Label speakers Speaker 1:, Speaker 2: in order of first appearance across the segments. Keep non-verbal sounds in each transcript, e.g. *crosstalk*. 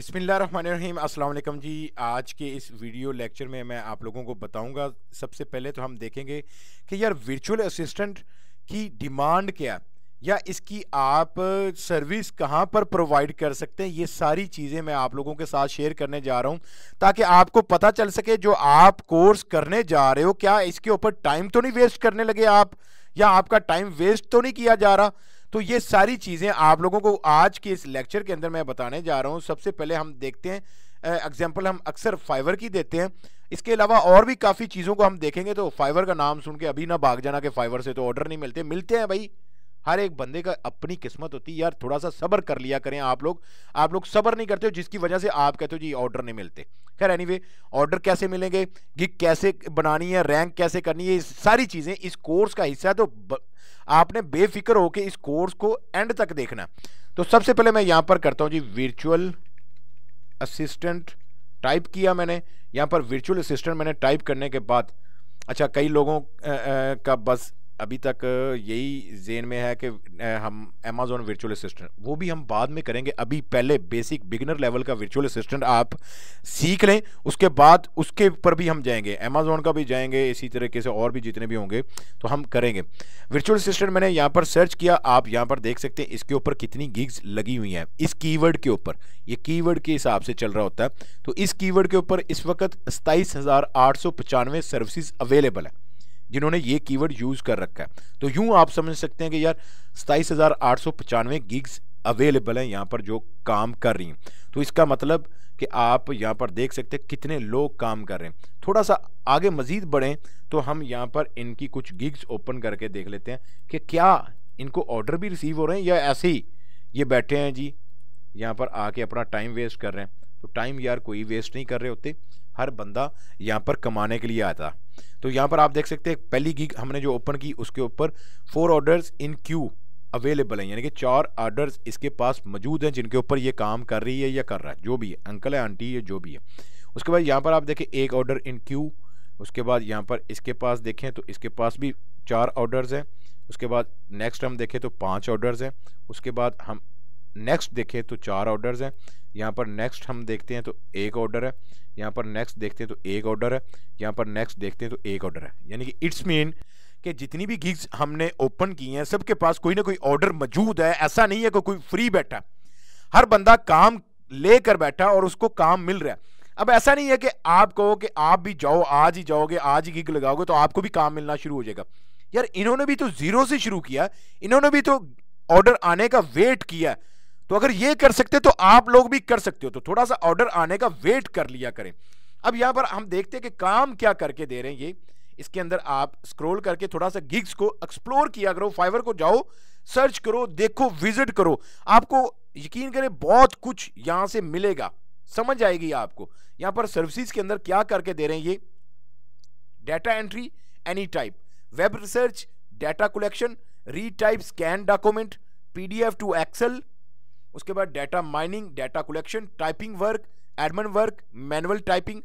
Speaker 1: बिसमीम अस्सलाम जी आज के इस वीडियो लेक्चर में मैं आप लोगों को बताऊंगा सबसे पहले तो हम देखेंगे कि यार वर्चुअल असिस्टेंट की डिमांड क्या या इसकी आप सर्विस कहाँ पर प्रोवाइड कर सकते हैं ये सारी चीज़ें मैं आप लोगों के साथ शेयर करने जा रहा हूँ ताकि आपको पता चल सके जो आप कोर्स करने जा रहे हो क्या इसके ऊपर टाइम तो नहीं वेस्ट करने लगे आप या आपका टाइम वेस्ट तो नहीं किया जा रहा तो ये सारी चीज़ें आप लोगों को आज के इस लेक्चर के अंदर मैं बताने जा रहा हूँ सबसे पहले हम देखते हैं एग्जाम्पल हम अक्सर फाइवर की देते हैं इसके अलावा और भी काफ़ी चीज़ों को हम देखेंगे तो फाइवर का नाम सुन के अभी ना भाग जाना कि फाइवर से तो ऑर्डर नहीं मिलते मिलते हैं भाई हर एक बंदे का अपनी किस्मत होती है यार थोड़ा सा सब्र कर लिया करें आप लोग आप लोग सब्र नहीं करते हो जिसकी वजह से आप कहते हो जी ऑर्डर नहीं मिलते खैर एनीवे ऑर्डर कैसे मिलेंगे गिग कैसे बनानी है रैंक कैसे करनी है सारी चीज़ें इस कोर्स का हिस्सा है तो ब, आपने बेफिक्र होकर इस कोर्स को एंड तक देखना तो सबसे पहले मैं यहाँ पर करता हूँ जी वर्चुअल असिस्टेंट टाइप किया मैंने यहाँ पर वर्चुअल असिस्टेंट मैंने टाइप करने के बाद अच्छा कई लोगों का बस अभी तक यही जेन में है कि हम अमेजोन वर्चुअल असिस्टेंट वो भी हम बाद में करेंगे अभी पहले बेसिक बिगनर लेवल का वर्चुअल असिस्टेंट आप सीख लें उसके बाद उसके ऊपर भी हम जाएंगे अमेजोन का भी जाएंगे इसी तरीके से और भी जितने भी होंगे तो हम करेंगे वर्चुअल असिस्टेंट मैंने यहाँ पर सर्च किया आप यहाँ पर देख सकते हैं इसके ऊपर कितनी गिग्स लगी हुई हैं इस की के ऊपर ये की के हिसाब से चल रहा होता है तो इस की के ऊपर इस वक्त सताईस सर्विसेज अवेलेबल है जिन्होंने ये कीवर्ड यूज़ कर रखा है तो यूँ आप समझ सकते हैं कि यार सताईस हज़ार आठ सौ पचानवे गिग्स अवेलेबल हैं यहाँ पर जो काम कर रही हैं तो इसका मतलब कि आप यहाँ पर देख सकते हैं कितने लोग काम कर रहे हैं थोड़ा सा आगे मज़ीद बढ़ें तो हम यहाँ पर इनकी कुछ गिग्स ओपन करके देख लेते हैं कि क्या इनको ऑर्डर भी रिसीव हो रहे हैं या ऐसे ही ये बैठे हैं जी यहाँ पर आके अपना टाइम वेस्ट कर रहे हैं तो टाइम यार कोई वेस्ट नहीं कर रहे होते हर बंदा यहाँ पर कमाने के लिए आता तो यहाँ पर आप देख सकते हैं पहली गिग हमने जो ओपन की उसके ऊपर four orders in queue available हैं यानी कि चार ऑर्डर्स इसके पास मौजूद हैं जिनके ऊपर ये काम कर रही है या कर रहा है जो भी है अंकल है आंटी है जो भी है उसके बाद यहाँ पर आप देखें एक ऑर्डर इन क्यू उसके बाद यहाँ पर इसके पास देखें तो इसके पास भी चार ऑर्डर्स हैं उसके बाद नेक्स्ट हम देखें तो पांच ऑर्डर्स हैं उसके बाद हम नेक्स्ट देखें तो चार ऑर्डर्स हैं यहाँ पर नेक्स्ट हम देखते हैं तो एक ऑर्डर है यहाँ पर नेक्स्ट देखते हैं तो एक ऑर्डर है यहाँ पर नेक्स्ट देखते हैं तो एक ऑर्डर है यानी कि इट्स मीन कि जितनी भी गिग्स हमने ओपन की हैं सबके पास कोई ना कोई ऑर्डर मौजूद है ऐसा नहीं है कि कोई फ्री बैठा हर बंदा काम लेकर बैठा और उसको काम मिल रहा है अब ऐसा नहीं है कि आप कहो कि आप भी जाओ आज ही जाओगे आज ही गिग लगाओगे तो आपको भी काम मिलना शुरू हो जाएगा यार इन्होंने भी तो जीरो से शुरू किया इन्होंने भी तो ऑर्डर आने का वेट किया है तो अगर ये कर सकते तो आप लोग भी कर सकते हो तो थोड़ा सा ऑर्डर आने का वेट कर लिया करें अब यहाँ पर हम देखते हैं कि काम क्या करके दे रहे हैं ये इसके अंदर आप स्क्रॉल करके थोड़ा सा गिग्स को एक्सप्लोर किया करो फाइवर को जाओ सर्च करो देखो विजिट करो आपको यकीन करें बहुत कुछ यहाँ से मिलेगा समझ आएगी आपको यहाँ पर सर्विसेज के अंदर क्या करके दे रहे हैं ये data entry any type web research data collection retype scan document PDF to Excel उसके बाद data mining data collection typing work admin work manual typing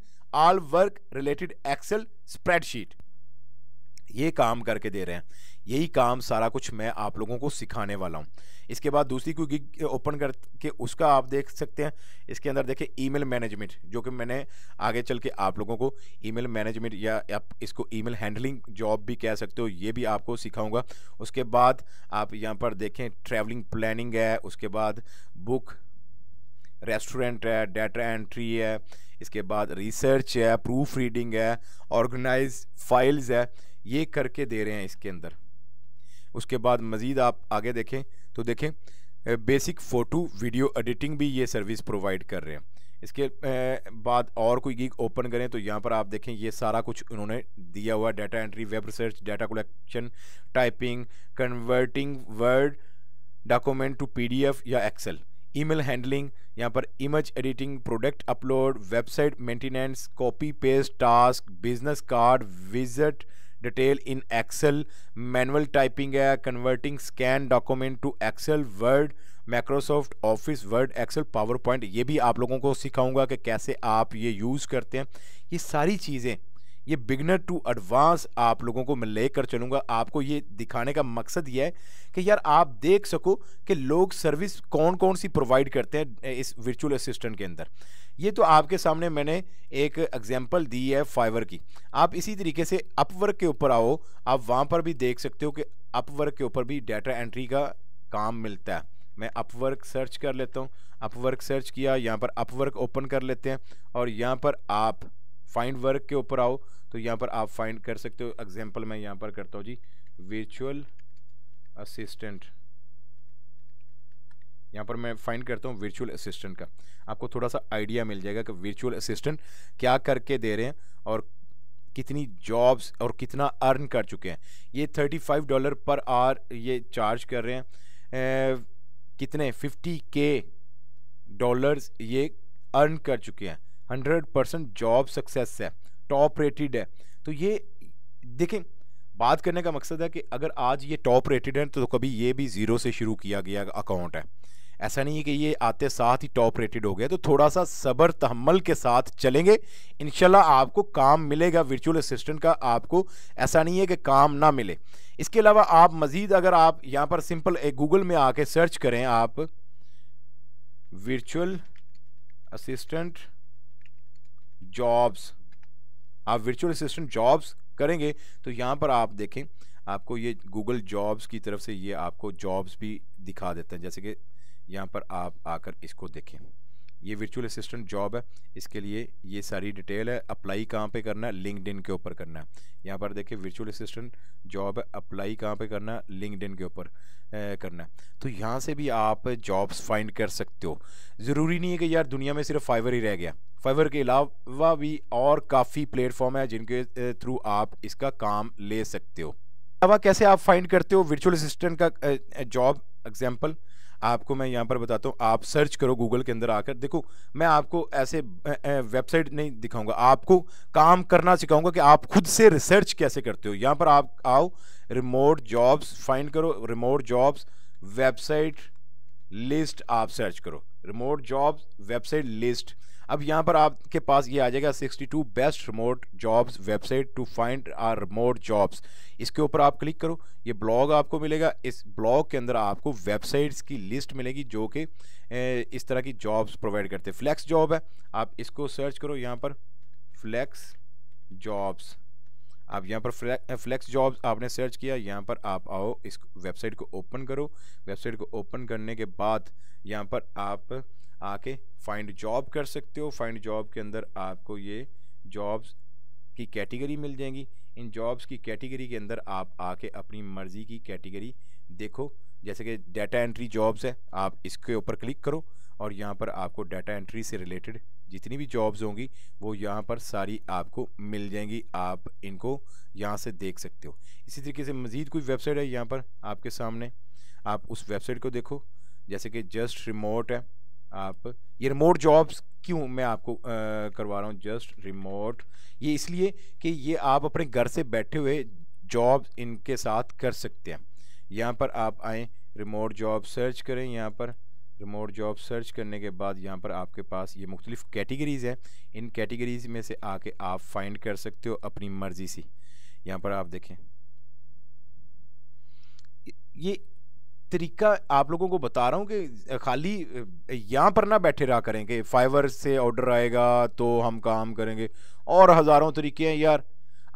Speaker 1: all work related Excel spreadsheet ये काम करके दे रहे हैं यही काम सारा कुछ मैं आप लोगों को सिखाने वाला हूँ इसके बाद दूसरी कोई गिग ओपन करके उसका आप देख सकते हैं इसके अंदर देखें ईमेल मैनेजमेंट जो कि मैंने आगे चल के आप लोगों को ईमेल मैनेजमेंट या आप इसको ईमेल हैंडलिंग जॉब भी कह सकते हो ये भी आपको सिखाऊंगा उसके बाद आप यहाँ पर देखें ट्रैवलिंग प्लानिंग है उसके बाद बुक रेस्टोरेंट है डाटा एंट्री है इसके बाद रिसर्च है प्रूफ रीडिंग है ऑर्गेनाइज फाइल्स है ये करके दे रहे हैं इसके अंदर उसके बाद मज़ीद आप आगे देखें तो देखें बेसिक फ़ोटो वीडियो एडिटिंग भी ये सर्विस प्रोवाइड कर रहे हैं इसके बाद और कोई गीक ओपन करें तो यहाँ पर आप देखें ये सारा कुछ उन्होंने दिया हुआ data entry web research data collection typing converting Word document to PDF या एक्सेल ईमेल हैंडलिंग यहाँ पर image editing product upload website maintenance copy paste task business card visit detail in Excel manual typing है converting scan document to Excel Word Microsoft Office Word Excel PowerPoint ये भी आप लोगों को सिखाऊंगा कि कैसे आप ये यूज़ करते हैं ये सारी चीज़ें ये बिगनर टू एडवांस आप लोगों को मैं लेकर चलूँगा आपको ये दिखाने का मकसद ये है कि यार आप देख सको कि लोग सर्विस कौन कौन सी प्रोवाइड करते हैं इस वर्चुअल असिस्टेंट के अंदर ये तो आपके सामने मैंने एक एग्जांपल दी है फाइवर की आप इसी तरीके से अपवर्क के ऊपर आओ आप वहाँ पर भी देख सकते हो कि अपवर्क के ऊपर भी डाटा एंट्री का काम मिलता है मैं अपवर्क सर्च कर लेता हूँ अपवर्क सर्च किया यहाँ पर अपवर्क ओपन कर लेते हैं और यहाँ पर आप फाइंड वर्क के ऊपर आओ तो यहाँ पर आप फाइंड कर सकते हो एग्जाम्पल मैं यहाँ पर करता हूँ जी वर्चुअल असिस्टेंट यहाँ पर मैं फाइंड करता हूँ वर्चुअल असिस्टेंट का आपको थोड़ा सा आइडिया मिल जाएगा कि वर्चुअल असिस्टेंट क्या करके दे रहे हैं और कितनी जॉब्स और कितना अर्न कर चुके हैं ये thirty five dollar per hour ये चार्ज कर रहे हैं ए, कितने फिफ्टी के डॉलर्स ये अर्न कर चुके हैं हंड्रेड परसेंट जॉब सक्सेस है टॉप रेटेड है तो ये देखें बात करने का मकसद है कि अगर आज ये टॉप रेटेड है तो कभी ये भी ज़ीरो से शुरू किया गया अकाउंट है ऐसा नहीं है कि ये आते साथ ही टॉप रेटेड हो गया तो थोड़ा सा सब्र तहमल के साथ चलेंगे इन आपको काम मिलेगा वर्चुअल असिस्टेंट का आपको ऐसा नहीं है कि काम ना मिले इसके अलावा आप मज़ीद अगर आप यहाँ पर सिंपल एक गूगल में आके सर्च करें आप वर्चुअल असिस्टेंट जॉब्स आप वर्चुअल असिस्टेंट जॉब्स करेंगे तो यहाँ पर आप देखें आपको ये गूगल जॉब्स की तरफ से ये आपको जॉब्स भी दिखा देता है जैसे कि यहाँ पर आप आकर इसको देखें ये वर्चुअल असिस्टेंट जॉब है इसके लिए ये सारी डिटेल है अप्लाई कहाँ पे करना है लिंकड के ऊपर करना है यहाँ पर देखिए वर्चुअल असिस्टेंट जॉब है अप्लाई कहाँ पे करना है लिंकड के ऊपर करना है तो यहाँ से भी आप जॉब्स फाइंड कर सकते हो ज़रूरी नहीं है कि यार दुनिया में सिर्फ फाइवर ही रह गया फाइवर के अलावा भी और काफ़ी प्लेटफॉर्म है जिनके थ्रू आप इसका काम ले सकते हो अलावा कैसे आप फाइंड करते हो वर्चुअल असिस्टेंट का जॉब एग्जाम्पल आपको मैं यहाँ पर बताता हूँ आप सर्च करो गूगल के अंदर आकर देखो मैं आपको ऐसे वेबसाइट नहीं दिखाऊंगा आपको काम करना सिखाऊंगा कि आप खुद से रिसर्च कैसे करते हो यहाँ पर आप आओ रिमोट जॉब्स फाइंड करो रिमोट जॉब्स वेबसाइट लिस्ट आप सर्च करो रिमोट जॉब्स वेबसाइट लिस्ट अब यहाँ पर आपके पास ये आ जाएगा 62 best remote jobs website to find our remote jobs इसके ऊपर आप क्लिक करो ये ब्लॉग आपको मिलेगा इस ब्लॉग के अंदर आपको वेबसाइट्स की लिस्ट मिलेगी जो कि इस तरह की जॉब्स प्रोवाइड करते हैं फ्लैक्स जॉब है आप इसको सर्च करो यहाँ पर फ्लैक्स जॉब्स आप यहाँ पर फ्लैक्स जॉब्स आपने सर्च किया यहाँ पर आप आओ इस वेबसाइट को ओपन करो वेबसाइट को ओपन करने के बाद यहाँ पर आप आके फाइंड जॉब कर सकते हो फाइंड जॉब के अंदर आपको ये जॉब्स की कैटेगरी मिल जाएंगी इन जॉब्स की कैटेगरी के अंदर आप आके अपनी मर्ज़ी की कैटेगरी देखो जैसे कि डाटा एंट्री जॉब्स है आप इसके ऊपर क्लिक करो और यहाँ पर आपको डाटा एंट्री से रिलेटेड जितनी भी जॉब्स होंगी वो यहाँ पर सारी आपको मिल जाएंगी आप इनको यहाँ से देख सकते हो इसी तरीके से मज़ीद कोई वेबसाइट है यहाँ पर आपके सामने आप उस वेबसाइट को देखो जैसे कि जस्ट रिमोट है आप ये रिमोट जॉब्स क्यों मैं आपको आ, करवा रहा हूँ जस्ट रिमोट ये इसलिए कि ये आप अपने घर से बैठे हुए जॉब इनके साथ कर सकते हैं यहाँ पर आप आए रिमोट जॉब सर्च करें यहाँ पर रिमोट जॉब सर्च करने के बाद यहाँ पर आपके पास ये मुख्तलिफ़ कैटेगरीज़ हैं इन कैटेगरीज़ में से आके आप फाइंड कर सकते हो अपनी मर्ज़ी से यहाँ पर आप देखें ये तरीका आप लोगों को बता रहा हूँ कि खाली यहाँ पर ना बैठे रहा करेंगे फाइवर से ऑर्डर आएगा तो हम काम करेंगे और हज़ारों तरीके हैं यार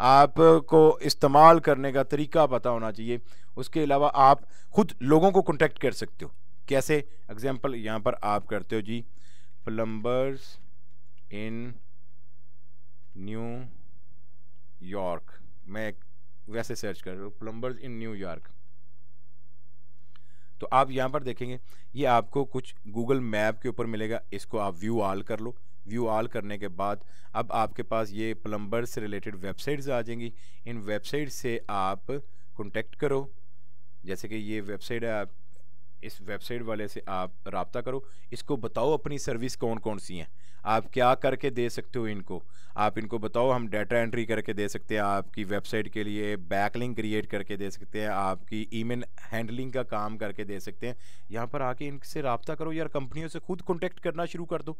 Speaker 1: आपको इस्तेमाल करने का तरीका पता होना चाहिए उसके अलावा आप खुद लोगों को कॉन्टेक्ट कर सकते हो कैसे एग्जाम्पल यहाँ पर आप करते हो जी प्लम्बर्स इन न्यू यॉर्क मैं वैसे सर्च कर रहा हूँ प्लम्बर्स इन न्यू यॉर्क तो आप यहाँ पर देखेंगे ये आपको कुछ गूगल मैप के ऊपर मिलेगा इसको आप व्यू आल कर लो व्यू ऑल करने के बाद अब आपके पास ये प्लम्बर से रिलेटेड वेबसाइट्स आ जाएंगी इन वेबसाइट से आप कॉन्टेक्ट करो जैसे कि ये वेबसाइट है आप इस वेबसाइट वाले से आप रबता करो इसको बताओ अपनी सर्विस कौन कौन सी हैं आप क्या करके दे सकते हो इनको आप इनको बताओ हम डाटा एंट्री करके दे सकते हैं आपकी वेबसाइट के लिए बैकलिंग क्रिएट करके दे सकते हैं आपकी ईमेल हैंडलिंग का काम करके दे सकते हैं यहाँ पर आके इनसे रबता करो यार कंपनियों से खुद कॉन्टेक्ट करना शुरू कर दो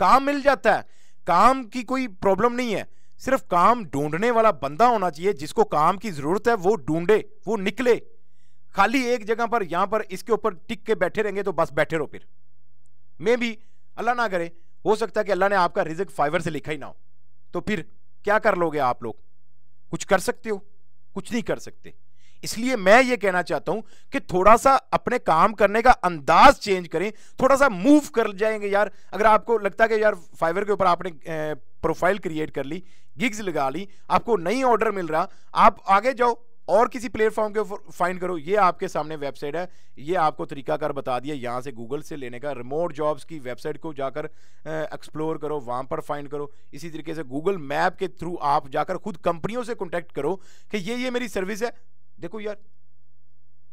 Speaker 1: काम मिल जाता है काम की कोई प्रॉब्लम नहीं है सिर्फ काम ढूंढने वाला बंदा होना चाहिए जिसको काम की ज़रूरत है वो ढूंढे वो निकले खाली एक जगह पर यहाँ पर इसके ऊपर टिक के बैठे रहेंगे तो बस बैठे रहो फिर मे भी अल्लाह ना करे हो सकता है कि अल्लाह ने आपका रिजक फाइवर से लिखा ही ना हो तो फिर क्या कर लोगे आप लोग कुछ कर सकते हो कुछ नहीं कर सकते इसलिए मैं ये कहना चाहता हूं कि थोड़ा सा अपने काम करने का अंदाज चेंज करें थोड़ा सा मूव कर जाएंगे यार अगर आपको लगता है कि यार फाइवर के ऊपर आपने प्रोफाइल क्रिएट कर ली गिग्स लगा ली आपको नई ऑर्डर मिल रहा आप आगे जाओ और किसी प्लेटफॉर्म के ऊपर फाइंड करो ये आपके सामने वेबसाइट है ये आपको तरीकाकार बता दिया यहाँ से गूगल से लेने का रिमोट जॉब्स की वेबसाइट को जाकर एक्सप्लोर करो वहाँ पर फाइंड करो इसी तरीके से गूगल मैप के थ्रू आप जाकर खुद कंपनियों से कॉन्टैक्ट करो कि ये ये मेरी सर्विस है देखो यार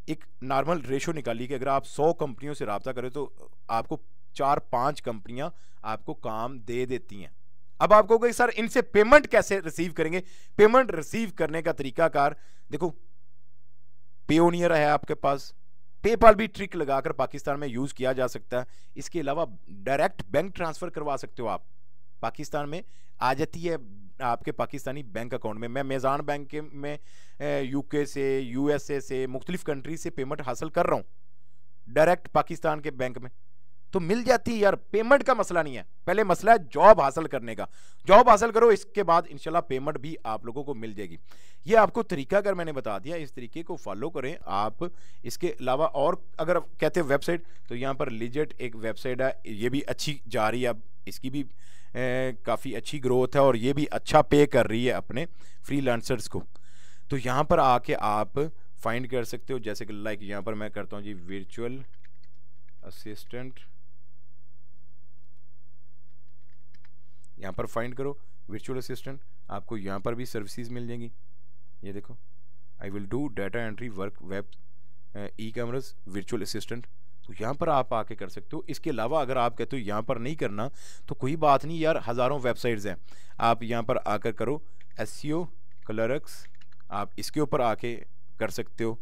Speaker 1: एक नॉर्मल रेशो निकाली कि अगर आप सौ कंपनियों से रबता करें तो आपको चार पाँच कंपनियाँ आपको काम दे देती हैं अब आपको सर इनसे पेमेंट कैसे रिसीव करेंगे पेमेंट रिसीव करने का तरीकाकार देखो पेओनियर है आपके पास पेपाल भी ट्रिक लगाकर पाकिस्तान में यूज किया जा सकता है इसके अलावा डायरेक्ट बैंक ट्रांसफर करवा सकते हो आप पाकिस्तान में आ जाती है आपके पाकिस्तानी बैंक अकाउंट में मैं मेज़ान बैंक के में यूके से यूएसए से मुख्तलिफ कंट्री से पेमेंट हासिल कर रहा हूँ डायरेक्ट पाकिस्तान के बैंक में तो मिल जाती यार पेमेंट का मसला नहीं है पहले मसला है जॉब हासिल करने का जॉब हासिल करो इसके बाद इंशाल्लाह पेमेंट भी आप लोगों को मिल जाएगी ये आपको तरीका अगर मैंने बता दिया इस तरीके को फॉलो करें आप इसके अलावा और अगर कहते हैं वेबसाइट तो यहाँ पर लिजट एक वेबसाइट है ये भी अच्छी जा रही है अब इसकी भी काफ़ी अच्छी ग्रोथ है और ये भी अच्छा पे कर रही है अपने फ्री को तो यहाँ पर आके आप फाइंड कर सकते हो जैसे कि लाइक यहाँ पर मैं करता हूँ जी वर्चुअल असिस्टेंट यहाँ पर फाइंड करो वर्चुअल असिस्टेंट आपको यहाँ पर भी सर्विसेज मिल जाएंगी ये देखो I will do data entry work web e cameras virtual assistant तो यहाँ पर आप आके कर सकते हो इसके अलावा अगर आप कहते हो यहाँ पर नहीं करना तो कोई बात नहीं यार हज़ारों वेबसाइट्स हैं आप यहाँ पर आकर करो एस सी ओ क्लर्क्स आप इसके ऊपर आके कर सकते हो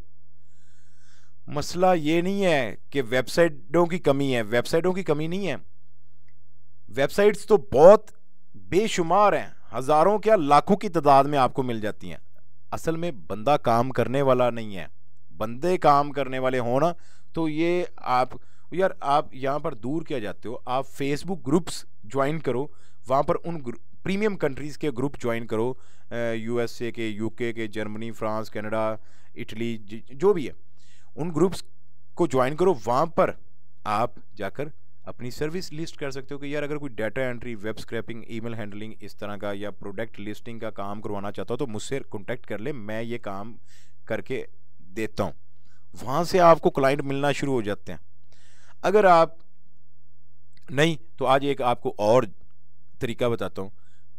Speaker 1: मसला ये नहीं है कि वेबसाइटों की कमी है वेबसाइटों की कमी नहीं है वेबसाइट्स तो बहुत बेशुमार हैं हज़ारों क्या लाखों की तादाद में आपको मिल जाती हैं असल में बंदा काम करने वाला नहीं है बंदे काम करने वाले हो ना तो ये आप यार आप यहाँ पर दूर क्या जाते हो आप फेसबुक ग्रुप्स ज्वाइन करो वहाँ पर उन प्रीमियम कंट्रीज़ के ग्रुप ज्वाइन करो यूएसए के यूके के जर्मनी फ्रांस कनाडा इटली जो भी है उन ग्रुप्स को ज्वाइन करो वहाँ पर आप जाकर अपनी सर्विस लिस्ट कर सकते हो कि यार अगर कोई data entry web scraping email handling इस तरह का या प्रोडक्ट लिस्टिंग का काम करवाना चाहता हो तो मुझसे कॉन्टैक्ट कर ले मैं ये काम करके देता हूँ वहाँ से आपको क्लाइंट मिलना शुरू हो जाते हैं अगर आप नहीं तो आज एक आपको और तरीका बताता हूँ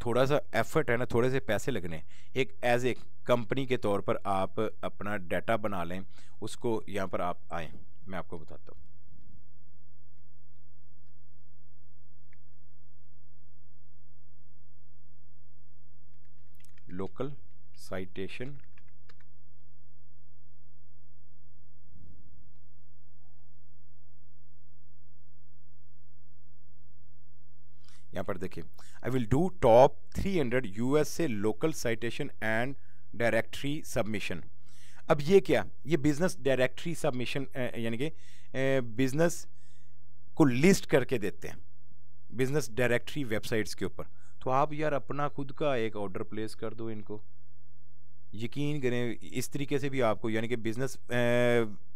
Speaker 1: थोड़ा सा एफर्ट है ना थोड़े से पैसे लगने एक एज ए कंपनी के तौर पर आप अपना डाटा बना लें उसको यहाँ पर आप आएँ मैं आपको बताता हूँ local citation यहां पर देखिए I will do top 300 USA local citation and directory submission अब ये क्या ये बिजनेस डायरेक्टरी सबमिशन यानी कि बिजनेस को लिस्ट करके देते हैं बिजनेस डायरेक्टरी वेबसाइट्स के ऊपर तो आप यार अपना खुद का एक ऑर्डर प्लेस कर दो इनको यकीन करें इस तरीके से भी आपको यानी कि बिज़नेस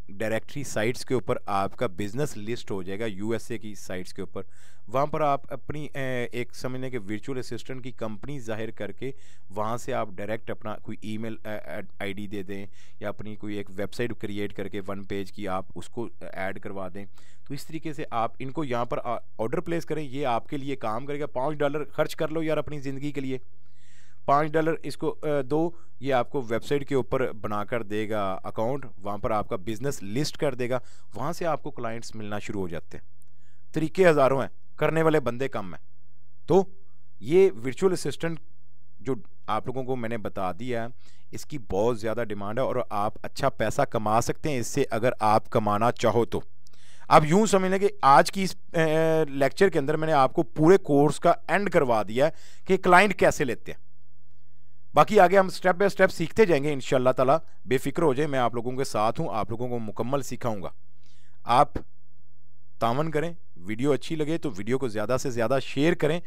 Speaker 1: डायरेक्टरी साइट्स के ऊपर आपका बिज़नेस लिस्ट हो जाएगा यूएसए की साइट्स के ऊपर वहाँ पर आप अपनी एक समझने के वर्चुअल असिस्टेंट की कंपनी जाहिर करके वहाँ से आप डायरेक्ट अपना कोई ईमेल आईडी दे दें या अपनी कोई एक वेबसाइट क्रिएट करके वन पेज की आप उसको ऐड करवा दें तो इस तरीके से आप इनको यहाँ पर ऑर्डर प्लेस करें ये आपके लिए काम करेगा पाँच डॉलर खर्च कर लो यार अपनी ज़िंदगी के लिए पाँच डॉलर इसको दो ये आपको वेबसाइट के ऊपर बनाकर देगा अकाउंट वहाँ पर आपका बिजनेस लिस्ट कर देगा वहाँ से आपको क्लाइंट्स मिलना शुरू हो जाते हैं तरीके हज़ारों हैं करने वाले बंदे कम हैं तो ये वर्चुअल असिस्टेंट जो आप लोगों को मैंने बता दिया है इसकी बहुत ज़्यादा डिमांड है और आप अच्छा पैसा कमा सकते हैं इससे अगर आप कमाना चाहो तो आप यूं समझ लें कि आज की इस लेक्चर के अंदर मैंने आपको पूरे कोर्स का एंड करवा दिया है कि क्लाइंट कैसे लेते हैं बाकी आगे हम स्टेप बाय स्टेप सीखते जाएंगे इन ताला बेफिक्र हो जाए मैं आप लोगों के साथ हूँ आप लोगों को मुकम्मल सिखाऊंगा आप तावन करें वीडियो अच्छी लगे तो वीडियो को ज़्यादा से ज़्यादा शेयर करें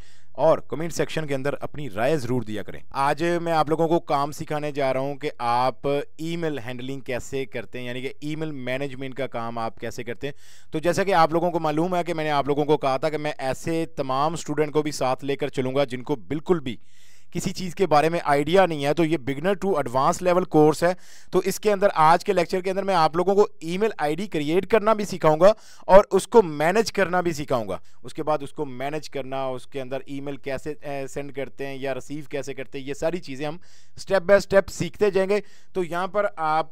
Speaker 1: और कमेंट सेक्शन के अंदर अपनी राय ज़रूर दिया करें आज मैं आप लोगों को काम सिखाने जा रहा हूँ कि आप ईमेल हैंडलिंग कैसे करते हैं यानी कि ईमेल मैनेजमेंट का काम आप कैसे करते हैं तो जैसा कि आप लोगों को मालूम है कि मैंने आप लोगों को कहा था कि मैं ऐसे तमाम स्टूडेंट को भी साथ लेकर चलूँगा जिनको बिल्कुल भी किसी चीज़ के बारे में आइडिया नहीं है तो ये beginner to advance level course है तो इसके अंदर आज के लेक्चर के अंदर मैं आप लोगों को ईमेल आईडी क्रिएट करना भी सिखाऊंगा और उसको मैनेज करना भी सिखाऊंगा उसके बाद उसको मैनेज करना उसके अंदर ईमेल कैसे सेंड करते हैं या रिसीव कैसे करते हैं ये सारी चीज़ें हम स्टेप बाय स्टेप सीखते जाएंगे तो यहाँ पर आप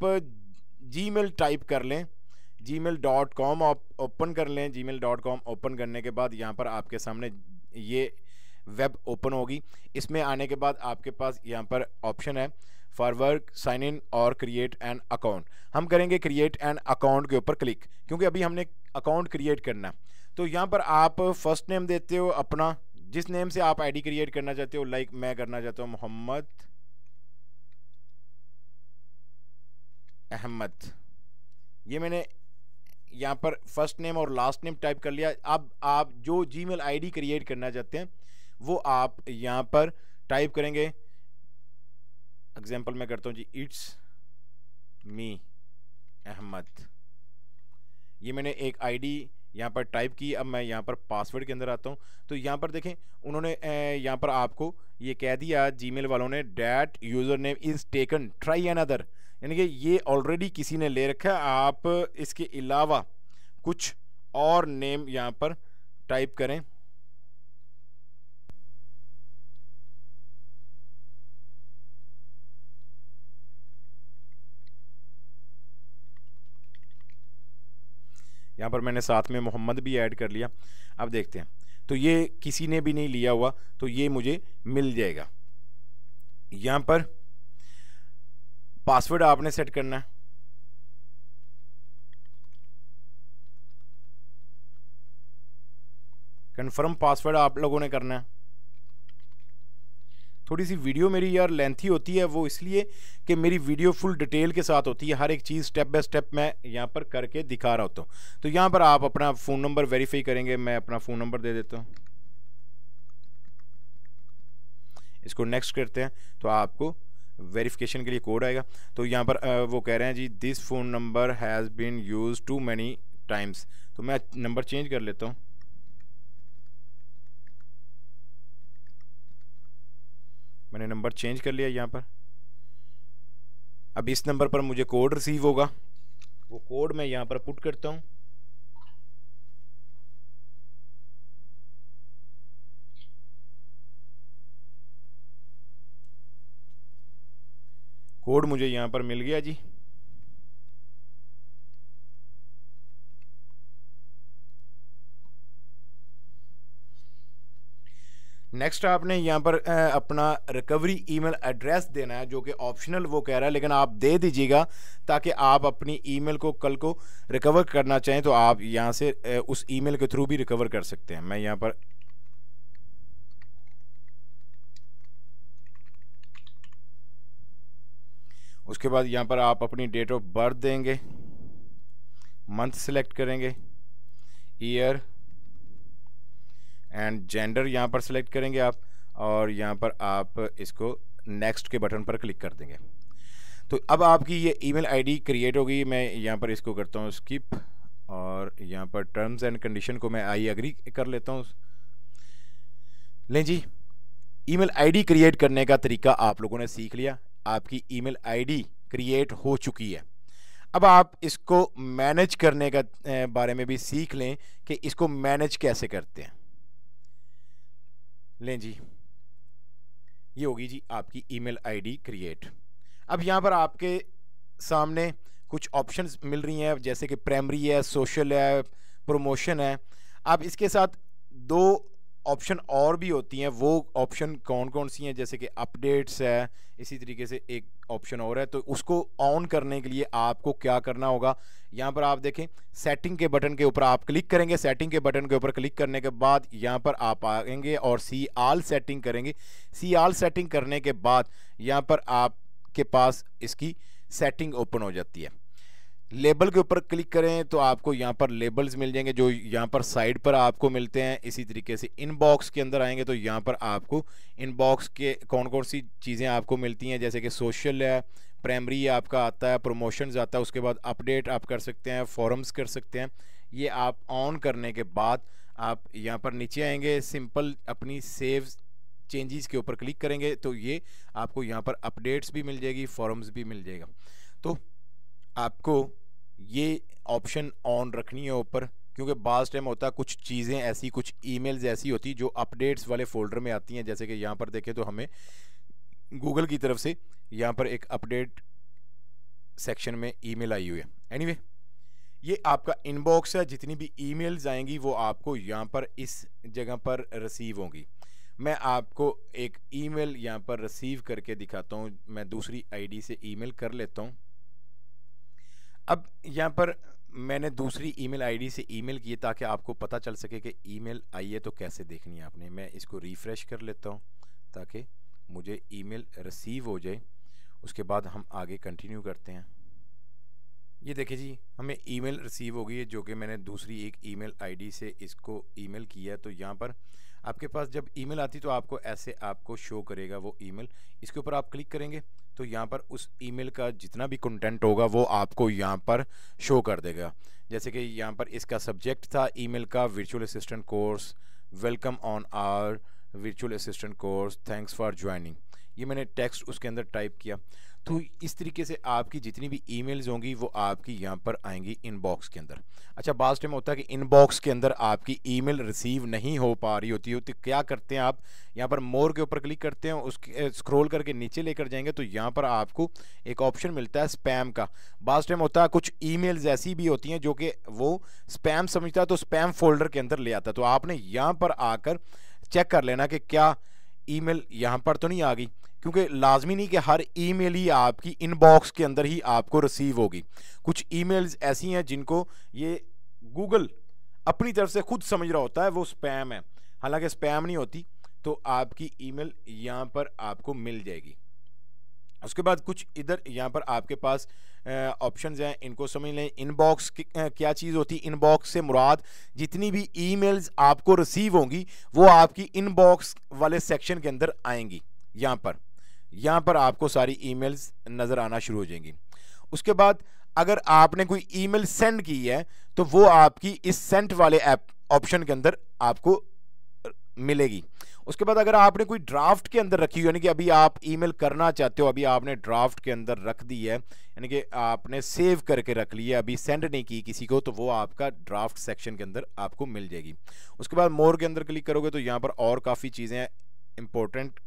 Speaker 1: जी टाइप कर लें जी मेल डॉट कॉम ओपन कर लें जी मेल डॉट कॉम ओपन करने के बाद यहाँ पर आपके सामने ये वेब ओपन होगी इसमें आने के बाद आपके पास यहाँ पर ऑप्शन है फॉरवर्क साइन इन और क्रिएट एन अकाउंट हम करेंगे क्रिएट एन अकाउंट के ऊपर क्लिक क्योंकि अभी हमने अकाउंट क्रिएट करना है तो यहाँ पर आप फर्स्ट नेम देते हो अपना जिस नेम से आप आईडी क्रिएट करना चाहते हो लाइक मैं करना चाहता हूँ मोहम्मद अहमद ये मैंने यहाँ पर फर्स्ट नेम और लास्ट नेम टाइप कर लिया अब आप जो जी मेल क्रिएट करना चाहते हैं वो आप यहाँ पर टाइप करेंगे एग्जाम्पल मैं करता हूँ जी इट्स मी अहमद ये मैंने एक आईडी यहाँ पर टाइप की अब मैं यहाँ पर पासवर्ड के अंदर आता हूँ तो यहाँ पर देखें उन्होंने यहाँ पर आपको ये कह दिया जीमेल वालों ने that username is taken try another यानी कि ये ऑलरेडी किसी ने ले रखा है आप इसके अलावा कुछ और नेम यहाँ पर टाइप करें यहाँ पर मैंने साथ में मोहम्मद भी ऐड कर लिया अब देखते हैं तो ये किसी ने भी नहीं लिया हुआ तो ये मुझे मिल जाएगा यहाँ पर पासवर्ड आपने सेट करना है कन्फर्म पासवर्ड आप लोगों ने करना है थोड़ी सी वीडियो मेरी यार लेंथी होती है वो इसलिए कि मेरी वीडियो फुल डिटेल के साथ होती है हर एक चीज़ स्टेप बाय स्टेप मैं यहाँ पर करके दिखा रहा होता हूँ तो यहाँ पर आप अपना फ़ोन नंबर वेरीफाई करेंगे मैं अपना फ़ोन नंबर दे देता हूँ इसको नेक्स्ट करते हैं तो आपको वेरिफिकेशन के लिए कोड आएगा तो यहाँ पर वो कह रहे हैं जी this phone number has been used too many times तो मैं नंबर चेंज कर लेता हूँ मैंने नंबर चेंज कर लिया यहाँ पर अब इस नंबर पर मुझे कोड रिसीव होगा वो कोड मैं यहाँ पर पुट करता हूँ कोड मुझे यहाँ पर मिल गया जी नेक्स्ट आपने यहाँ पर अपना रिकवरी ईमेल एड्रेस देना है जो कि ऑप्शनल वो कह रहा है लेकिन आप दे दीजिएगा ताकि आप अपनी ईमेल को कल को रिकवर करना चाहें तो आप यहाँ से उस ईमेल के थ्रू भी रिकवर कर सकते हैं मैं यहाँ पर उसके बाद यहाँ पर आप अपनी डेट ऑफ बर्थ देंगे मंथ सेलेक्ट करेंगे ईयर एंड जेंडर यहाँ पर सेलेक्ट करेंगे आप और यहाँ पर आप इसको नेक्स्ट के बटन पर क्लिक कर देंगे तो अब आपकी ये ईमेल आईडी क्रिएट होगी मैं यहाँ पर इसको करता हूँ स्किप और यहाँ पर टर्म्स एंड कंडीशन को मैं आई एग्री कर लेता हूँ लें जी ईमेल आईडी क्रिएट करने का तरीका आप लोगों ने सीख लिया आपकी ईमेल आईडी क्रिएट हो चुकी है अब आप इसको मैनेज करने का बारे में भी सीख लें कि इसको मैनेज कैसे करते हैं लें जी ये होगी जी आपकी ईमेल आईडी क्रिएट अब यहाँ पर आपके सामने कुछ ऑप्शंस मिल रही हैं जैसे कि प्राइमरी है सोशल है प्रमोशन है आप इसके साथ दो ऑप्शन और भी होती हैं वो ऑप्शन कौन कौन सी हैं जैसे कि अपडेट्स है इसी तरीके से एक ऑप्शन और है तो उसको ऑन करने के लिए आपको क्या करना होगा यहाँ पर आप देखें सेटिंग के बटन के ऊपर आप क्लिक करेंगे सेटिंग के बटन के ऊपर क्लिक करने के बाद यहाँ पर आप आएंगे और सी आल सेटिंग करेंगे सी आल सेटिंग करने के बाद यहाँ पर आपके पास इसकी सेटिंग ओपन हो जाती है लेबल के ऊपर क्लिक करें तो आपको यहाँ पर लेबल्स मिल जाएंगे जो यहाँ पर साइड पर आपको मिलते हैं इसी तरीके से इनबॉक्स के अंदर आएंगे तो यहाँ पर आपको इनबॉक्स के कौन कौन सी चीज़ें आपको मिलती हैं जैसे कि सोशल है प्राइमरी आपका आता है प्रमोशंस आता है उसके बाद अपडेट आप कर सकते हैं फॉरम्स कर सकते हैं ये आप ऑन करने के बाद आप यहाँ पर नीचे आएंगे सिंपल अपनी सेव चेंजेस के ऊपर क्लिक करेंगे तो ये आपको यहाँ पर अपडेट्स भी मिल जाएगी फॉरम्स भी मिल जाएगा तो आपको ये ऑप्शन ऑन रखनी है ऊपर क्योंकि बाज टाइम होता है कुछ चीज़ें ऐसी कुछ ईमेल्स ऐसी होती जो अपडेट्स वाले फोल्डर में आती हैं जैसे कि यहाँ पर देखें तो हमें गूगल की तरफ से यहाँ पर एक अपडेट सेक्शन में ईमेल आई हुई है एनीवे anyway, ये आपका इनबॉक्स है जितनी भी ईमेल्स आएंगी वो आपको यहाँ पर इस जगह पर रिसीव होंगी मैं आपको एक ईमेल यहाँ पर रिसीव करके दिखाता हूँ मैं दूसरी आईडी से ईमेल कर लेता हूँ अब यहाँ पर मैंने दूसरी ईमेल आईडी से ईमेल किए ताकि आपको पता चल सके कि ईमेल आई है तो कैसे देखनी है आपने मैं इसको रिफ़्रेश कर लेता हूँ ताकि मुझे ईमेल रिसीव हो जाए उसके बाद हम आगे कंटिन्यू करते हैं ये देखिए जी हमें ईमेल रिसीव हो गई है जो कि मैंने दूसरी एक ईमेल आईडी से इसको ईमेल किया है तो यहाँ पर आपके पास जब ईमेल आती तो आपको ऐसे आपको शो करेगा वो ईमेल इसके ऊपर आप क्लिक करेंगे तो यहाँ पर उस ईमेल का जितना भी कंटेंट होगा वो आपको यहाँ पर शो कर देगा जैसे कि यहाँ पर इसका सब्जेक्ट था ईमेल का virtual assistant course welcome on our virtual assistant course thanks for joining ये मैंने टेक्स्ट उसके अंदर टाइप किया तो इस तरीके से आपकी जितनी भी ईमेल्स होंगी वो आपकी यहाँ पर आएंगी इनबॉक्स के अंदर अच्छा बाज टाइम होता है कि इनबॉक्स के अंदर आपकी ईमेल रिसीव नहीं हो पा रही होती होती तो क्या करते हैं आप यहाँ पर मोर के ऊपर क्लिक करते हैं उसके स्क्रोल करके नीचे लेकर जाएंगे तो यहाँ पर आपको एक ऑप्शन मिलता है स्पैम का बाज टाइम होता है कुछ मेल्स ऐसी भी होती हैं जो कि वो स्पैम समझता है तो स्पैम फोल्डर के अंदर ले आता तो आपने यहाँ पर आकर चेक कर लेना कि क्या ईमेल यहाँ पर तो नहीं आ गई क्योंकि लाजमी नहीं कि हर ईमेल ही आपकी इनबॉक्स के अंदर ही आपको रिसीव होगी कुछ ईमेल्स ऐसी हैं जिनको ये गूगल अपनी तरफ से खुद समझ रहा होता है वो स्पैम है हालांकि स्पैम नहीं होती तो आपकी ईमेल यहाँ पर आपको मिल जाएगी उसके बाद कुछ इधर यहाँ पर आपके पास ऑप्शन हैं इनको समझ लें इनबॉक्स क्या चीज़ होती है इनबॉक्स से मुराद जितनी भी ईमेल्स आपको रिसीव होंगी वो आपकी इनबॉक्स वाले सेक्शन के अंदर आएंगी यहाँ पर यहाँ पर आपको सारी ईमेल्स नज़र आना शुरू हो जाएंगी उसके बाद अगर आपने कोई ईमेल सेंड की है तो वो आपकी इस सेंट वाले ऐप ऑप्शन के अंदर आपको मिलेगी उसके बाद अगर आपने कोई ड्राफ्ट के अंदर रखी यानी कि अभी आप ईमेल करना चाहते हो अभी आपने ड्राफ्ट के अंदर रख दी है यानी कि आपने सेव करके रख ली है अभी सेंड नहीं की किसी को तो वो आपका ड्राफ्ट सेक्शन के अंदर आपको मिल जाएगी उसके बाद मोर के अंदर क्लिक करोगे तो यहाँ पर और काफ़ी चीज़ें इंपॉर्टेंट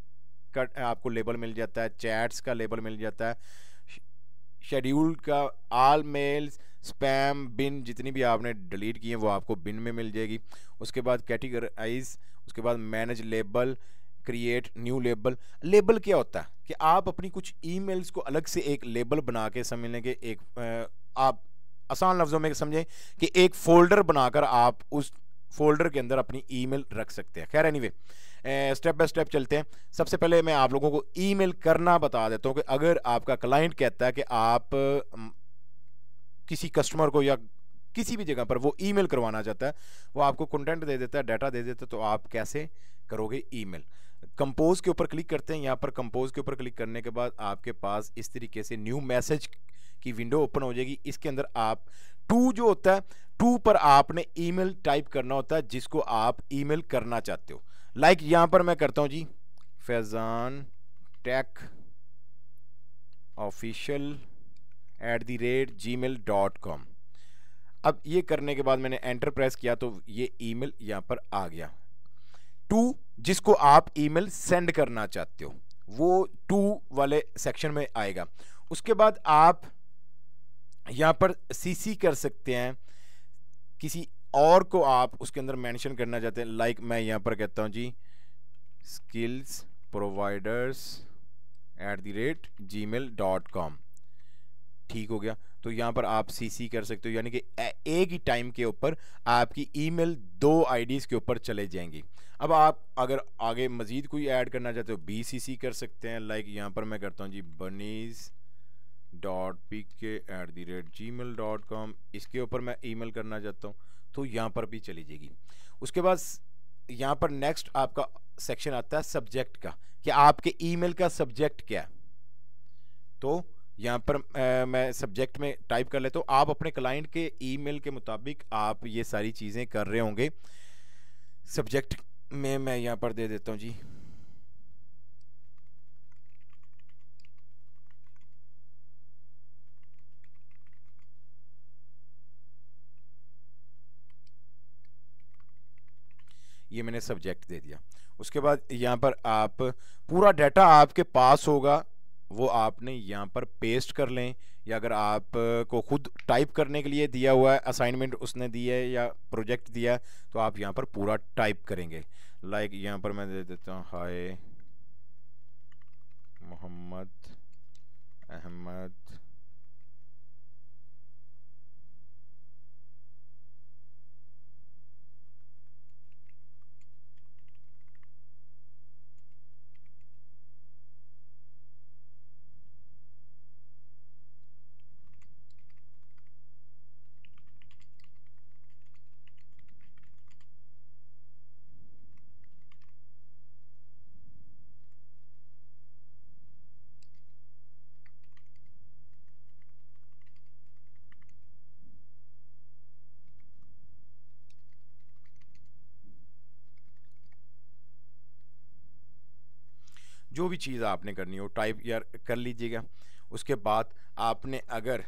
Speaker 1: का आपको लेबल मिल जाता है चैट्स का लेबल मिल जाता है शेड्यूल्ड का आल मेल्स स्पैम बिन जितनी भी आपने डिलीट की हैं वो आपको बिन में मिल जाएगी उसके बाद कैटेगराइज उसके बाद manage label create new label label क्या होता है कि आप अपनी कुछ ईमेल्स को अलग से एक लेबल बना के समझ लें कि एक आप आसान लफ्ज़ों में समझें कि एक फ़ोल्डर बनाकर आप उस फोल्डर के अंदर अपनी ईमेल रख सकते हैं खैर anyway anyway, step by step चलते हैं सबसे पहले मैं आप लोगों को ईमेल करना बता देता हूँ कि अगर आपका क्लाइंट कहता है कि आप किसी कस्टमर को या किसी भी जगह पर वो ईमेल करवाना चाहता है वो आपको कंटेंट दे देता है डाटा दे देता है तो आप कैसे करोगे ईमेल कंपोज के ऊपर क्लिक करते हैं यहाँ पर कंपोज के ऊपर क्लिक करने के बाद आपके पास इस तरीके से न्यू मैसेज की विंडो ओपन हो जाएगी इसके अंदर आप टू जो होता है टू पर आपने ईमेल टाइप करना होता है जिसको आप ईमेल करना चाहते हो लाइक like यहाँ पर मैं करता हूँ जी Faizan tech official at the rate ji mail dot com अब ये करने के बाद मैंने एंटर प्रेस किया तो ये ईमेल यहाँ पर आ गया टू जिसको आप ईमेल सेंड करना चाहते हो वो टू वाले सेक्शन में आएगा उसके बाद आप यहाँ पर सीसी कर सकते हैं किसी और को आप उसके अंदर मेंशन करना चाहते हैं लाइक like मैं यहाँ पर कहता हूँ जी skills providers at the rate ji mail dot com ठीक हो गया तो यहाँ पर आप सीसी कर सकते हो यानी कि एक ही टाइम के ऊपर आपकी ईमेल दो आईडीज़ के ऊपर चले जाएंगी अब आप अगर आगे मज़ीद कोई ऐड करना चाहते हो बी सी सी कर सकते हैं लाइक यहाँ पर मैं करता हूँ जी bunnies dot P K at the rate ji mail dot com इसके ऊपर मैं ईमेल करना चाहता हूँ तो यहाँ पर भी चली जाएगी उसके बाद यहाँ पर नेक्स्ट आपका सेक्शन आता है सब्जेक्ट का कि आपके ईमेल का सब्जेक्ट क्या है तो यहाँ पर ए, मैं सब्जेक्ट में टाइप कर लेता हूँ आप अपने क्लाइंट के ईमेल के मुताबिक आप ये सारी चीज़ें कर रहे होंगे सब्जेक्ट में मैं यहाँ पर दे देता हूँ जी ये मैंने सब्जेक्ट दे दिया उसके बाद यहाँ पर आप पूरा डाटा आपके पास होगा वो आपने यहाँ पर पेस्ट कर लें या अगर आप को खुद टाइप करने के लिए दिया हुआ है असाइनमेंट उसने दी है या प्रोजेक्ट दिया है तो आप यहाँ पर पूरा टाइप करेंगे लाइक यहाँ पर मैं दे देता हूँ हाय मोहम्मद अहमद जो भी चीज़ आपने करनी हो टाइप यार कर लीजिएगा उसके बाद आपने अगर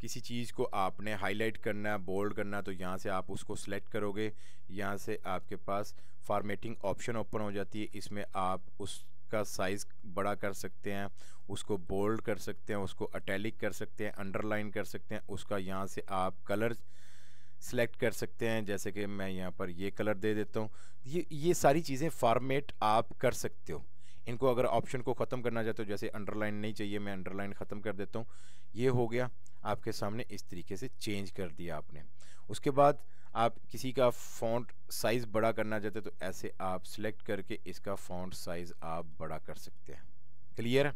Speaker 1: किसी चीज़ को आपने हाईलाइट करना है बोल्ड करना तो यहाँ से आप उसको सेलेक्ट करोगे यहाँ से आपके पास फार्मेटिंग ऑप्शन ओपन हो जाती है इसमें आप उसका साइज़ बड़ा कर सकते हैं उसको बोल्ड कर सकते हैं उसको अटैलिक कर सकते हैं अंडरलाइन कर सकते हैं उसका यहाँ से आप कलर सेलेक्ट कर सकते हैं जैसे कि मैं यहाँ पर ये कलर दे देता हूँ ये ये सारी चीज़ें फार्मेट आप कर सकते हो इनको अगर ऑप्शन को ख़त्म करना चाहते हो जैसे अंडरलाइन नहीं चाहिए मैं अंडरलाइन ख़त्म कर देता हूँ ये हो गया आपके सामने इस तरीके से चेंज कर दिया आपने उसके बाद आप किसी का फॉन्ट साइज़ बड़ा करना चाहते हो तो ऐसे आप सिलेक्ट करके इसका फॉन्ट साइज़ आप बड़ा कर सकते हैं क्लियर है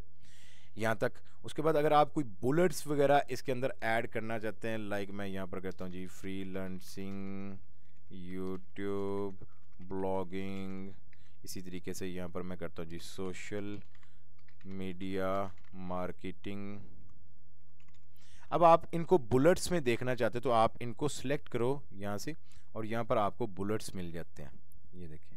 Speaker 1: यहाँ तक उसके बाद अगर आप कोई बुलेट्स वगैरह इसके अंदर ऐड करना चाहते हैं लाइक मैं यहाँ पर कहता हूँ जी फ्री यूट्यूब ब्लॉगिंग इसी तरीके से यहाँ पर मैं करता हूँ जी सोशल मीडिया मार्केटिंग अब आप इनको बुलेट्स में देखना चाहते तो आप इनको सिलेक्ट करो यहाँ से और यहाँ पर आपको बुलेट्स मिल जाते हैं ये देखें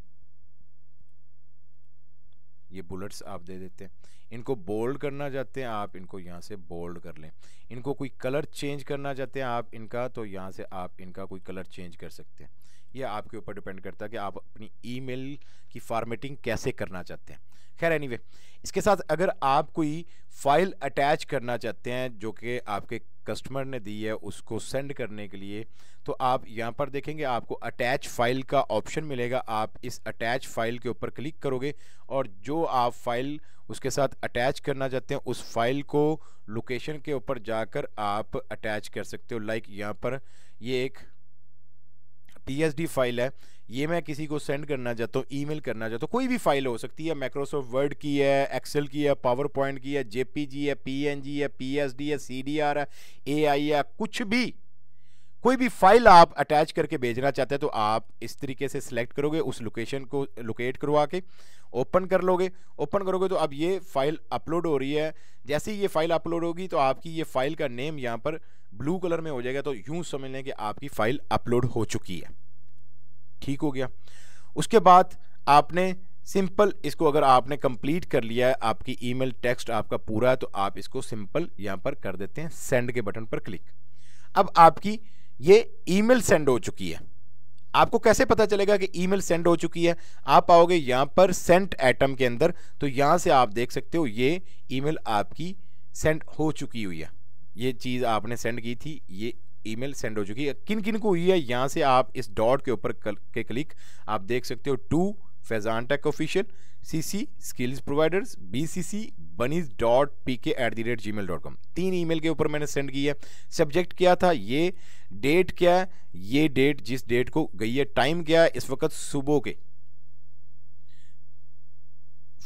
Speaker 1: ये बुलेट्स आप दे देते हैं इनको बोल्ड करना चाहते हैं आप इनको यहाँ से बोल्ड कर लें इनको कोई कलर चेंज करना चाहते हैं आप इनका तो यहाँ से आप इनका कोई कलर चेंज कर सकते हैं ये आपके ऊपर डिपेंड करता है कि आप अपनी ईमेल की फॉर्मेटिंग कैसे करना चाहते हैं खैर एनीवे इसके साथ अगर आप कोई फाइल अटैच करना चाहते हैं जो कि आपके कस्टमर ने दी है उसको सेंड करने के लिए तो आप यहाँ पर देखेंगे आपको अटैच फाइल का ऑप्शन मिलेगा आप इस अटैच फाइल के ऊपर क्लिक करोगे और जो आप फाइल उसके साथ अटैच करना चाहते हैं उस फाइल को लोकेशन के ऊपर जाकर आप अटैच कर सकते हो लाइक यहाँ पर ये एक पी फाइल है ये मैं किसी को सेंड करना चाहता हूँ ईमेल करना चाहता हूँ कोई भी फाइल हो सकती है माइक्रोसॉफ्ट वर्ड की है एक्सेल की है पावर पॉइंट की है जेपीजी है पीएनजी है पीएसडी है सीडीआर है एआई है कुछ भी कोई भी फाइल आप अटैच करके भेजना चाहते हैं तो आप इस तरीके से सिलेक्ट करोगे उस लोकेशन को लोकेट करवा के ओपन कर लोगे ओपन करोगे तो अब ये फाइल अपलोड हो रही है जैसे ही ये फाइल अपलोड होगी तो आपकी ये फाइल का नेम यहाँ पर ब्लू कलर में हो जाएगा तो यूं समझ लें कि आपकी फ़ाइल अपलोड हो चुकी है ठीक हो गया उसके बाद आपने सिंपल इसको अगर आपने कंप्लीट कर लिया है आपकी ईमेल टेक्स्ट आपका पूरा है तो आप इसको सिंपल यहाँ पर कर देते हैं सेंड के बटन पर क्लिक अब आपकी ये ईमेल सेंड हो चुकी है आपको कैसे पता चलेगा कि ईमेल सेंड हो चुकी है आप आओगे यहाँ पर सेंट एटम के अंदर तो यहाँ से आप देख सकते हो ये ईमेल आपकी सेंड हो चुकी हुई है ये चीज़ आपने सेंड की थी ये ईमेल सेंड हो चुकी है किन किन को हुई है यहाँ से आप इस डॉट के ऊपर के क्लिक आप देख सकते हो to Faizan tech official C C skills providers B C C bunnies dot P K at the rate ji mail dot com तीन ई मेल के ऊपर मैंने सेंड की है सब्जेक्ट क्या था ये डेट क्या है ये डेट जिस डेट को गई है टाइम क्या है इस वक्त सुबह के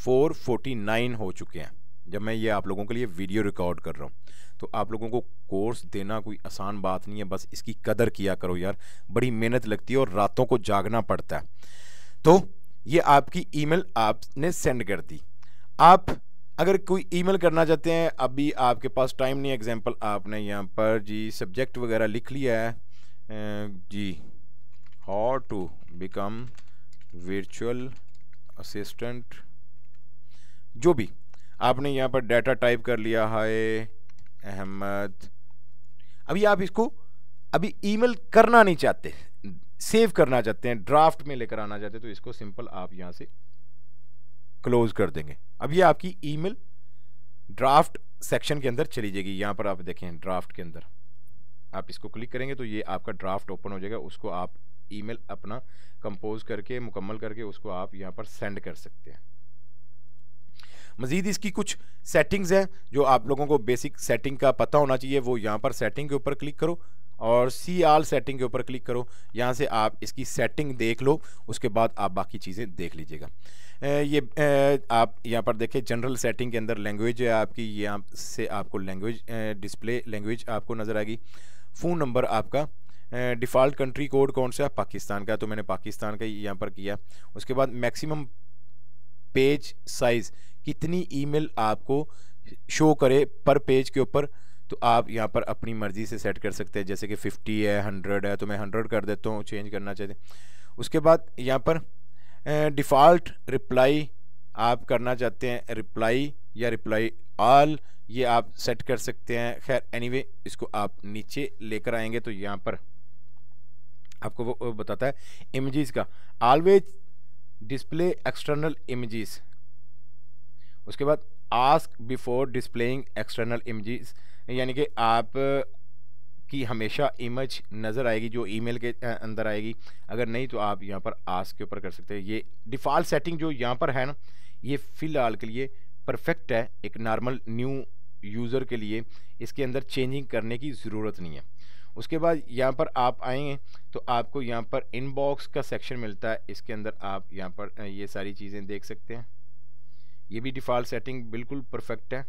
Speaker 1: फोर फोर्टी नाइन हो चुके हैं जब मैं ये आप लोगों के लिए वीडियो रिकॉर्ड कर रहा हूँ तो आप लोगों को कोर्स देना कोई आसान बात नहीं है बस इसकी कदर किया करो यार बड़ी मेहनत लगती है और रातों को जागना पड़ता है तो ये आपकी ईमेल आपने सेंड कर दी आप अगर कोई ईमेल करना चाहते हैं अभी आपके पास टाइम नहीं एग्जांपल आपने यहाँ पर जी सब्जेक्ट वगैरह लिख लिया है जी how to become virtual assistant जो भी आपने यहाँ पर डाटा टाइप कर लिया है अहमद अभी आप इसको अभी ईमेल करना नहीं चाहते सेव करना चाहते हैं ड्राफ्ट में लेकर आना चाहते हैं तो इसको सिंपल आप यहाँ से क्लोज कर देंगे अब ये आपकी ईमेल ड्राफ्ट सेक्शन के अंदर चली जाएगी यहाँ पर आप देखें ड्राफ्ट के अंदर आप इसको क्लिक करेंगे तो ये आपका ड्राफ्ट ओपन हो जाएगा उसको आप ईमेल अपना कंपोज करके मुकम्मल करके उसको आप यहाँ पर सेंड कर सकते हैं मज़ीद इसकी कुछ सेटिंग्स हैं जो आप लोगों को बेसिक सेटिंग का पता होना चाहिए वो यहाँ पर सेटिंग के ऊपर क्लिक करो और सी आल सेटिंग के ऊपर क्लिक करो यहाँ से आप इसकी सेटिंग देख लो उसके बाद आप बाकी चीज़ें देख लीजिएगा ये आप यहाँ पर देखें जनरल सेटिंग के अंदर लैंग्वेज है आपकी यहाँ से आपको लैंग्वेज डिस्प्ले लैंग्वेज आपको नज़र आएगी फ़ोन नंबर आपका डिफ़ॉल्ट कंट्री कोड कौन सा पाकिस्तान का तो मैंने पाकिस्तान का यहाँ पर किया उसके बाद मैक्सिमम पेज साइज़ कितनी ईमेल आपको शो करे पर पेज के ऊपर तो आप यहाँ पर अपनी मर्ज़ी से सेट कर सकते हैं जैसे कि 50 है 100 है तो मैं 100 कर देता हूँ चेंज करना चाहते उसके बाद यहाँ पर डिफ़ॉल्ट रिप्लाई आप करना चाहते हैं रिप्लाई या रिप्लाई ऑल ये आप सेट कर सकते हैं खैर एनीवे anyway, इसको आप नीचे लेकर आएंगे तो यहाँ पर आपको वो बताता है इमेजेस का ऑलवेज डिस्प्ले एक्सटर्नल इमेजेस उसके बाद ask before displaying external image यानी कि आप की हमेशा इमेज नज़र आएगी जो ईमेल के अंदर आएगी अगर नहीं तो आप यहाँ पर आस्क के ऊपर कर सकते हैं ये डिफ़ॉल्ट सेटिंग जो यहाँ पर है ना ये फ़िलहाल के लिए परफेक्ट है एक नॉर्मल न्यू यूज़र के लिए इसके अंदर चेंजिंग करने की ज़रूरत नहीं है उसके बाद यहाँ पर आप आएंगे तो आपको यहाँ पर इनबॉक्स का सेक्शन मिलता है इसके अंदर आप यहाँ पर ये सारी चीज़ें देख सकते हैं ये भी डिफ़ॉल्ट सेटिंग बिल्कुल परफेक्ट है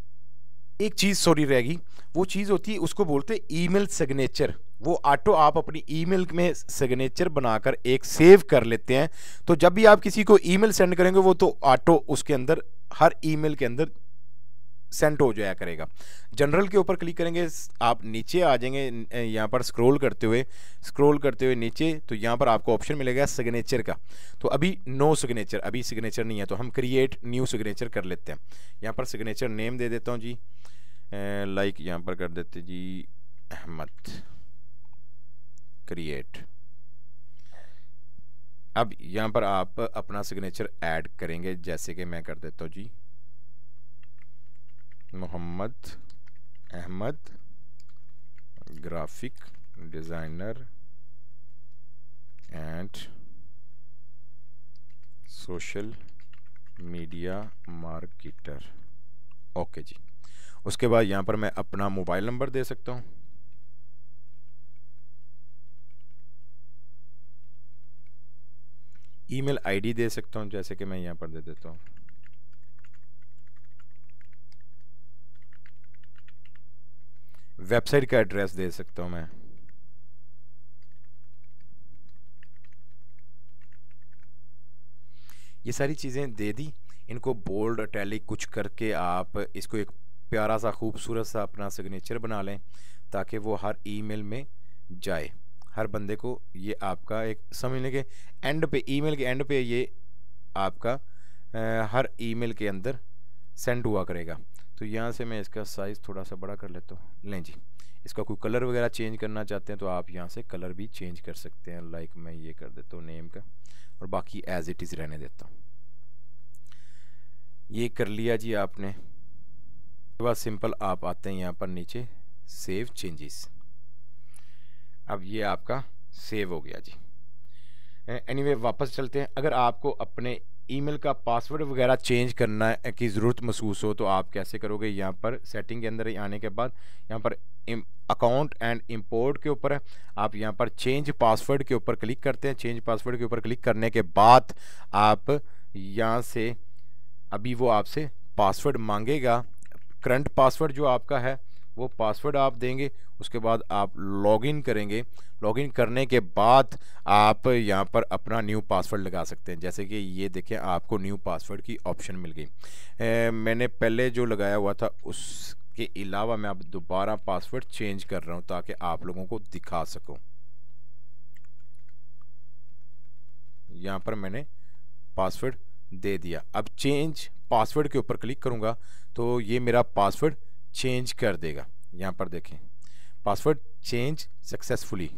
Speaker 1: एक चीज़ सॉरी रहेगी वो चीज़ होती है उसको बोलते हैं ईमेल सिग्नेचर वो ऑटो आप अपनी ईमेल में सिग्नेचर बनाकर एक सेव कर लेते हैं तो जब भी आप किसी को ईमेल सेंड करेंगे वो तो ऑटो उसके अंदर हर ईमेल के अंदर सेंट हो जाया करेगा जनरल के ऊपर क्लिक करेंगे आप नीचे आ जाएंगे यहाँ पर स्क्रॉल करते हुए स्क्रॉल करते हुए नीचे तो यहाँ पर आपको ऑप्शन मिलेगा सिग्नेचर का तो अभी नो सिग्नेचर अभी सिग्नेचर नहीं है तो हम क्रिएट न्यू सिग्नेचर कर लेते हैं यहाँ पर सिग्नेचर नेम दे देता हूँ जी लाइक यहाँ पर कर देते जी अहमद क्रिएट अब यहाँ पर आप अपना सिग्नेचर ऐड करेंगे जैसे कि मैं कर देता हूँ जी Mohammad Ahmad graphic designer and social media marketer okay जी उसके बाद यहाँ पर मैं अपना मोबाइल नंबर दे सकता हूँ ईमेल आईडी दे सकता हूँ जैसे कि मैं यहाँ पर दे देता हूँ वेबसाइट का एड्रेस दे सकता हूँ मैं ये सारी चीज़ें दे दी इनको बोल्ड टैली कुछ करके आप इसको एक प्यारा सा खूबसूरत सा अपना सिग्नेचर बना लें ताकि वो हर ईमेल में जाए हर बंदे को ये आपका एक समझ के एंड पे ईमेल के एंड पे ये आपका आ, हर ईमेल के अंदर सेंड हुआ करेगा तो यहाँ से मैं इसका साइज़ थोड़ा सा बड़ा कर लेता हूँ लें जी इसका कोई कलर वगैरह चेंज करना चाहते हैं तो आप यहाँ से कलर भी चेंज कर सकते हैं लाइक like मैं ये कर देता हूँ नेम का और बाकी एज़ इट इज़ रहने देता हूँ ये कर लिया जी आपने उसके बाद सिंपल आप आते हैं यहाँ पर नीचे सेव चेंजेस अब ये आपका सेव हो गया जी एनीवे anyway, वापस चलते हैं अगर आपको अपने ईमेल का पासवर्ड वगैरह चेंज करना की ज़रूरत महसूस हो तो आप कैसे करोगे यहाँ पर सेटिंग के अंदर आने के बाद यहाँ पर अकाउंट एंड इंपोर्ट के ऊपर है आप यहाँ पर चेंज पासवर्ड के ऊपर क्लिक करते हैं चेंज पासवर्ड के ऊपर क्लिक करने के बाद आप यहाँ से अभी वो आपसे पासवर्ड मांगेगा करंट पासवर्ड जो आपका है वो पासवर्ड आप देंगे उसके बाद आप लॉगिन करेंगे लॉगिन करने के बाद आप यहाँ पर अपना न्यू पासवर्ड लगा सकते हैं जैसे कि ये देखें आपको न्यू पासवर्ड की ऑप्शन मिल गई मैंने पहले जो लगाया हुआ था उसके अलावा मैं अब दोबारा पासवर्ड चेंज कर रहा हूँ ताकि आप लोगों को दिखा सकूँ यहाँ पर मैंने पासवर्ड दे दिया अब चेंज पासवर्ड के ऊपर क्लिक करूँगा तो ये मेरा पासवर्ड चेंज कर देगा यहाँ पर देखें पासवर्ड चेंज सक्सेसफुली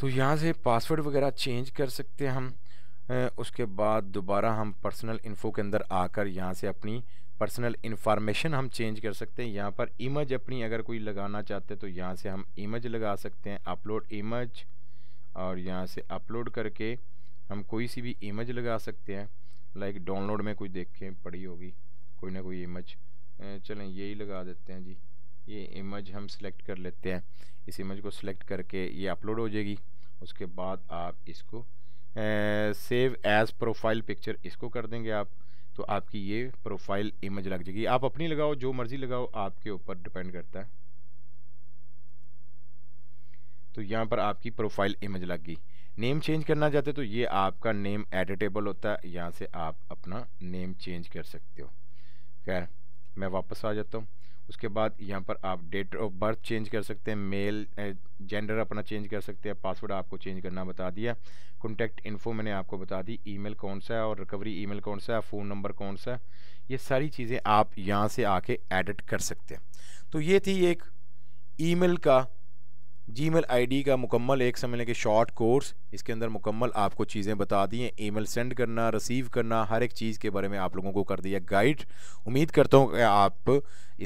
Speaker 1: तो यहाँ से पासवर्ड वगैरह चेंज कर सकते हैं हम उसके बाद दोबारा हम पर्सनल इन्फो के अंदर आकर यहाँ से अपनी पर्सनल इन्फॉर्मेशन हम चेंज कर सकते हैं यहाँ पर इमेज अपनी अगर कोई लगाना चाहते हैं तो यहाँ से हम इमेज लगा सकते हैं अपलोड इमेज और यहाँ से अपलोड करके हम कोई सी भी इमेज लगा सकते हैं लाइक डाउनलोड में कुछ देखें पड़ी होगी कोई ना कोई इमेज चलें यही लगा देते हैं जी ये इमेज हम सिलेक्ट कर लेते हैं इस इमेज को सिलेक्ट करके ये अपलोड हो जाएगी उसके बाद आप इसको सेव एज़ प्रोफाइल पिक्चर इसको कर देंगे आप तो आपकी ये प्रोफाइल इमेज लग जाएगी आप अपनी लगाओ जो मर्ज़ी लगाओ आपके ऊपर डिपेंड करता है तो यहाँ पर आपकी प्रोफाइल इमेज लग गई नेम चेंज करना चाहते तो ये आपका नेम एडिटेबल होता है यहाँ से आप अपना नेम चेंज कर सकते हो खैर मैं वापस आ जाता हूँ उसके बाद यहाँ पर आप डेट ऑफ बर्थ चेंज कर सकते हैं मेल जेंडर अपना चेंज कर सकते हैं पासवर्ड आपको चेंज करना बता दिया कॉन्टैक्ट इन्फो मैंने आपको बता दी ईमेल कौन सा है और रिकवरी ईमेल कौन सा है फ़ोन नंबर कौन सा है ये सारी चीज़ें आप यहाँ से आके एडिट कर सकते हैं तो ये थी एक ईमेल का जी मेल आई का मुकम्मल एक समझ लें कि शॉर्ट कोर्स इसके अंदर मुकम्मल आपको चीज़ें बता दी हैं ई मेल सेंड करना रिसीव करना हर एक चीज़ के बारे में आप लोगों को कर दिया गाइड उम्मीद करता हूँ कि आप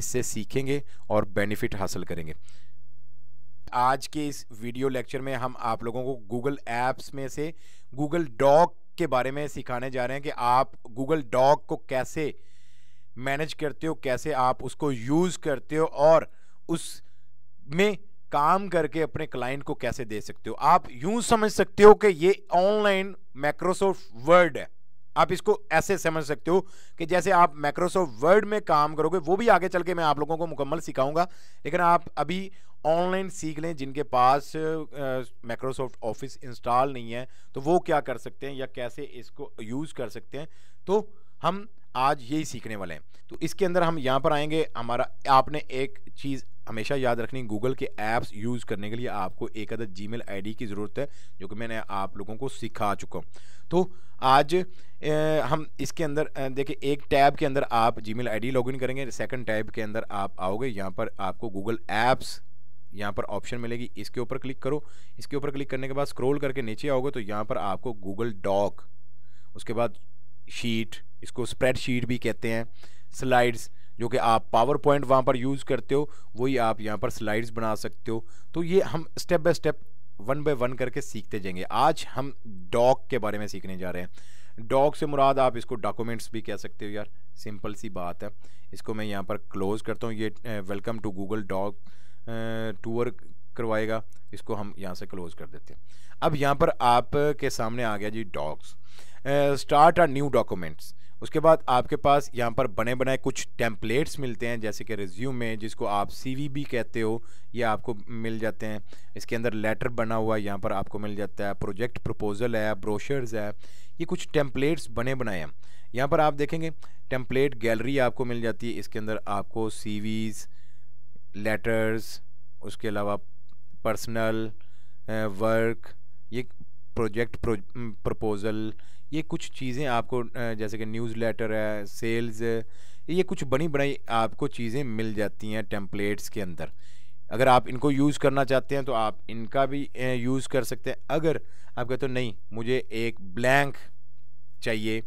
Speaker 1: इससे सीखेंगे और बेनिफिट हासिल करेंगे आज के इस वीडियो लेक्चर में हम आप लोगों को गूगल ऐप्स में से गूगल डॉक के बारे में सिखाने जा रहे हैं कि आप गूगल डॉक को कैसे मैनेज करते हो कैसे आप उसको यूज़ करते हो और उस में काम करके अपने क्लाइंट को कैसे दे सकते हो आप यूं समझ सकते हो कि ये ऑनलाइन माइक्रोसॉफ्ट वर्ड है आप इसको ऐसे समझ सकते हो कि जैसे आप माइक्रोसॉफ्ट वर्ड में काम करोगे वो भी आगे चल के मैं आप लोगों को मुकम्मल सिखाऊंगा लेकिन आप अभी ऑनलाइन सीख लें जिनके पास माइक्रोसॉफ्ट ऑफिस इंस्टॉल नहीं है तो वो क्या कर सकते हैं या कैसे इसको यूज़ कर सकते हैं तो हम आज यही सीखने वाले हैं तो इसके अंदर हम यहाँ पर आएंगे हमारा आपने एक चीज़ हमेशा याद रखनी गूगल के ऐप्स यूज़ करने के लिए आपको एक अदर जी मेल की ज़रूरत है जो कि मैंने आप लोगों को सिखा चुका हूँ तो आज ए, हम इसके अंदर देखिए एक टैब के अंदर आप जी मेल आई लॉगिन करेंगे सेकंड टैब के अंदर आप आओगे यहाँ पर आपको गूगल ऐप्स यहाँ पर ऑप्शन मिलेगी इसके ऊपर क्लिक करो इसके ऊपर क्लिक करने के बाद स्क्रॉल करके नीचे आओगे तो यहाँ पर आपको गूगल डॉक उसके बाद शीट इसको स्प्रेड शीट भी कहते हैं स्लाइड्स जो कि आप पावर पॉइंट वहाँ पर यूज़ करते हो वही आप यहाँ पर स्लाइड्स बना सकते हो तो ये हम step by step one by one करके सीखते जाएंगे आज हम डॉग के बारे में सीखने जा रहे हैं डॉग से मुराद आप इसको डॉक्यूमेंट्स भी कह सकते हो यार सिंपल सी बात है इसको मैं यहाँ पर क्लोज़ करता हूँ ये welcome to Google docs tour करवाएगा इसको हम यहाँ से क्लोज़ कर देते हैं अब यहाँ पर आपके सामने आ गया जी docs start a new documents उसके बाद आपके पास यहाँ पर बने बनाए कुछ टेम्पलेट्स मिलते हैं जैसे कि रिज्यूम में जिसको आप सी भी कहते हो ये आपको मिल जाते हैं इसके अंदर लेटर बना हुआ यहाँ पर आपको मिल जाता है प्रोजेक्ट प्रपोजल है ब्रोशर्स है ये कुछ टेम्पलेट्स बने बनाए हैं यहाँ पर आप देखेंगे टेम्पलेट गैलरी आपको मिल जाती है इसके अंदर आपको सी लेटर्स उसके अलावा पर्सनल वर्क ये प्रोजेक्ट प्रो, ये कुछ चीज़ें आपको जैसे कि न्यूज़ लेटर है सेल्स ये कुछ बनी बनाई आपको चीज़ें मिल जाती हैं टेम्पलेट्स के अंदर अगर आप इनको यूज़ करना चाहते हैं तो आप इनका भी यूज़ कर सकते हैं अगर आप कहते हो नहीं मुझे एक ब्लैंक चाहिए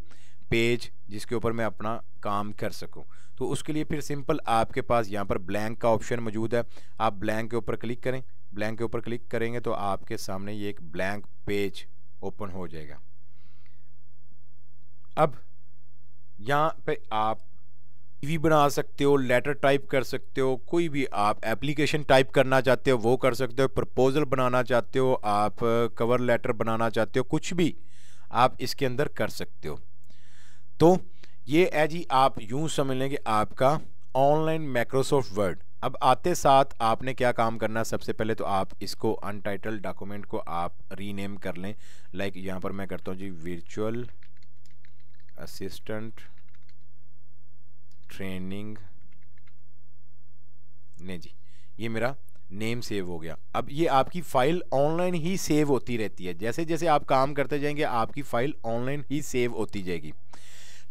Speaker 1: पेज जिसके ऊपर मैं अपना काम कर सकूं तो उसके लिए फिर सिंपल आपके पास यहाँ पर ब्लैंक का ऑप्शन मौजूद है आप ब्लैंक के ऊपर क्लिक करें ब्लैंक के ऊपर क्लिक करेंगे तो आपके सामने ये एक ब्लैंक पेज ओपन हो जाएगा अब यहाँ पे आप वी बना सकते हो लेटर टाइप कर सकते हो कोई भी आप एप्लीकेशन टाइप करना चाहते हो वो कर सकते हो प्रपोज़ल बनाना चाहते हो आप कवर लेटर बनाना चाहते हो कुछ भी आप इसके अंदर कर सकते हो तो ये है जी आप यूँ समझ लें कि आपका ऑनलाइन माइक्रोसॉफ्ट वर्ड अब आते साथ आपने क्या काम करना है सबसे पहले तो आप इसको अनटाइटल्ड डॉक्यूमेंट को आप रीनेम कर लें लाइक यहाँ पर मैं करता हूँ जी वर्चुअल असिस्टेंट ट्रेनिंग ने जी ये मेरा नेम सेव हो गया अब ये आपकी फ़ाइल ऑनलाइन ही सेव होती रहती है जैसे जैसे आप काम करते जाएंगे आपकी फ़ाइल ऑनलाइन ही सेव होती जाएगी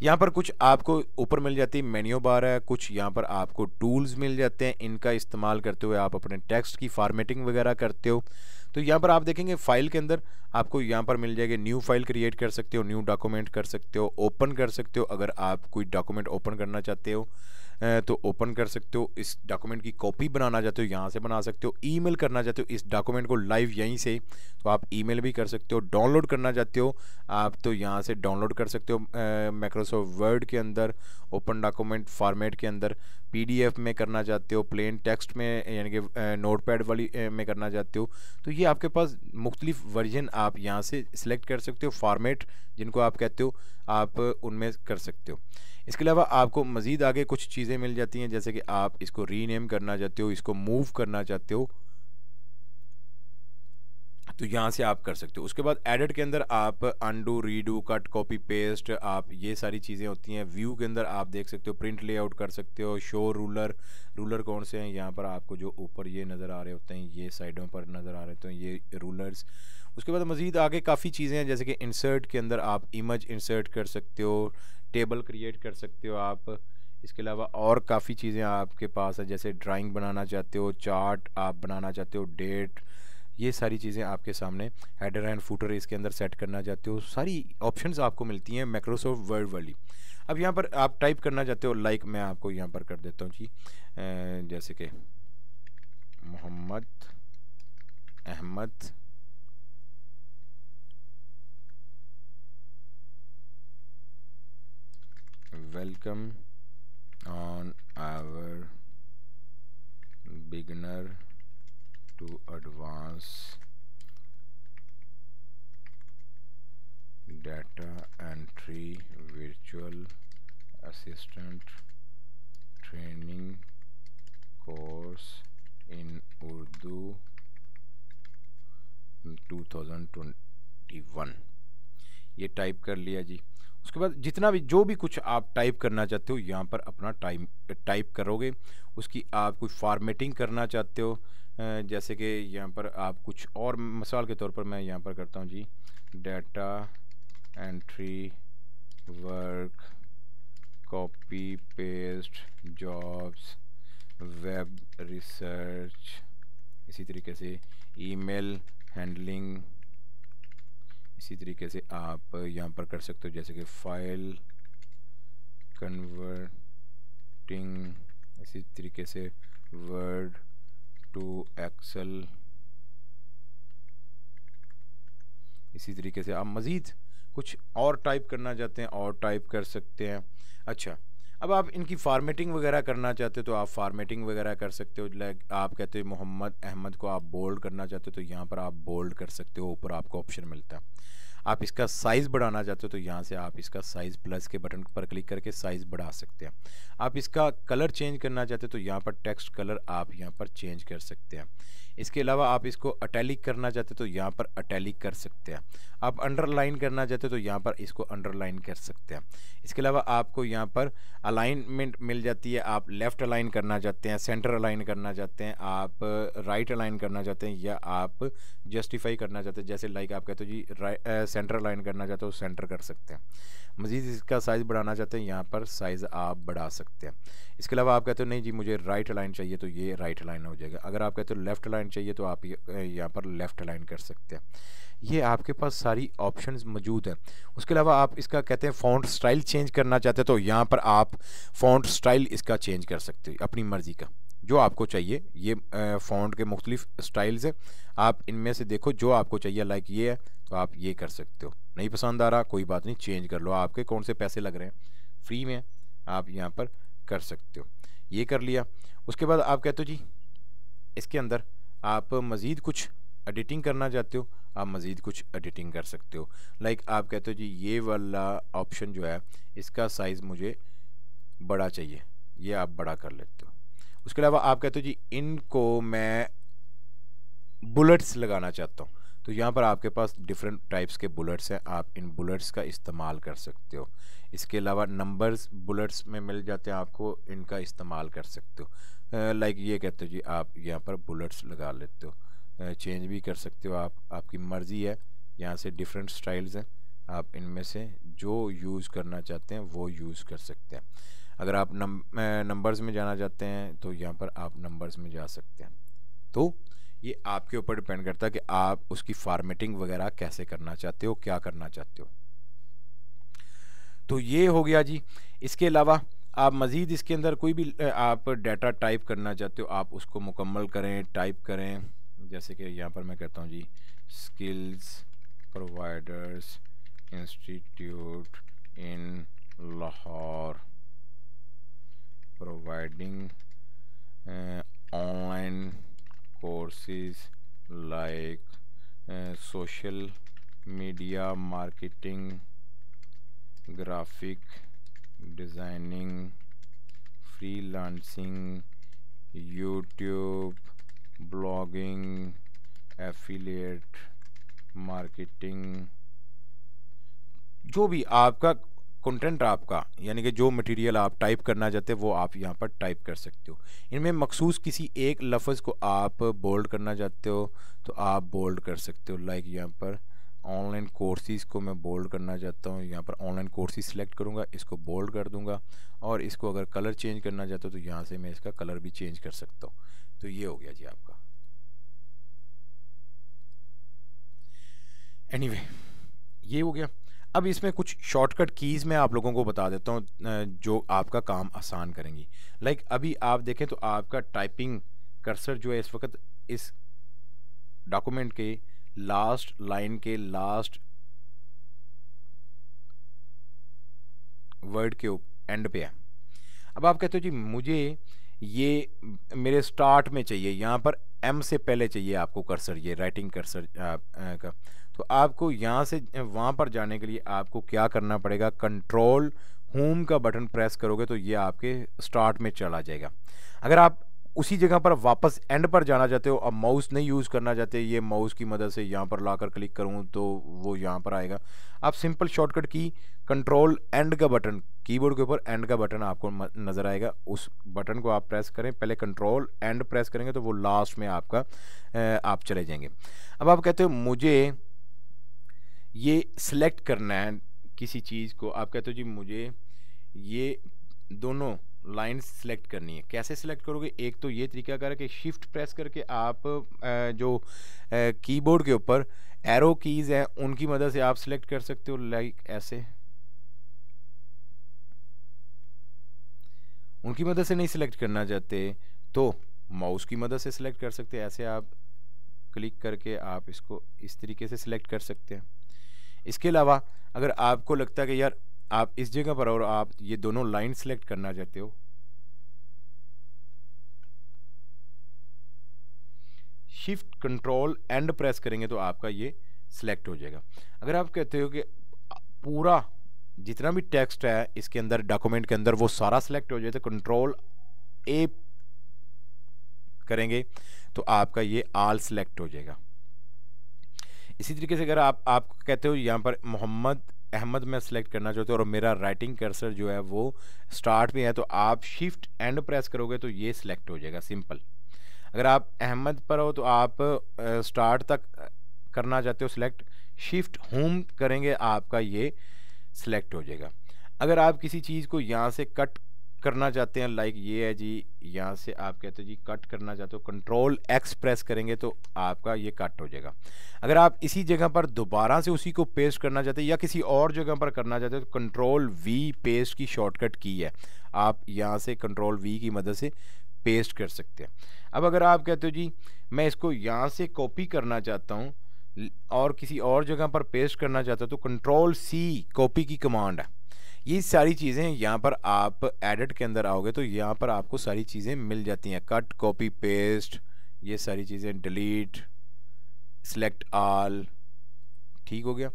Speaker 1: यहाँ पर कुछ आपको ऊपर मिल जाती है मेन्यू बार है कुछ यहाँ पर आपको टूल्स मिल जाते हैं इनका इस्तेमाल करते हुए आप अपने टेक्स्ट की फार्मेटिंग वगैरह करते हो तो यहाँ पर आप देखेंगे फ़ाइल के अंदर आपको यहाँ पर मिल जाएगी न्यू फाइल क्रिएट कर सकते हो न्यू डॉक्यूमेंट कर सकते हो ओपन कर सकते हो अगर आप कोई डॉक्यूमेंट ओपन करना चाहते हो तो ओपन कर सकते हो इस डॉक्यूमेंट की कॉपी बनाना चाहते हो यहाँ से बना सकते हो ईमेल करना चाहते हो इस डॉक्यूमेंट को लाइव यहीं से तो आप ईमेल भी कर सकते हो डाउनलोड करना चाहते हो आप तो यहाँ से डाउनलोड कर सकते हो माइक्रोसॉफ्ट वर्ड के अंदर ओपन डॉक्यूमेंट फॉर्मेट के अंदर पी में करना चाहते हो प्लेन टेक्स्ट में यानी कि नोट वाली में करना चाहते हो तो ये आपके पास मुख्तलिफ वर्जन आप यहाँ से सिलेक्ट कर सकते हो फॉर्मेट जिनको आप कहते हो आप उनमें कर सकते हो इसके अलावा आपको मज़ीद आगे कुछ चीज़ें मिल जाती हैं जैसे कि आप इसको रीनेम करना चाहते हो इसको मूव करना चाहते हो तो यहाँ से आप कर सकते हो उसके बाद एडिट के अंदर आप undo redo cut copy paste आप ये सारी चीज़ें होती हैं व्यू के अंदर आप देख सकते हो प्रिंट लेआउट कर सकते हो शो रूलर रूलर कौन से हैं यहाँ पर आपको जो ऊपर ये नज़र आ रहे होते हैं ये साइडों पर नज़र आ रहे होते हैं ये रूलर्स उसके बाद मज़ीद आगे काफ़ी चीज़ें हैं जैसे कि इंसर्ट के अंदर आप इमेज इंसर्ट कर सकते हो टेबल क्रिएट कर सकते हो आप इसके अलावा और काफ़ी चीज़ें आपके पास है जैसे ड्राइंग बनाना चाहते हो चार्ट आप बनाना चाहते हो डेट ये सारी चीज़ें आपके सामने हेडर एंड फूटर इसके अंदर सेट करना चाहते हो सारी ऑप्शंस आपको मिलती हैं माइक्रोसॉफ्ट वर्ड वाली अब यहाँ पर आप टाइप करना चाहते हो लाइक मैं आपको यहाँ पर कर देता हूँ जी जैसे कि Mohammad Ahmad welcome on our beginner to advanced data entry virtual assistant training course in Urdu 2021 ये टाइप कर लिया जी उसके बाद जितना भी जो भी कुछ आप टाइप करना चाहते हो यहाँ पर अपना टाइम टाइप करोगे उसकी आप कोई फार्मेटिंग करना चाहते हो जैसे कि यहाँ पर आप कुछ और मिसाल के तौर पर मैं यहाँ पर करता हूँ जी data entry work copy paste jobs web research इसी तरीके से ईमेल हैंडलिंग इसी तरीके से आप यहाँ पर कर सकते हो जैसे कि फाइल कन्वर्टिंग इसी तरीके से वर्ड टू एक्सल इसी तरीके से आप मज़ीद कुछ और टाइप करना चाहते हैं और टाइप कर सकते हैं अच्छा अब आप इनकी फार्मेटिंग वगैरह करना चाहते हो तो आप फार्मेटिंग वगैरह कर सकते हो लाइक आप कहते हो मोहम्मद अहमद को आप बोल्ड करना चाहते हो तो यहाँ पर आप बोल्ड कर सकते हो ऊपर आपको ऑप्शन मिलता है आप इसका साइज़ बढ़ाना चाहते हो तो यहाँ से आप इसका साइज़ प्लस के बटन पर क्लिक करके साइज़ बढ़ा सकते हैं आप इसका कलर चेंज करना चाहते हो तो यहाँ पर टेक्स्ट कलर आप यहाँ पर चेंज कर सकते हैं इसके अलावा आप इसको अटैलिक करना चाहते तो यहाँ पर अटैलिक कर सकते हैं आप अंडरलाइन करना चाहते तो यहाँ पर इसको अंडरलाइन कर सकते हैं इसके अलावा आपको यहाँ पर अलाइनमेंट मिल जाती है आप लेफ़्ट अलाइन करना चाहते हैं सेंटर अलाइन करना चाहते हैं आप राइट अलाइन करना चाहते हैं या आप जस्टिफाई करना चाहते हैं जैसे लाइक आप कहते हो जी सेंटर अलाइन करना चाहते हो सेंटर कर सकते हैं मज़ीद इसका साइज़ बढ़ाना चाहते हैं यहाँ पर साइज़ आप बढ़ा सकते हैं इसके अलावा आप कहते हो नहीं जी मुझे राइट अलाइन चाहिए तो ये राइट अलाइन हो जाएगा अगर आप कहते हो लेफ़्ट अलाइन लाइन चाहिए तो आप यहाँ पर लेफ़्ट लाइन कर सकते हैं ये आपके पास सारी ऑप्शन मौजूद हैं उसके अलावा आप इसका कहते हैं फ़ॉन्ट स्टाइल चेंज करना चाहते हैं तो यहाँ पर आप फ़ॉन्ट स्टाइल इसका चेंज कर सकते हो अपनी मर्ज़ी का जो आपको चाहिए ये फ़ॉन्ट के मुख्तलिफ स्टाइल्स हैं आप इनमें से देखो जो आपको चाहिए लाइक ये है तो आप ये कर सकते हो नहीं पसंद आ रहा कोई बात नहीं चेंज कर लो आपके कौन से पैसे लग रहे हैं फ्री में आप यहाँ पर कर सकते हो ये कर लिया उसके बाद आप कहते हो जी इसके अंदर आप मज़ीद कुछ एडिटिंग करना चाहते हो आप मज़ीद कुछ एडिटिंग कर सकते हो लाइक आप कहते हो जी ये वाला ऑप्शन जो है इसका साइज़ मुझे बड़ा चाहिए ये आप बड़ा कर लेते हो उसके अलावा आप कहते हो जी इनको मैं बुलेट्स लगाना चाहता हूँ तो यहाँ पर आपके पास डिफरेंट टाइप्स के बुलेट्स हैं आप इन बुलेट्स का इस्तेमाल कर सकते हो इसके अलावा नंबर्स बुलेट्स में मिल जाते हैं आपको इनका इस्तेमाल कर सकते हो लाइक ये कहते हो जी आप यहाँ पर बुलेट्स लगा लेते हो चेंज भी कर सकते हो आप आपकी मर्ज़ी है यहाँ से डिफरेंट स्टाइल्स हैं आप इनमें से जो यूज़ करना चाहते हैं वो यूज़ कर सकते हैं अगर आप नंबर्स में जाना चाहते हैं तो यहाँ पर आप नंबर्स में जा सकते हैं तो ये आपके ऊपर डिपेंड करता है कि आप उसकी फार्मेटिंग वगैरह कैसे करना चाहते हो क्या करना चाहते हो तो ये हो गया जी इसके अलावा आप मज़ीद इसके अंदर कोई भी आप डाटा टाइप करना चाहते हो आप उसको मुकम्मल करें टाइप करें जैसे कि यहाँ पर मैं कहता हूँ जी skills providers institute in Lahore providing online courses like social media marketing graphic designing freelancing YouTube blogging affiliate marketing जो भी आपका कंटेंट आपका यानी कि जो मटेरियल आप टाइप करना चाहते हैं वो आप यहाँ पर टाइप कर सकते हो इनमें मखसूस किसी एक लफ्ज़ को आप बोल्ड करना चाहते हो तो आप बोल्ड कर सकते हो लाइक यहाँ पर ऑनलाइन कोर्सेज़ को मैं बोल्ड करना चाहता हूँ यहाँ पर ऑनलाइन कोर्सेज सेलेक्ट करूँगा इसको बोल्ड कर दूँगा और इसको अगर कलर चेंज करना चाहता हूँ तो यहाँ से मैं इसका कलर भी चेंज कर सकता हूँ तो ये हो गया जी आपका एनीवे anyway, ये हो गया अब इसमें कुछ शॉर्टकट कीज़ मैं आप लोगों को बता देता हूँ जो आपका काम आसान करेंगी लाइक like अभी आप देखें तो आपका टाइपिंग कर्सर जो है इस वक्त इस डॉक्यूमेंट के लास्ट लाइन के लास्ट वर्ड के एंड पे है अब आप कहते हो जी मुझे ये मेरे स्टार्ट में चाहिए यहाँ पर एम से पहले चाहिए आपको कर्सर ये राइटिंग कर्सर का तो आपको यहाँ से वहाँ पर जाने के लिए आपको क्या करना पड़ेगा कंट्रोल होम का बटन प्रेस करोगे तो ये आपके स्टार्ट में चला जाएगा अगर आप उसी जगह पर वापस एंड पर जाना चाहते हो अब माउस नहीं यूज़ करना चाहते ये माउस की मदद से यहाँ पर लाकर क्लिक करूँ तो वो यहाँ पर आएगा आप सिंपल शॉर्टकट की कंट्रोल एंड का बटन कीबोर्ड के ऊपर एंड का बटन आपको नज़र आएगा उस बटन को आप प्रेस करें पहले कंट्रोल एंड प्रेस करेंगे तो वो लास्ट में आपका आप चले जाएंगे अब आप कहते हो मुझे ये सिलेक्ट करना है किसी चीज़ को आप कहते हो जी मुझे ये दोनों लाइन सेलेक्ट करनी है कैसे सिलेक्ट करोगे एक तो ये तरीका कर कि शिफ्ट प्रेस करके आप जो कीबोर्ड के ऊपर एरो कीज़ हैं उनकी मदद से आप सेलेक्ट कर सकते हो लाइक ऐसे उनकी मदद से नहीं सिलेक्ट करना चाहते तो माउस की मदद से सिलेक्ट कर सकते हैं ऐसे आप क्लिक करके आप इसको इस तरीके से सिलेक्ट कर सकते हैं इसके अलावा अगर आपको लगता है कि यार आप इस जगह पर और आप ये दोनों लाइन सेलेक्ट करना चाहते हो शिफ्ट कंट्रोल एंड प्रेस करेंगे तो आपका ये सिलेक्ट हो जाएगा अगर आप कहते हो कि पूरा जितना भी टेक्स्ट है इसके अंदर डॉक्यूमेंट के अंदर वो सारा सिलेक्ट हो जाए तो कंट्रोल ए करेंगे तो आपका ये आल सिलेक्ट हो जाएगा इसी तरीके से अगर आप आप कहते हो यहाँ पर मोहम्मद अहमद में सेलेक्ट करना चाहते हो और मेरा राइटिंग कर्सर जो है वो स्टार्ट में है तो आप शिफ्ट एंड प्रेस करोगे तो ये सिलेक्ट हो जाएगा सिंपल अगर आप अहमद पर हो तो आप स्टार्ट तक करना चाहते हो सिलेक्ट शिफ्ट होम करेंगे आपका ये सिलेक्ट हो जाएगा अगर आप किसी चीज़ को यहाँ से कट करना चाहते हैं लाइक ये है जी यहाँ से आप कहते हो जी कट करना चाहते हो कंट्रोल एक्स प्रेस करेंगे तो आपका ये कट हो जाएगा अगर आप इसी जगह पर दोबारा से उसी को पेस्ट करना चाहते हैं या किसी और जगह पर करना चाहते हो तो कंट्रोल वी पेस्ट की शॉर्टकट की है आप यहाँ से कंट्रोल वी की मदद से पेस्ट कर सकते हैं अब अगर आप कहते हो जी मैं इसको यहाँ से कॉपी करना चाहता हूँ और किसी और जगह पर पेस्ट करना चाहता हूँ तो कंट्रोल सी कॉपी की कमांड है ये सारी चीज़ें यहाँ पर आप एडिट के अंदर आओगे तो यहाँ पर आपको सारी चीज़ें मिल जाती हैं कट कॉपी पेस्ट ये सारी चीज़ें डिलीट सेलेक्ट आल ठीक हो गया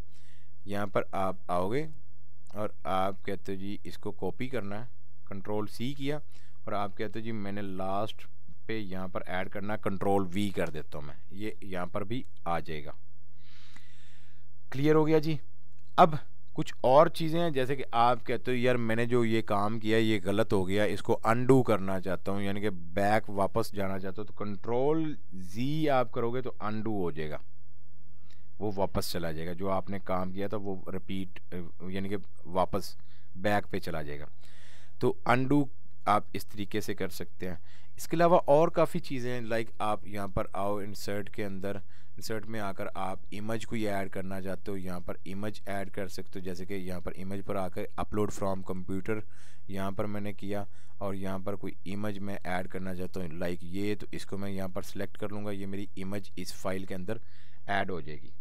Speaker 1: यहाँ पर आप आओगे और आप कहते हो जी इसको कॉपी करना है कंट्रोल सी किया और आप कहते हो जी मैंने लास्ट पे यहाँ पर ऐड करना कंट्रोल वी कर देता हूँ मैं ये यहाँ पर भी आ जाएगा क्लियर हो गया जी अब कुछ और चीज़ें हैं जैसे कि आप कहते हो यार मैंने जो ये काम किया ये गलत हो गया इसको अनडू करना चाहता हूँ यानी कि बैक वापस जाना चाहता हूँ तो कंट्रोल जी आप करोगे तो अनडू हो जाएगा वो वापस चला जाएगा जो आपने काम किया था वो रिपीट यानी कि वापस बैक पे चला जाएगा तो अनडू आप इस तरीके से कर सकते हैं इसके अलावा और काफ़ी चीज़ें लाइक आप यहाँ पर आओ इंसर्ट के अंदर इंसर्ट में आकर आप इमेज को ये ऐड करना चाहते हो यहाँ पर इमेज ऐड कर सकते हो जैसे कि यहाँ पर इमेज पर आकर अपलोड फ्रॉम कंप्यूटर यहाँ पर मैंने किया और यहाँ पर कोई इमेज मैं ऐड करना चाहता हूँ लाइक ये तो इसको मैं यहाँ पर सिलेक्ट कर लूँगा ये मेरी इमेज इस फाइल के अंदर ऐड हो जाएगी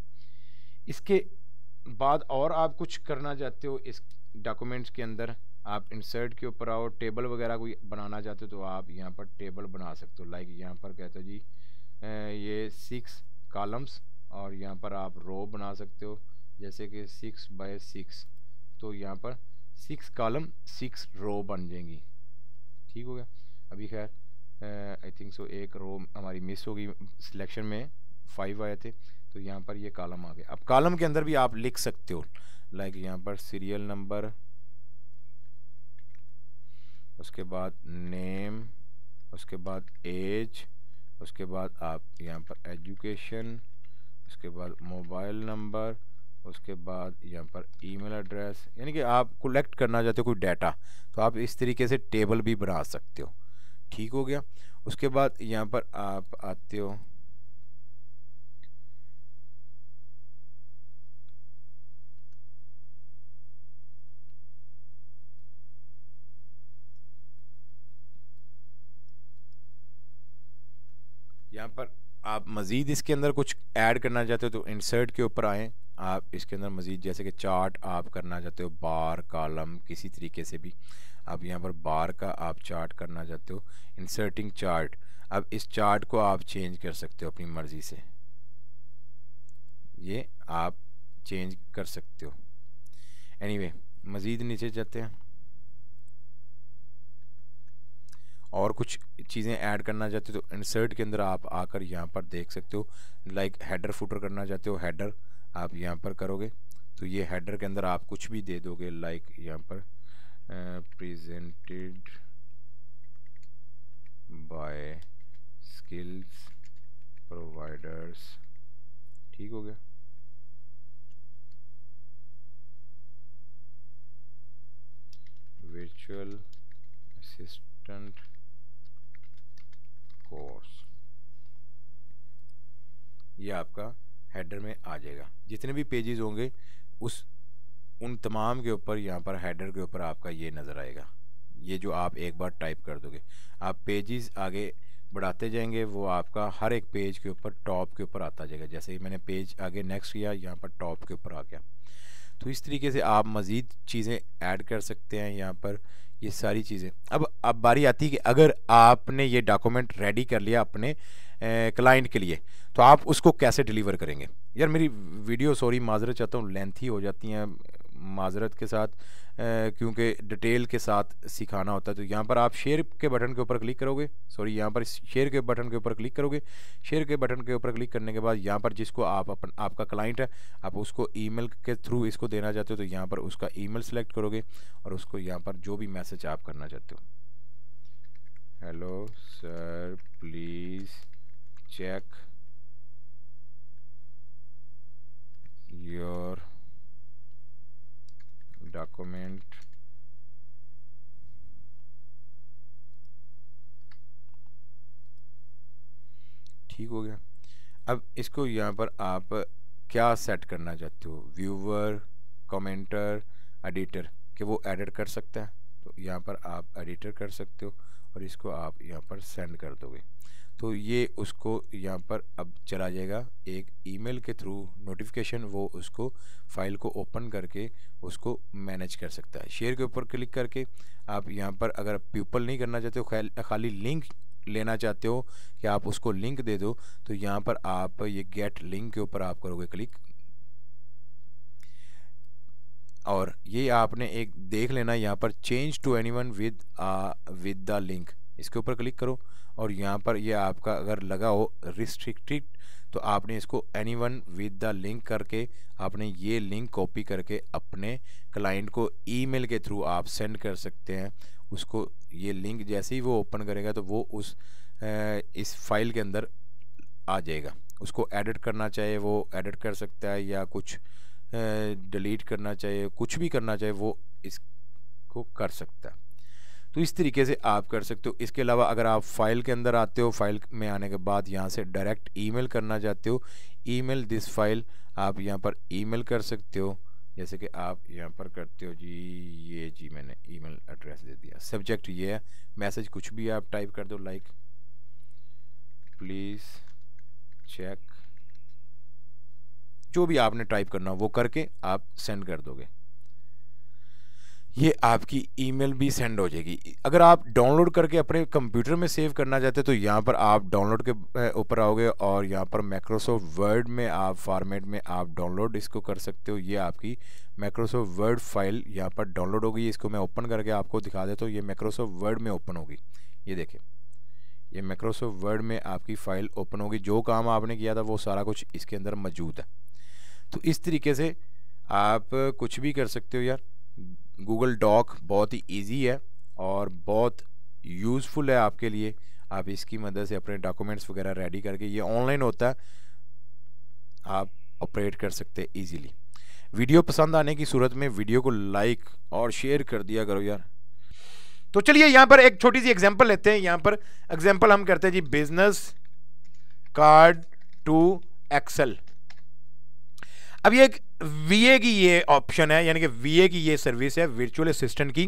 Speaker 1: इसके बाद और आप कुछ करना चाहते हो इस डॉक्यूमेंट्स के अंदर आप इंसर्ट के ऊपर आओ टेबल वगैरह कोई बनाना चाहते हो तो आप यहाँ पर टेबल बना सकते हो लाइक यहाँ पर कहते हो जी ये सिक्स कॉलम्स और यहाँ पर आप रो बना सकते हो जैसे कि सिक्स बाय सिक्स तो यहाँ पर सिक्स कॉलम सिक्स रो बन जाएंगी ठीक हो गया अभी खैर आई थिंक सो एक रो हमारी मिस होगी सिलेक्शन में फाइव आए थे तो यहाँ पर ये कॉलम आ गया अब कॉलम के अंदर भी आप लिख सकते हो लाइक यहाँ पर सीरियल नंबर उसके बाद नेम उसके बाद एज उसके बाद आप यहाँ पर एजुकेशन उसके बाद मोबाइल नंबर उसके बाद यहाँ पर ईमेल एड्रेस यानी कि आप कलेक्ट करना चाहते हो कोई डाटा तो आप इस तरीके से टेबल भी बना सकते हो ठीक हो गया उसके बाद यहाँ पर आप आते हो आप मज़ीद इसके अंदर कुछ ऐड करना चाहते हो तो इंसर्ट के ऊपर आएँ आप इसके अंदर मज़ीद जैसे कि चार्ट आप करना चाहते हो बार कॉलम किसी तरीके से भी आप यहाँ पर बार का आप चार्ट करना चाहते हो इंसर्टिंग चार्ट अब इस चार्ट को आप चेंज कर सकते हो अपनी मर्ज़ी से ये आप चेंज कर सकते हो एनीवे anyway, मज़ीद नीचे जाते हैं और कुछ चीज़ें ऐड करना चाहते हो तो इंसर्ट के अंदर आप आकर यहाँ पर देख सकते हो लाइक हेडर फुटर करना चाहते हो हेडर आप यहाँ पर करोगे तो ये हेडर के अंदर आप कुछ भी दे दोगे लाइक यहाँ पर प्रेजेंटेड बाय स्किल्स प्रोवाइडर्स ठीक हो गया virtual assistant कोर्स ये आपका हेडर में आ जाएगा जितने भी पेजेस होंगे उस उन तमाम के ऊपर यहाँ पर हेडर के ऊपर आपका ये नज़र आएगा ये जो आप एक बार टाइप कर दोगे आप पेजेस आगे बढ़ाते जाएंगे वो आपका हर एक पेज के ऊपर टॉप के ऊपर आता जाएगा जैसे ही मैंने पेज आगे नेक्स्ट किया यहाँ पर टॉप के ऊपर आ गया तो इस तरीके से आप मज़ीद चीज़ें ऐड कर सकते हैं यहाँ पर ये सारी चीज़ें अब अब बारी आती है कि अगर आपने ये डॉक्यूमेंट रेडी कर लिया अपने क्लाइंट के लिए तो आप उसको कैसे डिलीवर करेंगे यार मेरी वीडियो सॉरी माजरत चाहता हूँ लेंथी हो जाती हैं माजरत के साथ क्योंकि डिटेल के साथ सिखाना होता है तो यहाँ पर आप शेयर के बटन के ऊपर क्लिक करोगे सॉरी यहाँ पर शेयर के बटन के ऊपर क्लिक करोगे शेयर के बटन के ऊपर क्लिक करने के बाद यहाँ पर जिसको आप अपन आपका क्लाइंट है आप उसको ईमेल के थ्रू इसको देना चाहते हो तो यहाँ पर उसका ईमेल सेलेक्ट करोगे और उसको यहाँ पर जो भी मैसेज आप करना चाहते हो hello sir please check your document ठीक हो गया अब इसको यहाँ पर आप क्या सेट करना चाहते हो व्यूवर कमेंटर एडिटर कि वो एडिट कर सकता है तो यहाँ पर आप एडिटर कर सकते हो और इसको आप यहाँ पर सेंड कर दोगे तो ये उसको यहाँ पर अब चला जाएगा एक ईमेल के थ्रू नोटिफिकेशन वो उसको फाइल को ओपन करके उसको मैनेज कर सकता है शेयर के ऊपर क्लिक करके आप यहाँ पर अगर पीपल नहीं करना चाहते हो खाली लिंक लेना चाहते हो कि आप उसको लिंक दे दो तो यहाँ पर आप ये गेट लिंक के ऊपर आप करोगे क्लिक और ये आपने एक देख लेना यहाँ पर change to one with with the link इसके ऊपर क्लिक करो और यहाँ पर ये यह आपका अगर लगा हो रिस्ट्रिक्टेड तो आपने इसको anyone with the link करके आपने ये लिंक कॉपी करके अपने क्लाइंट को ईमेल के थ्रू आप सेंड कर सकते हैं उसको ये लिंक जैसे ही वो ओपन करेगा तो वो उस इस फाइल के अंदर आ जाएगा उसको एडिट करना चाहिए वो एडिट कर सकता है या कुछ डिलीट करना चाहिए कुछ भी करना चाहिए वो इसको कर सकता है तो इस तरीके से आप कर सकते हो इसके अलावा अगर आप फाइल के अंदर आते हो फाइल में आने के बाद यहाँ से डायरेक्ट ईमेल करना चाहते हो ईमेल दिस फाइल आप यहाँ पर ईमेल कर सकते हो जैसे कि आप यहाँ पर करते हो जी ये जी मैंने ईमेल एड्रेस दे दिया सब्जेक्ट ये है मैसेज कुछ भी आप टाइप कर दो लाइक प्लीज़ चेक जो भी आपने टाइप करना हो वो करके आप सेंड कर दोगे ये आपकी ईमेल भी सेंड हो जाएगी अगर आप डाउनलोड करके अपने कंप्यूटर में सेव करना चाहते हैं तो यहाँ पर आप डाउनलोड के ऊपर आओगे और यहाँ पर माइक्रोसॉफ्ट वर्ड में आप फॉर्मेट में आप डाउनलोड इसको कर सकते हो ये आपकी माइक्रोसॉफ्ट वर्ड फाइल यहाँ पर डाउनलोड होगी इसको मैं ओपन करके आपको दिखा देता हूँ ये माइक्रोसॉफ्ट वर्ड में ओपन होगी ये देखें ये माइक्रोसॉफ्ट वर्ड में आपकी फ़ाइल ओपन होगी जो काम आपने किया था वो सारा कुछ इसके अंदर मौजूद है तो इस तरीके से आप कुछ भी कर सकते हो यार गूगल डॉक बहुत ही ईजी है और बहुत यूज़फुल है आपके लिए आप इसकी मदद से अपने डॉक्यूमेंट्स वगैरह रेडी करके ये ऑनलाइन होता है आप ऑपरेट कर सकते इजीली वीडियो पसंद आने की सूरत में वीडियो को लाइक और शेयर कर दिया करो यार तो चलिए यहाँ पर एक छोटी सी एग्जांपल लेते हैं यहाँ पर एग्जांपल हम करते हैं जी बिजनेस कार्ड टू एक्सेल अब ये वी वीए की ये ऑप्शन है यानी कि वीए की ये सर्विस है वर्चुअल असिस्टेंट की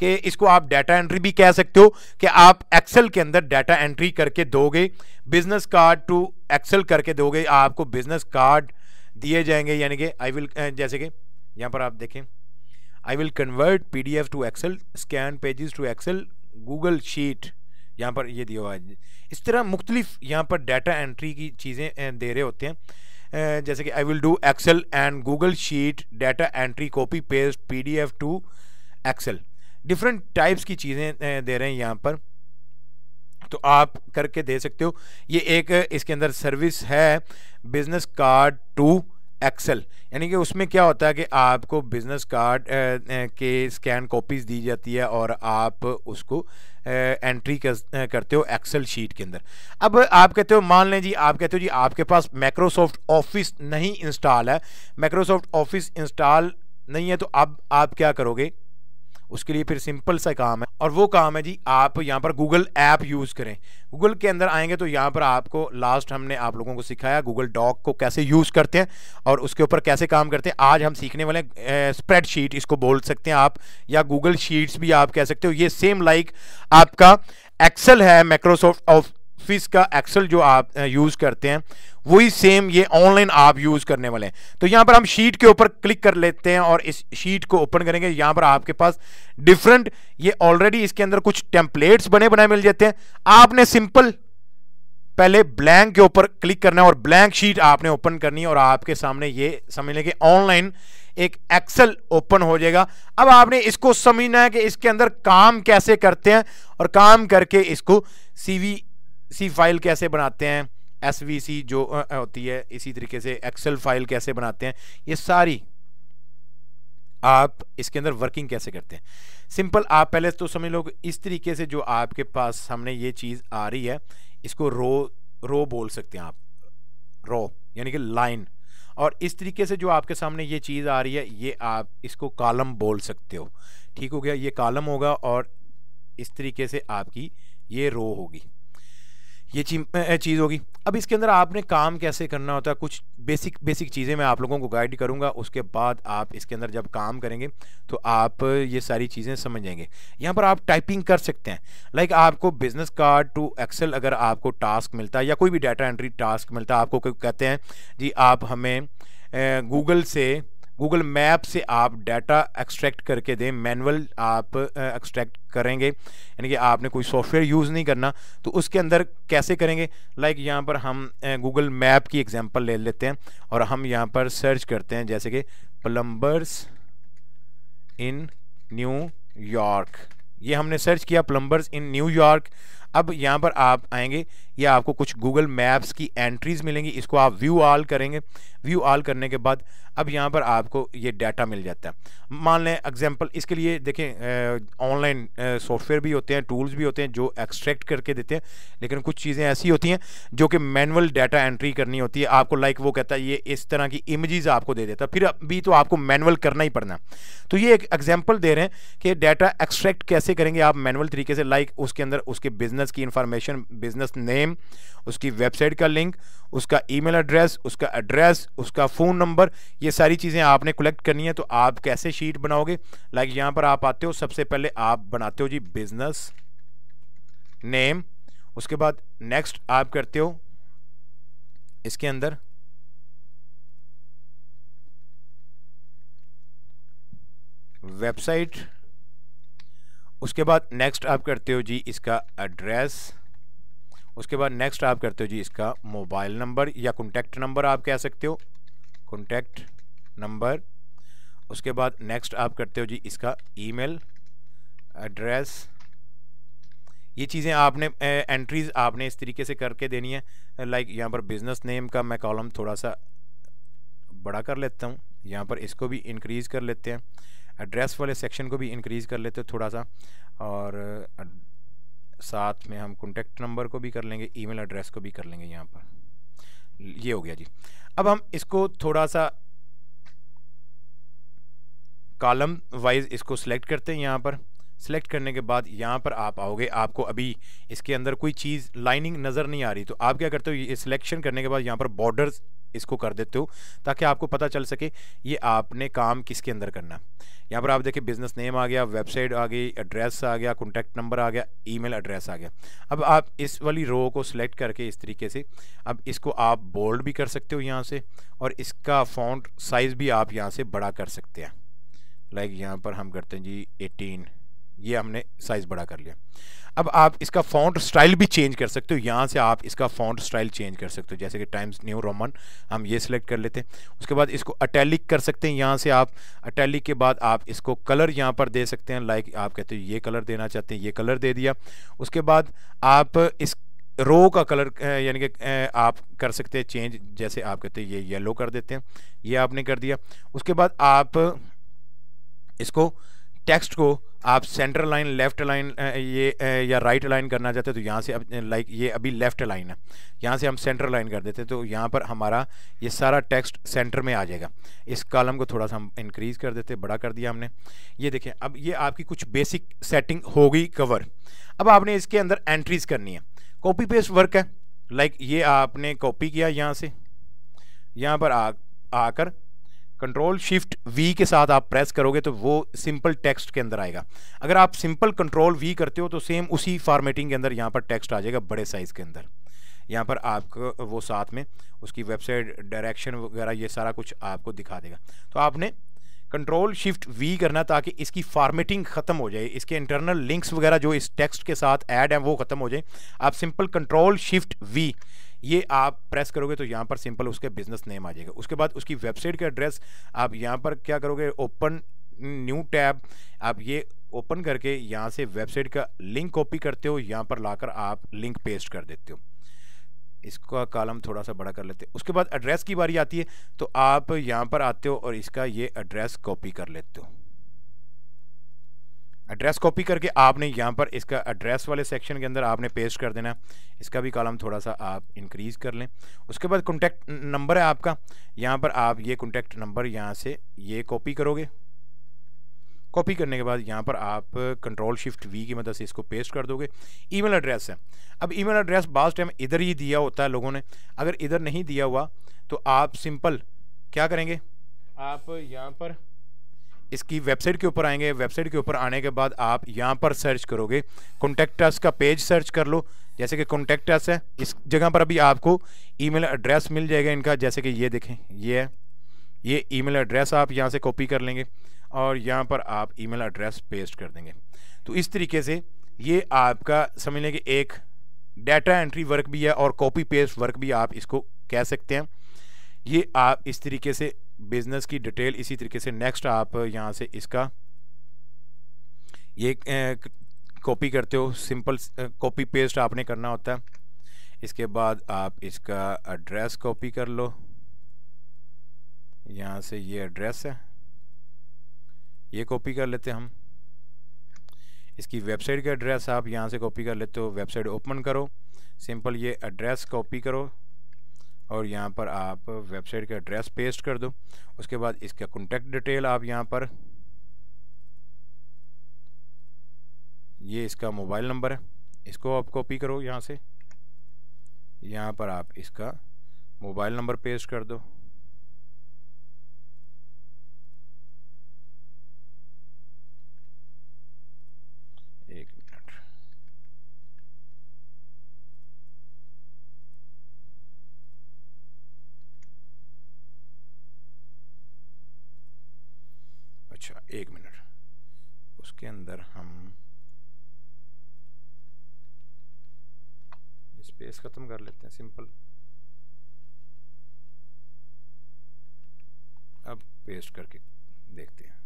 Speaker 1: कि इसको आप डाटा एंट्री भी कह सकते हो कि आप एक्सेल के अंदर डाटा एंट्री करके दोगे बिजनेस कार्ड टू एक्सेल करके दोगे आपको बिजनेस कार्ड दिए जाएंगे यानी कि आई विल जैसे कि यहाँ पर आप देखें I will convert P D F to excel scan pages to excel Google sheet यहाँ पर ये दिया हुआ है इस तरह मुख्तलिफ यहाँ पर डाटा एंट्री की चीज़ें दे रहे होते हैं जैसे कि I will do excel and Google sheet data entry copy paste PDF to excel different types की चीज़ें दे रहे हैं यहाँ पर तो आप करके दे सकते हो ये एक इसके अंदर सर्विस है बिजनेस कार्ड टू एक्सेल यानी कि उसमें क्या होता है कि आपको बिज़नेस कार्ड के स्कैन कॉपीज़ दी जाती है और आप उसको एंट्री कर, करते हो एक्सेल शीट के अंदर अब आप कहते हो मान लें जी आप कहते हो जी आपके पास माइक्रोसॉफ्ट ऑफिस नहीं इंस्टॉल है माइक्रोसॉफ्ट ऑफिस इंस्टॉल नहीं है तो अब आप क्या करोगे उसके लिए फिर सिंपल सा काम है और वो काम है जी आप यहाँ पर गूगल ऐप यूज़ करें गूगल के अंदर आएंगे तो यहाँ पर आपको लास्ट हमने आप लोगों को सिखाया गूगल डॉक को कैसे यूज़ करते हैं और उसके ऊपर कैसे काम करते हैं आज हम सीखने वाले स्प्रेडशीट इसको बोल सकते हैं आप या गूगल शीट्स भी आप कह सकते हो ये सेम लाइक like आपका एक्सेल है माइक्रोसॉफ्ट ऑफ ऑफिस का एक्सेल जो आप यूज़ करते हैं वही सेम ये ऑनलाइन आप यूज़ करने वाले हैं तो यहाँ पर हम शीट के ऊपर क्लिक कर लेते हैं और इस शीट को ओपन करेंगे यहाँ पर आपके पास डिफरेंट ये ऑलरेडी इसके अंदर कुछ टेम्पलेट्स बने बनाए मिल जाते हैं आपने सिंपल पहले ब्लैंक के ऊपर क्लिक करना है और ब्लैंक शीट आपने ओपन करनी है और आपके सामने ये समझ लें कि ऑनलाइन एक एक्सेल ओपन हो जाएगा अब आपने इसको समझना है कि इसके अंदर काम कैसे करते हैं और काम करके इसको सीवी सी फाइल कैसे बनाते हैं एस वी सी जो होती है इसी तरीके से एक्सेल फाइल कैसे बनाते हैं ये सारी आप इसके अंदर वर्किंग कैसे करते हैं सिंपल आप पहले तो समझ लो इस तरीके से जो आपके पास सामने ये चीज़ आ रही है इसको रो रो बोल सकते हैं आप रो यानी कि लाइन और इस तरीके से जो आपके सामने ये चीज़ आ रही है ये आप इसको कॉलम बोल सकते हो ठीक हो गया ये कॉलम होगा और इस तरीके से आपकी ये रो होगी ये चीज़ होगी अब इसके अंदर आपने काम कैसे करना होता है कुछ बेसिक बेसिक चीज़ें मैं आप लोगों को गाइड करूंगा उसके बाद आप इसके अंदर जब काम करेंगे तो आप ये सारी चीज़ें समझेंगे यहाँ पर आप टाइपिंग कर सकते हैं लाइक आपको बिज़नेस कार्ड टू एक्सेल अगर आपको टास्क मिलता है या कोई भी डाटा एंट्री टास्क मिलता है आपको कहते हैं जी आप हमें गूगल से गूगल मैप से आप डाटा एक्सट्रैक्ट करके दें मैनुअल आप एक्सट्रैक्ट करेंगे यानी कि आपने कोई सॉफ्टवेयर यूज़ नहीं करना तो उसके अंदर कैसे करेंगे लाइक like यहाँ पर हम गूगल मैप की एग्जांपल ले लेते हैं और हम यहाँ पर सर्च करते हैं जैसे कि प्लम्बर्स इन न्यू यॉर्क ये हमने सर्च किया प्लम्बर्स इन न्यू यॉर्क अब यहाँ पर आप आएंगे या आपको कुछ गूगल मैप्स की एंट्रीज मिलेंगी इसको आप व्यू ऑल करेंगे व्यू ऑल करने के बाद अब यहाँ पर आपको ये डाटा मिल जाता है मान लें एग्जांपल इसके लिए देखें ऑनलाइन सॉफ्टवेयर भी होते हैं टूल्स भी होते हैं जो एक्सट्रैक्ट करके देते हैं लेकिन कुछ चीज़ें ऐसी होती हैं जो कि मैनुअल डाटा एंट्री करनी होती है आपको लाइक वो कहता है ये इस तरह की इमेजेस आपको दे देता फिर अभी तो आपको मैनुअल करना ही पड़ना तो ये एक एग्जाम्पल दे रहे हैं कि डाटा एक्सट्रैक्ट कैसे करेंगे आप मैनुअल तरीके से लाइक उसके अंदर उसके बिजनेस बिज़नेस की इंफॉर्मेशन बिज़नेस नेम उसकी वेबसाइट का लिंक उसका ईमेल एड्रेस उसका एड्रेस उसका फ़ोन नंबर ये सारी चीज़ें आपने कलेक्ट करनी है तो आप कैसे शीट बनाओगे लाइक यहाँ पर आप आते हो सबसे पहले आप बनाते हो जी बिज़नेस नेम उसके बाद नेक्स्ट आप करते हो इसके अंदर वेबसाइट उसके बाद नेक्स्ट आप करते हो जी इसका एड्रेस उसके बाद नेक्स्ट आप करते हो जी इसका मोबाइल नंबर या कॉन्टैक्ट नंबर आप कह सकते हो कॉन्टैक्ट नंबर उसके बाद नेक्स्ट आप करते हो जी इसका ईमेल एड्रेस ये चीज़ें आपने एंट्रीज आपने इस तरीके से करके देनी है लाइक यहाँ पर बिज़नेस नेम का मैं कॉलम थोड़ा सा बड़ा कर लेता हूँ यहाँ पर इसको भी इंक्रीज़ कर लेते हैं एड्रेस वाले सेक्शन को भी इंक्रीज़ कर लेते थोड़ा सा और साथ में हम कॉन्टेक्ट नंबर को भी कर लेंगे ईमेल एड्रेस को भी कर लेंगे यहाँ पर ये हो गया जी अब हम इसको थोड़ा सा कॉलम वाइज इसको सिलेक्ट करते हैं यहाँ पर सेलेक्ट करने के बाद यहाँ पर आप आओगे आपको अभी इसके अंदर कोई चीज़ लाइनिंग नज़र नहीं आ रही तो आप क्या करते हो ये सिलेक्शन करने के बाद यहाँ पर बॉर्डर्स इसको कर देते हो ताकि आपको पता चल सके ये आपने काम किसके अंदर करना यहाँ पर आप देखिए बिजनेस नेम आ गया वेबसाइट आ गई एड्रेस आ गया कॉन्टैक्ट नंबर आ गया ईमेल एड्रेस आ गया अब आप इस वाली रो को सिलेक्ट करके इस तरीके से अब इसको आप बोल्ड भी कर सकते हो यहाँ से और इसका फ़ॉन्ट साइज़ भी आप यहाँ से बड़ा कर सकते हैं लाइक यहाँ पर हम करते हैं जी एटीन ये हमने साइज़ बड़ा कर लिया अब आप इसका फ़ॉन्ट स्टाइल भी चेंज कर सकते हो यहाँ से आप इसका फ़ॉन्ट स्टाइल चेंज कर सकते हो जैसे कि टाइम्स न्यू रोमन हम ये सिलेक्ट कर लेते हैं उसके बाद इसको अटैलिक कर सकते हैं यहाँ से आप अटैलिक के बाद आप इसको कलर यहाँ पर दे सकते हैं लाइक आप कहते हो ये कलर देना चाहते हैं ये कलर दे दिया उसके बाद आप इस रो का कलर यानी कि आप कर सकते हैं चेंज जैसे आप कहते हैं ये येलो कर देते हैं ये आपने कर दिया उसके बाद आप इसको टेक्स्ट को आप सेंटर लाइन लेफ्ट लाइन ये या राइट लाइन करना चाहते हैं तो यहाँ से अब लाइक ये अभी लेफ्ट लाइन है यहाँ से हम सेंटर लाइन कर देते हैं तो यहाँ पर हमारा ये सारा टेक्स्ट सेंटर में आ जाएगा इस कॉलम को थोड़ा सा हम इंक्रीज़ कर देते बड़ा कर दिया हमने ये देखें अब ये आपकी कुछ बेसिक सेटिंग हो गई कवर अब आपने इसके अंदर एंट्रीज़ करनी है कॉपी पेस्ट वर्क है लाइक ये आपने कॉपी किया यहाँ से यहाँ पर आ आकर कंट्रोल शिफ्ट वी के साथ आप प्रेस करोगे तो वो सिंपल टेक्स्ट के अंदर आएगा अगर आप सिंपल कंट्रोल वी करते हो तो सेम उसी फॉर्मेटिंग के अंदर यहाँ पर टेक्स्ट आ जाएगा बड़े साइज़ के अंदर यहाँ पर आपको वो साथ में उसकी वेबसाइट डायरेक्शन वगैरह ये सारा कुछ आपको दिखा देगा तो आपने कंट्रोल शिफ्ट वी करना ताकि इसकी फार्मेटिंग ख़त्म हो जाए इसके इंटरनल लिंक्स वगैरह जो इस टेक्स्ट के साथ ऐड हैं वो ख़त्म हो जाए आप सिंपल कंट्रोल शिफ्ट वी ये आप प्रेस करोगे तो यहाँ पर सिंपल उसके बिजनेस नेम आ जाएगा उसके बाद उसकी वेबसाइट का एड्रेस आप यहाँ पर क्या करोगे ओपन न्यू टैब आप ये ओपन करके यहाँ से वेबसाइट का लिंक कॉपी करते हो यहाँ पर लाकर आप लिंक पेस्ट कर देते हो इसका कॉलम थोड़ा सा बड़ा कर लेते हैं उसके बाद एड्रेस की बारी आती है तो आप यहाँ पर आते हो और इसका ये एड्रेस कॉपी कर लेते हो एड्रेस कॉपी करके आपने यहाँ पर इसका एड्रेस वाले सेक्शन के अंदर आपने पेस्ट कर देना इसका भी कॉलम थोड़ा सा आप इंक्रीज़ कर लें उसके बाद कॉन्टैक्ट नंबर है आपका यहाँ पर आप ये कॉन्टैक्ट नंबर यहाँ से ये कॉपी करोगे कॉपी करने के बाद यहाँ पर आप कंट्रोल शिफ्ट वी की मदद से इसको पेस्ट कर दोगे ईमेल एड्रेस है अब ईमेल एड्रेस बास टाइम इधर ही दिया होता है लोगों ने अगर इधर नहीं दिया हुआ तो आप सिंपल क्या करेंगे आप यहाँ पर इसकी वेबसाइट के ऊपर आएंगे वेबसाइट के ऊपर आने के बाद आप यहाँ पर सर्च करोगे कॉन्टैक्ट अस का पेज सर्च कर लो जैसे कि कॉन्टैक्ट अस है इस जगह पर अभी आपको ईमेल एड्रेस मिल जाएगा इनका जैसे कि ये देखें ये है ये ईमेल एड्रेस आप यहाँ से कॉपी कर लेंगे और यहाँ पर आप ईमेल एड्रेस पेस्ट कर देंगे तो इस तरीके से ये आपका समझ लें कि एक डाटा एंट्री वर्क भी है और कॉपी पेस्ट वर्क भी आप इसको कह सकते हैं ये आप इस तरीके से बिज़नेस की डिटेल इसी तरीके से नेक्स्ट आप यहाँ से इसका ये कॉपी करते हो सिंपल कॉपी पेस्ट आपने करना होता है इसके बाद आप इसका एड्रेस कॉपी कर लो यहाँ से ये एड्रेस है ये कॉपी कर लेते हम इसकी वेबसाइट का एड्रेस आप यहाँ से कॉपी कर लेते हो वेबसाइट ओपन करो सिंपल ये एड्रेस कॉपी करो और यहाँ पर आप वेबसाइट का एड्रेस पेस्ट कर दो उसके बाद इसका कॉन्टैक्ट डिटेल आप यहाँ पर ये इसका मोबाइल नंबर है इसको आप कॉपी करो यहाँ से यहाँ पर आप इसका मोबाइल नंबर पेस्ट कर दो एक मिनट उसके अंदर हम स्पेस ख़त्म कर लेते हैं सिंपल अब पेस्ट करके देखते हैं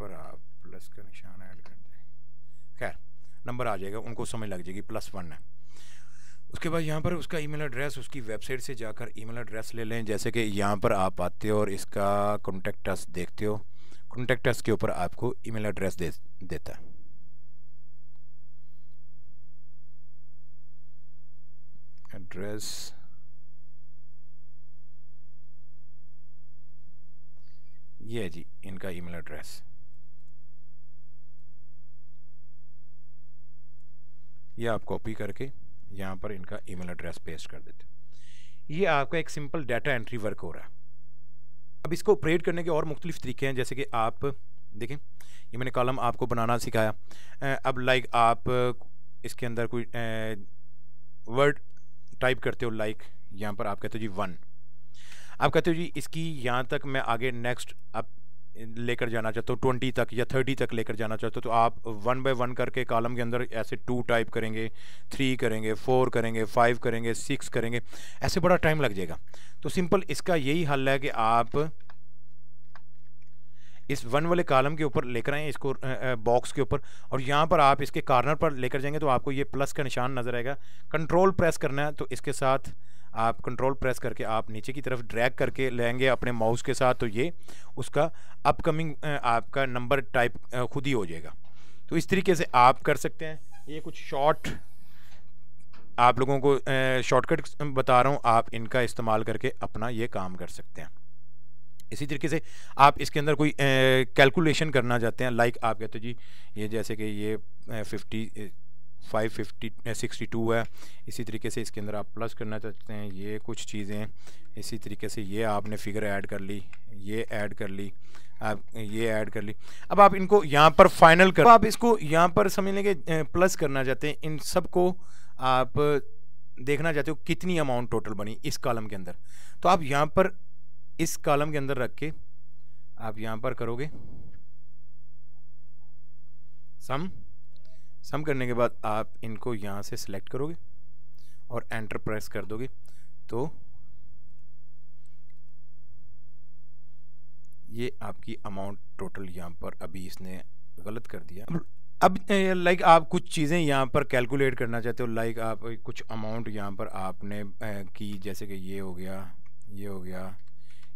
Speaker 1: पर आप प्लस का निशान ऐड कर दें खैर नंबर आ जाएगा उनको समझ लग जाएगी प्लस वन है उसके बाद यहाँ पर उसका ईमेल एड्रेस उसकी वेबसाइट से जाकर ईमेल एड्रेस ले लें जैसे कि यहाँ पर आप आते हो और इसका कॉन्टैक्ट अस देखते हो कॉन्टेक्ट अस के ऊपर आपको ईमेल एड्रेस दे देता है एड्रेस ये है जी इनका ईमेल एड्रेस ये आप कॉपी करके यहाँ पर इनका ईमेल एड्रेस पेस्ट कर देते ये आपका एक सिंपल डाटा एंट्री वर्क हो रहा है अब इसको ऑपरेट करने के और मुख्तलिफ तरीके हैं जैसे कि आप देखें ये मैंने कॉलम आपको बनाना सिखाया अब लाइक आप इसके अंदर कोई वर्ड टाइप करते हो लाइक यहाँ पर आप कहते हो जी वन आप कहते हो जी इसकी यहाँ तक मैं आगे नेक्स्ट अब लेकर जाना चाहते हो ट्वेंटी तक या थर्टी तक लेकर जाना चाहते हो तो आप वन बाय वन करके कॉलम के अंदर ऐसे टू टाइप करेंगे थ्री करेंगे फोर करेंगे फाइव करेंगे सिक्स करेंगे ऐसे बड़ा टाइम लग जाएगा तो सिंपल इसका यही हल है कि आप इस वन वाले कॉलम के ऊपर लेकर आए इसको बॉक्स के ऊपर और यहाँ पर आप इसके कार्नर पर लेकर जाएंगे तो आपको ये प्लस का निशान नज़र आएगा कंट्रोल प्रेस करना है तो इसके साथ आप कंट्रोल प्रेस करके आप नीचे की तरफ ड्रैग करके लेंगे अपने माउस के साथ तो ये उसका अपकमिंग आपका नंबर टाइप खुद ही हो जाएगा तो इस तरीके से आप कर सकते हैं ये कुछ शॉर्ट आप लोगों को शॉर्टकट बता रहा हूँ आप इनका इस्तेमाल करके अपना ये काम कर सकते हैं इसी तरीके से आप इसके अंदर कोई कैलकुलेशन करना चाहते हैं लाइक आप कहते हो जी ये जैसे कि ये fifty five fifty sixty two है इसी तरीके से इसके अंदर आप प्लस करना चाहते हैं ये कुछ चीज़ें इसी तरीके से ये आपने फिगर ऐड कर ली ये ऐड कर ली आप ये ऐड कर ली अब आप इनको यहाँ पर फाइनल कर आप इसको यहाँ पर समझ लेंगे प्लस करना चाहते हैं इन सब को आप देखना चाहते हो कितनी अमाउंट टोटल बनी इस कॉलम के अंदर तो आप यहाँ पर इस कॉलम के अंदर रख के आप यहाँ पर करोगे सम सम करने के बाद आप इनको यहाँ से सिलेक्ट करोगे और एंटर प्रेस कर दोगे तो ये आपकी अमाउंट टोटल यहाँ पर अभी इसने गलत कर दिया अब लाइक आप कुछ चीज़ें यहाँ पर कैलकुलेट करना चाहते हो लाइक आप कुछ अमाउंट यहाँ पर आपने की जैसे कि ये हो गया ये हो गया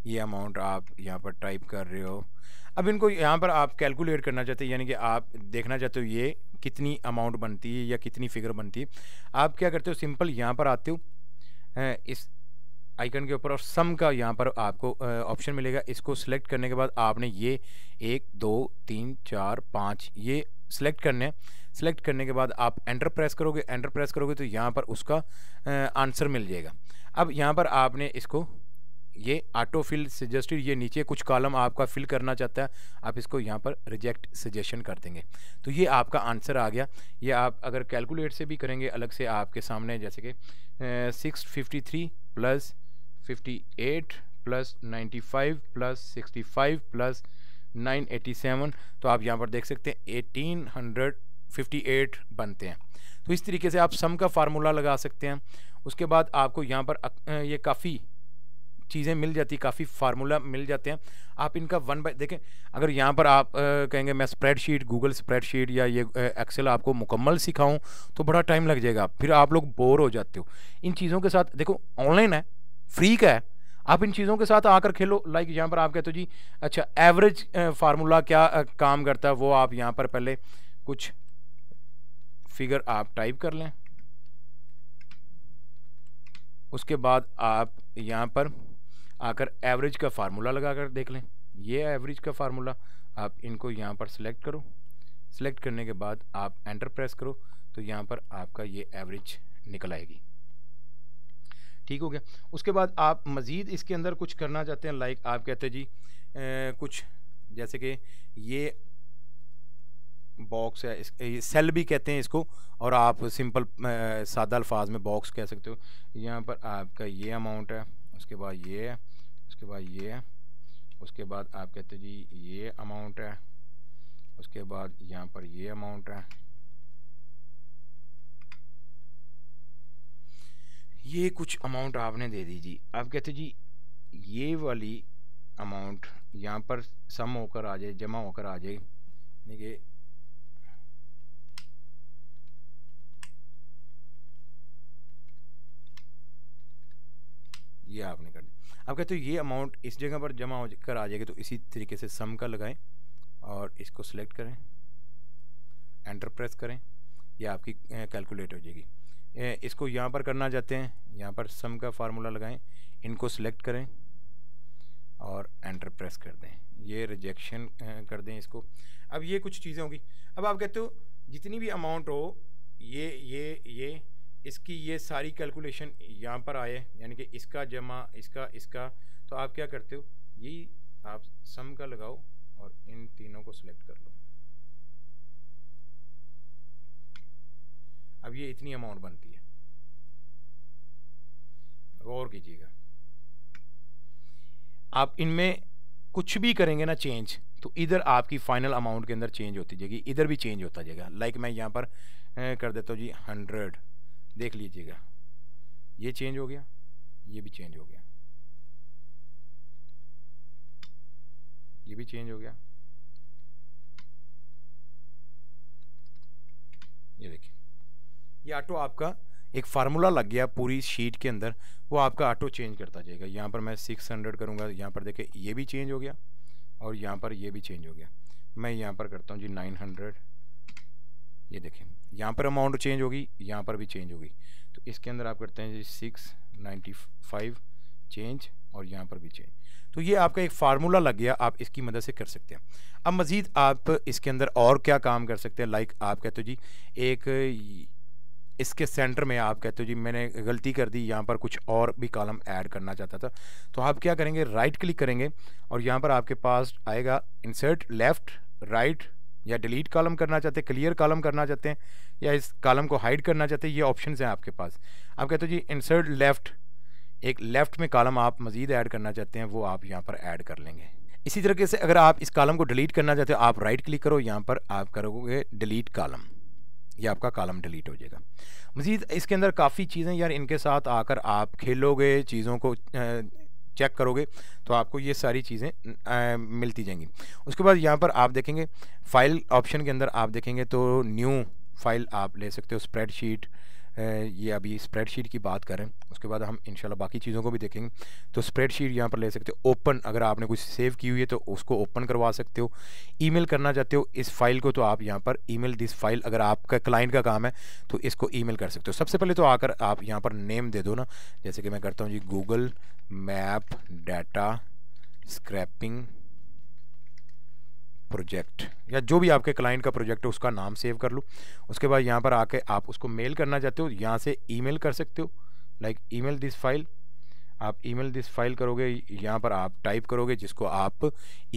Speaker 1: ये अमाउंट आप यहाँ पर टाइप कर रहे हो अब इनको यहाँ पर आप कैलकुलेट करना चाहते हो यानी कि आप देखना चाहते हो ये कितनी अमाउंट बनती है या कितनी फिगर बनती है आप क्या करते हो सिंपल यहाँ पर आते हो इस आइकन के ऊपर और सम का यहाँ पर आपको ऑप्शन मिलेगा इसको सिलेक्ट करने के बाद आपने ये एक दो तीन चार पाँच ये सिलेक्ट करने हैं सिलेक्ट करने के बाद आप एंटर प्रेस करोगे एंटर प्रेस करोगे तो यहाँ पर उसका आंसर मिल जाएगा अब यहाँ पर आपने इसको ये ऑटो फिल सजेस्टेड ये नीचे कुछ कॉलम आपका फिल करना चाहता है आप इसको यहाँ पर रिजेक्ट सजेशन कर देंगे तो ये आपका आंसर आ गया ये आप अगर कैलकुलेट से भी करेंगे अलग से आपके सामने जैसे कि six fifty three plus fifty eight plus ninety five plus sixty five plus nine eighty seven तो आप यहाँ पर देख सकते हैं एटीन हंड्रेड फिफ्टी एट बनते हैं तो इस तरीके से आप सम का फार्मूला लगा सकते हैं उसके बाद आपको यहाँ पर ये काफ़ी चीज़ें मिल जाती काफ़ी फार्मूला मिल जाते हैं आप इनका वन बाय देखें अगर यहाँ पर आप आ, कहेंगे मैं स्प्रेडशीट गूगल स्प्रेडशीट या ये एक्सेल आपको मुकम्मल सिखाऊं तो बड़ा टाइम लग जाएगा फिर आप लोग बोर हो जाते हो इन चीज़ों के साथ देखो ऑनलाइन है फ्री का है आप इन चीज़ों के साथ आकर खेलो लाइक यहाँ पर आप कहते हो जी अच्छा एवरेज फार्मूला क्या आ, काम करता है वो आप यहाँ पर पहले कुछ फिगर आप टाइप कर लें उसके बाद आप यहाँ पर आकर एवरेज का फार्मूला लगा कर देख लें ये एवरेज का फार्मूला आप इनको यहाँ पर सिलेक्ट करो सिलेक्ट करने के बाद आप एंटर प्रेस करो तो यहाँ पर आपका ये एवरेज निकल आएगी ठीक हो गया उसके बाद आप मज़ीद इसके अंदर कुछ करना चाहते हैं लाइक आप कहते जी ए, कुछ जैसे कि ये बॉक्स है इस ए, सेल भी कहते हैं इसको और आप सिंपल सादा अल्फाज में बॉक्स कह सकते हो यहाँ पर आपका ये अमाउंट है उसके बाद ये उसके बाद ये उसके बाद आप कहते जी ये अमाउंट है उसके बाद यहाँ पर ये अमाउंट है ये कुछ अमाउंट आपने दे दी जी आप कहते जी ये वाली अमाउंट यहाँ पर सम होकर आ जाए जमा होकर आ जाए यानी कि ये आपने कर दिया आप कहते हो ये अमाउंट इस जगह पर जमा हो कर आ जाएगी तो इसी तरीके से सम का लगाएं और इसको सिलेक्ट करें एंटर प्रेस करें यह आपकी कैलकुलेट हो जाएगी इसको यहाँ पर करना चाहते हैं यहाँ पर सम का फार्मूला लगाएं इनको सिलेक्ट करें और एंटर प्रेस कर दें ये रिजेक्शन कर दें इसको अब ये कुछ चीज़ें होंगी अब आप कहते हो जितनी भी अमाउंट हो ये ये ये इसकी ये सारी कैलकुलेशन यहाँ पर आए यानी कि इसका जमा इसका इसका तो आप क्या करते हो यही आप सम का लगाओ और इन तीनों को सिलेक्ट कर लो अब ये इतनी अमाउंट बनती है गौर कीजिएगा आप इनमें कुछ भी करेंगे ना चेंज तो इधर आपकी फाइनल अमाउंट के अंदर चेंज होती जाएगी इधर भी चेंज होता जाएगा लाइक मैं यहाँ पर कर देता हूँ जी हंड्रेड देख लीजिएगा ये चेंज हो गया ये भी चेंज हो गया ये भी चेंज हो गया ये देखिए ये ऑटो आपका एक फार्मूला लग गया पूरी शीट के अंदर वो आपका ऑटो चेंज करता जाएगा यहाँ पर मैं सिक्स हंड्रेड करूँगा यहाँ पर देखिए ये भी चेंज हो गया और यहाँ पर ये भी चेंज हो गया मैं यहाँ पर करता हूँ जी नाइन हंड्रेड ये देखें यहाँ पर अमाउंट चेंज होगी यहाँ पर भी चेंज होगी तो इसके अंदर आप करते हैं जी सिक्स नाइन्टी फाइव चेंज और यहाँ पर भी चेंज तो ये आपका एक फार्मूला लग गया आप इसकी मदद से कर सकते हैं अब मज़ीद आप इसके अंदर और क्या काम कर सकते हैं लाइक आप कहते हो जी एक इसके सेंटर में आप कहते हो जी मैंने गलती कर दी यहाँ पर कुछ और भी कॉलम ऐड करना चाहता था तो आप क्या करेंगे राइट क्लिक करेंगे और यहाँ पर आपके पास आएगा इंसर्ट लेफ़्ट राइट या डिलीट कॉलम करना चाहते हैं क्लियर कॉलम करना चाहते हैं या इस कॉलम को हाइड करना चाहते हैं ये ऑप्शन हैं आपके पास आप कहते हो जी इंसर्ट लेफ़्ट एक लेफ़्ट में कॉलम आप मज़ीद ऐड करना चाहते हैं वो आप यहाँ पर ऐड कर लेंगे इसी तरीके से अगर आप इस कॉलम को डिलीट करना चाहते हो आप राइट क्लिक करो यहाँ पर आप करोगे डिलीट कॉलम ये आपका कॉलम डिलीट हो जाएगा मज़ीद इसके अंदर काफ़ी चीज़ें यार इनके साथ आकर आप खेलोगे चीज़ों को चेक करोगे तो आपको ये सारी चीज़ें मिलती जाएंगी उसके बाद यहाँ पर आप देखेंगे फाइल ऑप्शन के अंदर आप देखेंगे तो न्यू फाइल आप ले सकते हो स्प्रेडशीट ये अभी स्प्रेडशीट की बात करें उसके बाद हम इंशाल्लाह बाकी चीज़ों को भी देखेंगे तो स्प्रेडशीट यहाँ पर ले सकते हो ओपन अगर आपने कुछ सेव की हुई है तो उसको ओपन करवा सकते हो ईमेल करना चाहते हो इस फाइल को तो आप यहाँ पर ईमेल दिस फाइल अगर आपका क्लाइंट का काम है तो इसको ईमेल कर सकते हो सबसे पहले तो आकर आप यहाँ पर नेम दे दो ना जैसे कि मैं करता हूँ जी Google map data scraping project या जो भी आपके क्लाइंट का प्रोजेक्ट है उसका नाम सेव कर लो उसके बाद यहाँ पर आके आप उसको मेल करना चाहते हो यहाँ से ईमेल कर सकते हो लाइक ईमेल दिस फाइल आप ईमेल दिस फाइल करोगे यहाँ पर आप टाइप करोगे जिसको आप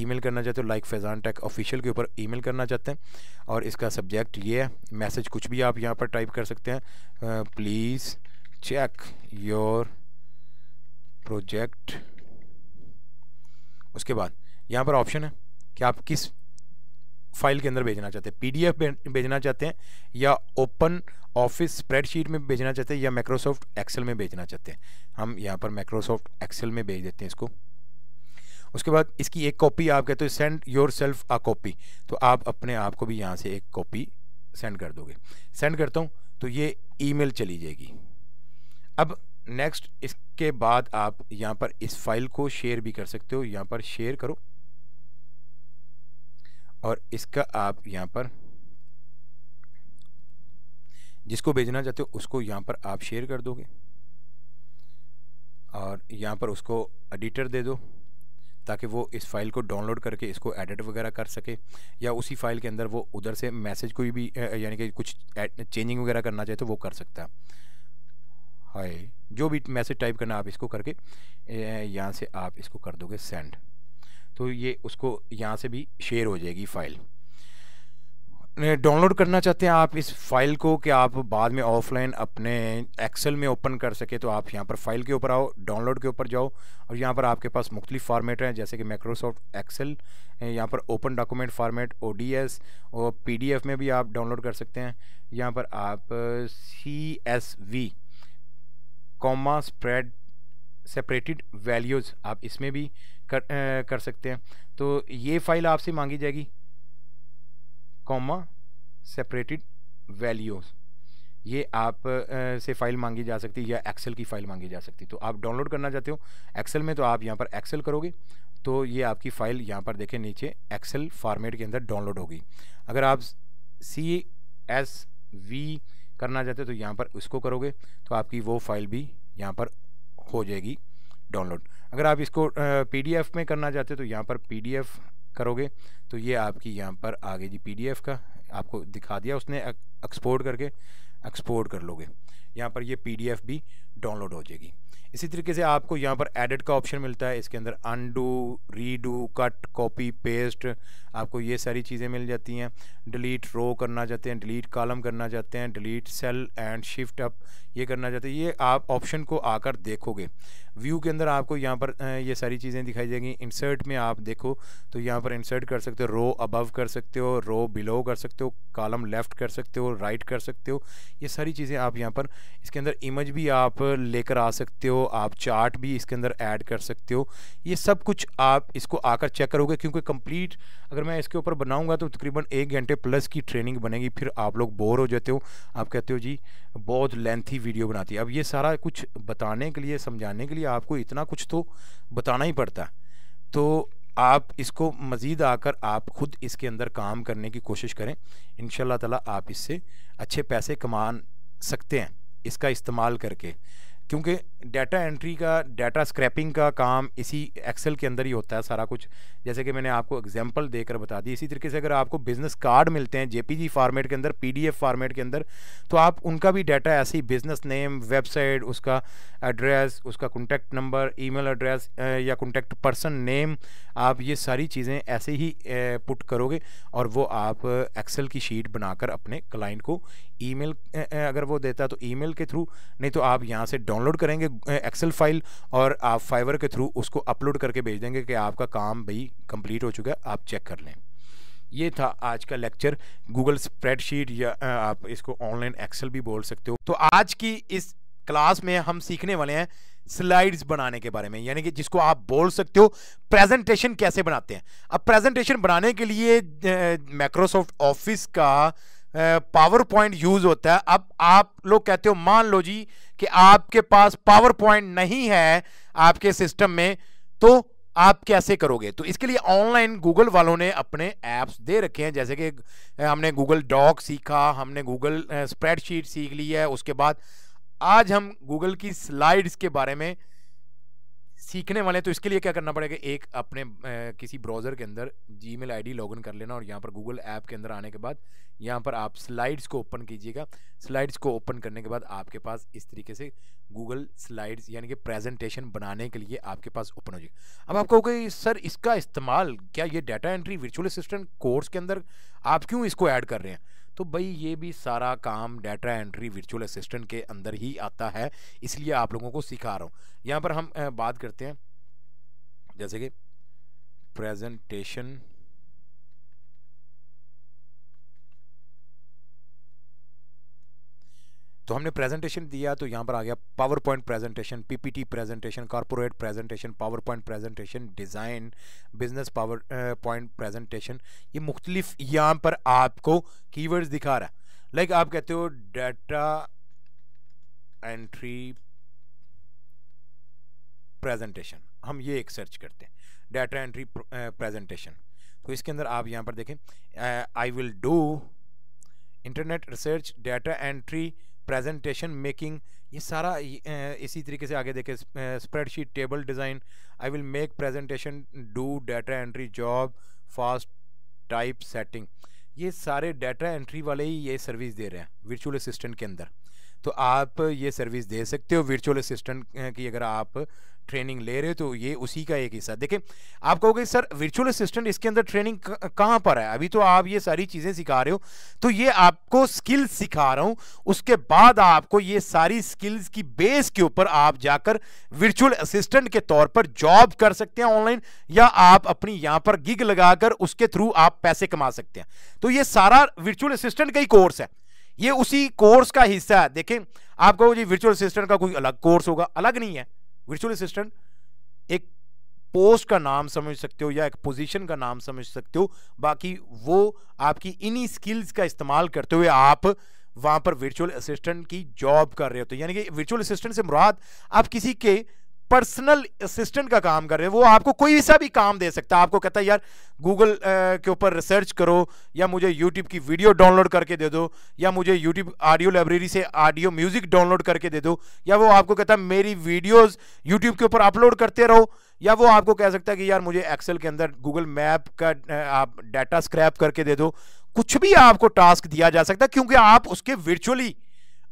Speaker 1: ईमेल करना चाहते हो लाइक फैज़ान टेक ऑफिशियल के ऊपर ईमेल करना चाहते हैं और इसका सब्जेक्ट ये है मैसेज कुछ भी आप यहाँ पर टाइप कर सकते हैं प्लीज़ चेक योर प्रोजेक्ट उसके बाद यहाँ पर ऑप्शन है कि आप किस फाइल के अंदर भेजना चाहते हैं पीडीएफ भेजना चाहते हैं या ओपन ऑफिस स्प्रेडशीट में भेजना चाहते हैं या माइक्रोसॉफ्ट एक्सेल में भेजना चाहते हैं हम यहाँ पर माइक्रोसॉफ्ट एक्सेल में भेज देते हैं इसको उसके बाद इसकी एक कॉपी आप कहते हो send yourself a copy तो आप अपने आप को भी यहाँ से एक कॉपी सेंड कर दोगे सेंड करता हूँ तो ये ईमेल चली जाएगी अब नेक्स्ट इसके बाद आप यहाँ पर इस फाइल को शेयर भी कर सकते हो यहाँ पर शेयर करो और इसका आप यहाँ पर जिसको भेजना चाहते हो उसको यहाँ पर आप शेयर कर दोगे और यहाँ पर उसको एडिटर दे दो ताकि वो इस फाइल को डाउनलोड करके इसको एडिट वगैरह कर सके या उसी फाइल के अंदर वो उधर से मैसेज कोई भी यानी कि कुछ चेंजिंग वगैरह करना चाहे तो वो कर सकता है हाय जो भी मैसेज टाइप करना आप इसको करके यहाँ से आप इसको कर दोगे सेंड तो ये उसको यहाँ से भी शेयर हो जाएगी फ़ाइल डाउनलोड करना चाहते हैं आप इस फाइल को कि आप बाद में ऑफलाइन अपने एक्सेल में ओपन कर सके तो आप यहाँ पर फाइल के ऊपर आओ डाउनलोड के ऊपर जाओ और यहाँ पर आपके पास मुख्तलिफ फार्मेट हैं जैसे कि माइक्रोसॉफ्ट एक्सेल यहाँ पर ओपन डॉक्यूमेंट फार्मेट ओ और पी में भी आप डाउनलोड कर सकते हैं यहाँ पर आप C S V comma spread separated values आप इसमें भी कर आ, कर सकते हैं तो ये फाइल आपसे मांगी जाएगी कॉमा सेपरेटेड वैल्यूज़ ये आप आ, से फाइल मांगी जा सकती है या एक्सेल की फ़ाइल मांगी जा सकती तो आप डाउनलोड करना चाहते हो एक्सेल में तो आप यहाँ पर एक्सेल करोगे तो ये आपकी फ़ाइल यहाँ पर देखें नीचे एक्सेल फॉर्मेट के अंदर डाउनलोड होगी अगर आप सी एस वी करना चाहते हो तो यहाँ पर उसको करोगे तो आपकी वो फाइल भी यहाँ पर हो जाएगी डाउनलोड अगर आप इसको पीडीएफ में करना चाहते हो तो यहाँ पर पीडीएफ करोगे तो ये आपकी यहाँ पर आगे जी पीडीएफ का आपको दिखा दिया उसने एक्सपोर्ट करके एक्सपोर्ट कर लोगे यहाँ पर ये पी भी डाउनलोड हो जाएगी इसी तरीके से आपको यहाँ पर एडिट का ऑप्शन मिलता है इसके अंदर undo redo cut copy paste आपको ये सारी चीज़ें मिल जाती हैं डिलीट रो करना चाहते हैं डिलीट कॉलम करना चाहते हैं delete cell and shift up ये करना चाहते हैं ये आप ऑप्शन को आकर देखोगे व्यू के अंदर आपको यहाँ पर ये सारी चीज़ें दिखाई जाएंगी इंसर्ट में आप देखो तो यहाँ पर इंसर्ट कर सकते हो रो अबव कर सकते हो रो बिलो कर सकते हो कॉलम लेफ़्ट कर सकते हो राइट कर सकते हो ये सारी चीज़ें आप यहाँ पर इसके अंदर इमेज भी आप लेकर आ सकते हो आप चार्ट भी इसके अंदर ऐड कर सकते हो ये सब कुछ आप इसको आकर चेक करोगे क्योंकि कंप्लीट अगर मैं इसके ऊपर बनाऊंगा तो तकरीबन एक घंटे प्लस की ट्रेनिंग बनेगी फिर आप लोग बोर हो जाते हो आप कहते हो जी बहुत लेंथी वीडियो बनाती है अब ये सारा कुछ बताने के लिए समझाने के लिए आपको इतना कुछ तो बताना ही पड़ता है तो आप इसको मज़ीद आकर आप ख़ुद इसके अंदर काम करने की कोशिश करें इन ताला आप इससे अच्छे पैसे कमा सकते हैं इसका इस्तेमाल करके क्योंकि डाटा एंट्री का डाटा स्क्रैपिंग का काम इसी एक्सेल के अंदर ही होता है सारा कुछ जैसे कि मैंने आपको एग्जांपल देकर बता दी इसी तरीके से अगर आपको बिज़नेस कार्ड मिलते हैं जेपीजी फॉर्मेट के अंदर पीडीएफ फॉर्मेट के अंदर तो आप उनका भी डाटा ऐसे ही बिज़नेस नेम वेबसाइट उसका एड्रेस उसका कॉन्टैक्ट नंबर ई एड्रेस या कॉन्टैक्ट पर्सन नेम आप ये सारी चीज़ें ऐसे ही पुट करोगे और वो आप एक्सेल की शीट बनाकर अपने क्लाइंट को ईमेल अगर वो देता है तो ईमेल के थ्रू नहीं तो आप यहाँ से डाउनलोड करेंगे एक्सेल फाइल और आप फाइवर के थ्रू उसको अपलोड करके भेज देंगे कि आपका काम भाई कंप्लीट हो चुका है आप चेक कर लें ये था आज का लेक्चर गूगल स्प्रेडशीट या आप इसको ऑनलाइन एक्सेल भी बोल सकते हो तो आज की इस क्लास में हम सीखने वाले हैं स्लाइड्स बनाने के बारे में यानी कि जिसको आप बोल सकते हो प्रेजेंटेशन कैसे बनाते हैं अब प्रेजेंटेशन बनाने के लिए माइक्रोसॉफ्ट ऑफिस का पावर पॉइंट यूज होता है अब आप लोग कहते हो मान लो जी कि आपके पास पावर पॉइंट नहीं है आपके सिस्टम में तो आप कैसे करोगे तो इसके लिए ऑनलाइन गूगल वालों ने अपने ऐप्स दे रखे हैं जैसे कि हमने गूगल डॉक सीखा हमने गूगल स्प्रेडशीट सीख ली है उसके बाद आज हम गूगल की स्लाइड्स के बारे में सीखने वाले हैं तो इसके लिए क्या करना पड़ेगा एक अपने ए, किसी ब्राउज़र के अंदर जी मेल आई डी लॉगिन कर लेना और यहाँ पर गूगल ऐप के अंदर आने के बाद यहाँ पर आप स्लाइड्स को ओपन कीजिएगा स्लाइड्स को ओपन करने के बाद आपके पास इस तरीके से गूगल स्लाइड्स यानी कि प्रेजेंटेशन बनाने के लिए आपके पास ओपन हो जाएगा अब आप कहोगे सर इसका इस्तेमाल क्या ये data entry virtual assistant course के अंदर आप क्यों इसको ऐड कर रहे हैं तो भाई ये भी सारा काम डाटा एंट्री वर्चुअल असिस्टेंट के अंदर ही आता है इसलिए आप लोगों को सिखा रहा हूँ यहाँ पर हम बात करते हैं जैसे कि प्रेजेंटेशन तो हमने प्रेजेंटेशन दिया तो यहाँ पर आ गया PowerPoint presentation PPT presentation corporate presentation PowerPoint presentation design business PowerPoint presentation ये मुख्तलिफ यहाँ पर आपको कीवर्ड्स दिखा रहा है लाइक आप कहते हो डाटा एंट्री प्रेजेंटेशन हम ये एक सर्च करते हैं डाटा एंट्री प्रेजेंटेशन तो इसके अंदर आप यहाँ पर देखें I will do internet research data entry presentation making ये सारा इसी तरीके से आगे देखें spreadsheet table design I will make presentation do data entry job fast typesetting ये सारे डाटा एंट्री वाले ही ये सर्विस दे रहे हैं वर्चुअल असिस्टेंट के अंदर तो आप ये सर्विस दे सकते हो वर्चुअल असिस्टेंट की अगर आप ट्रेनिंग ले रहे हो तो ये उसी का एक हिस्सा देखें आप कहोगे सर वर्चुअल असिस्टेंट इसके अंदर ट्रेनिंग कहाँ पर है अभी तो आप ये सारी चीज़ें सिखा रहे हो तो ये आपको स्किल्स सिखा रहा हूँ उसके बाद आपको ये सारी स्किल्स की बेस के ऊपर आप जाकर वर्चुअल असिस्टेंट के तौर पर जॉब कर सकते हैं ऑनलाइन या आप अपनी यहाँ पर गिग लगाकर उसके थ्रू आप पैसे कमा सकते हैं तो ये सारा वर्चुअल असिस्टेंट का ही कोर्स है ये उसी कोर्स का हिस्सा है देखें आप कहो जी वर्चुअल असिस्टेंट का कोई अलग कोर्स होगा अलग नहीं है वर्चुअल असिस्टेंट एक पोस्ट का नाम समझ सकते हो या एक पोजीशन का नाम समझ सकते हो बाकी वो आपकी इन्हीं स्किल्स का इस्तेमाल करते हुए आप वहां पर वर्चुअल असिस्टेंट की जॉब कर रहे होते हो यानी कि वर्चुअल असिस्टेंट से मुराद आप किसी के पर्सनल असिस्टेंट का काम कर रहे हैं वो आपको कोई सा भी काम दे सकता है आपको कहता है यार गूगल के ऊपर रिसर्च करो या मुझे यूट्यूब की वीडियो डाउनलोड करके दे दो या मुझे यूट्यूब ऑडियो लाइब्रेरी से ऑडियो म्यूजिक डाउनलोड करके दे दो या वो आपको कहता है मेरी वीडियोज़ यूट्यूब के ऊपर अपलोड करते रहो या वो आपको कह सकता है कि यार मुझे एक्सेल के अंदर गूगल मैप का आप डाटा स्क्रैप करके दे दो कुछ भी आपको टास्क दिया जा सकता है क्योंकि आप उसके वर्चुअली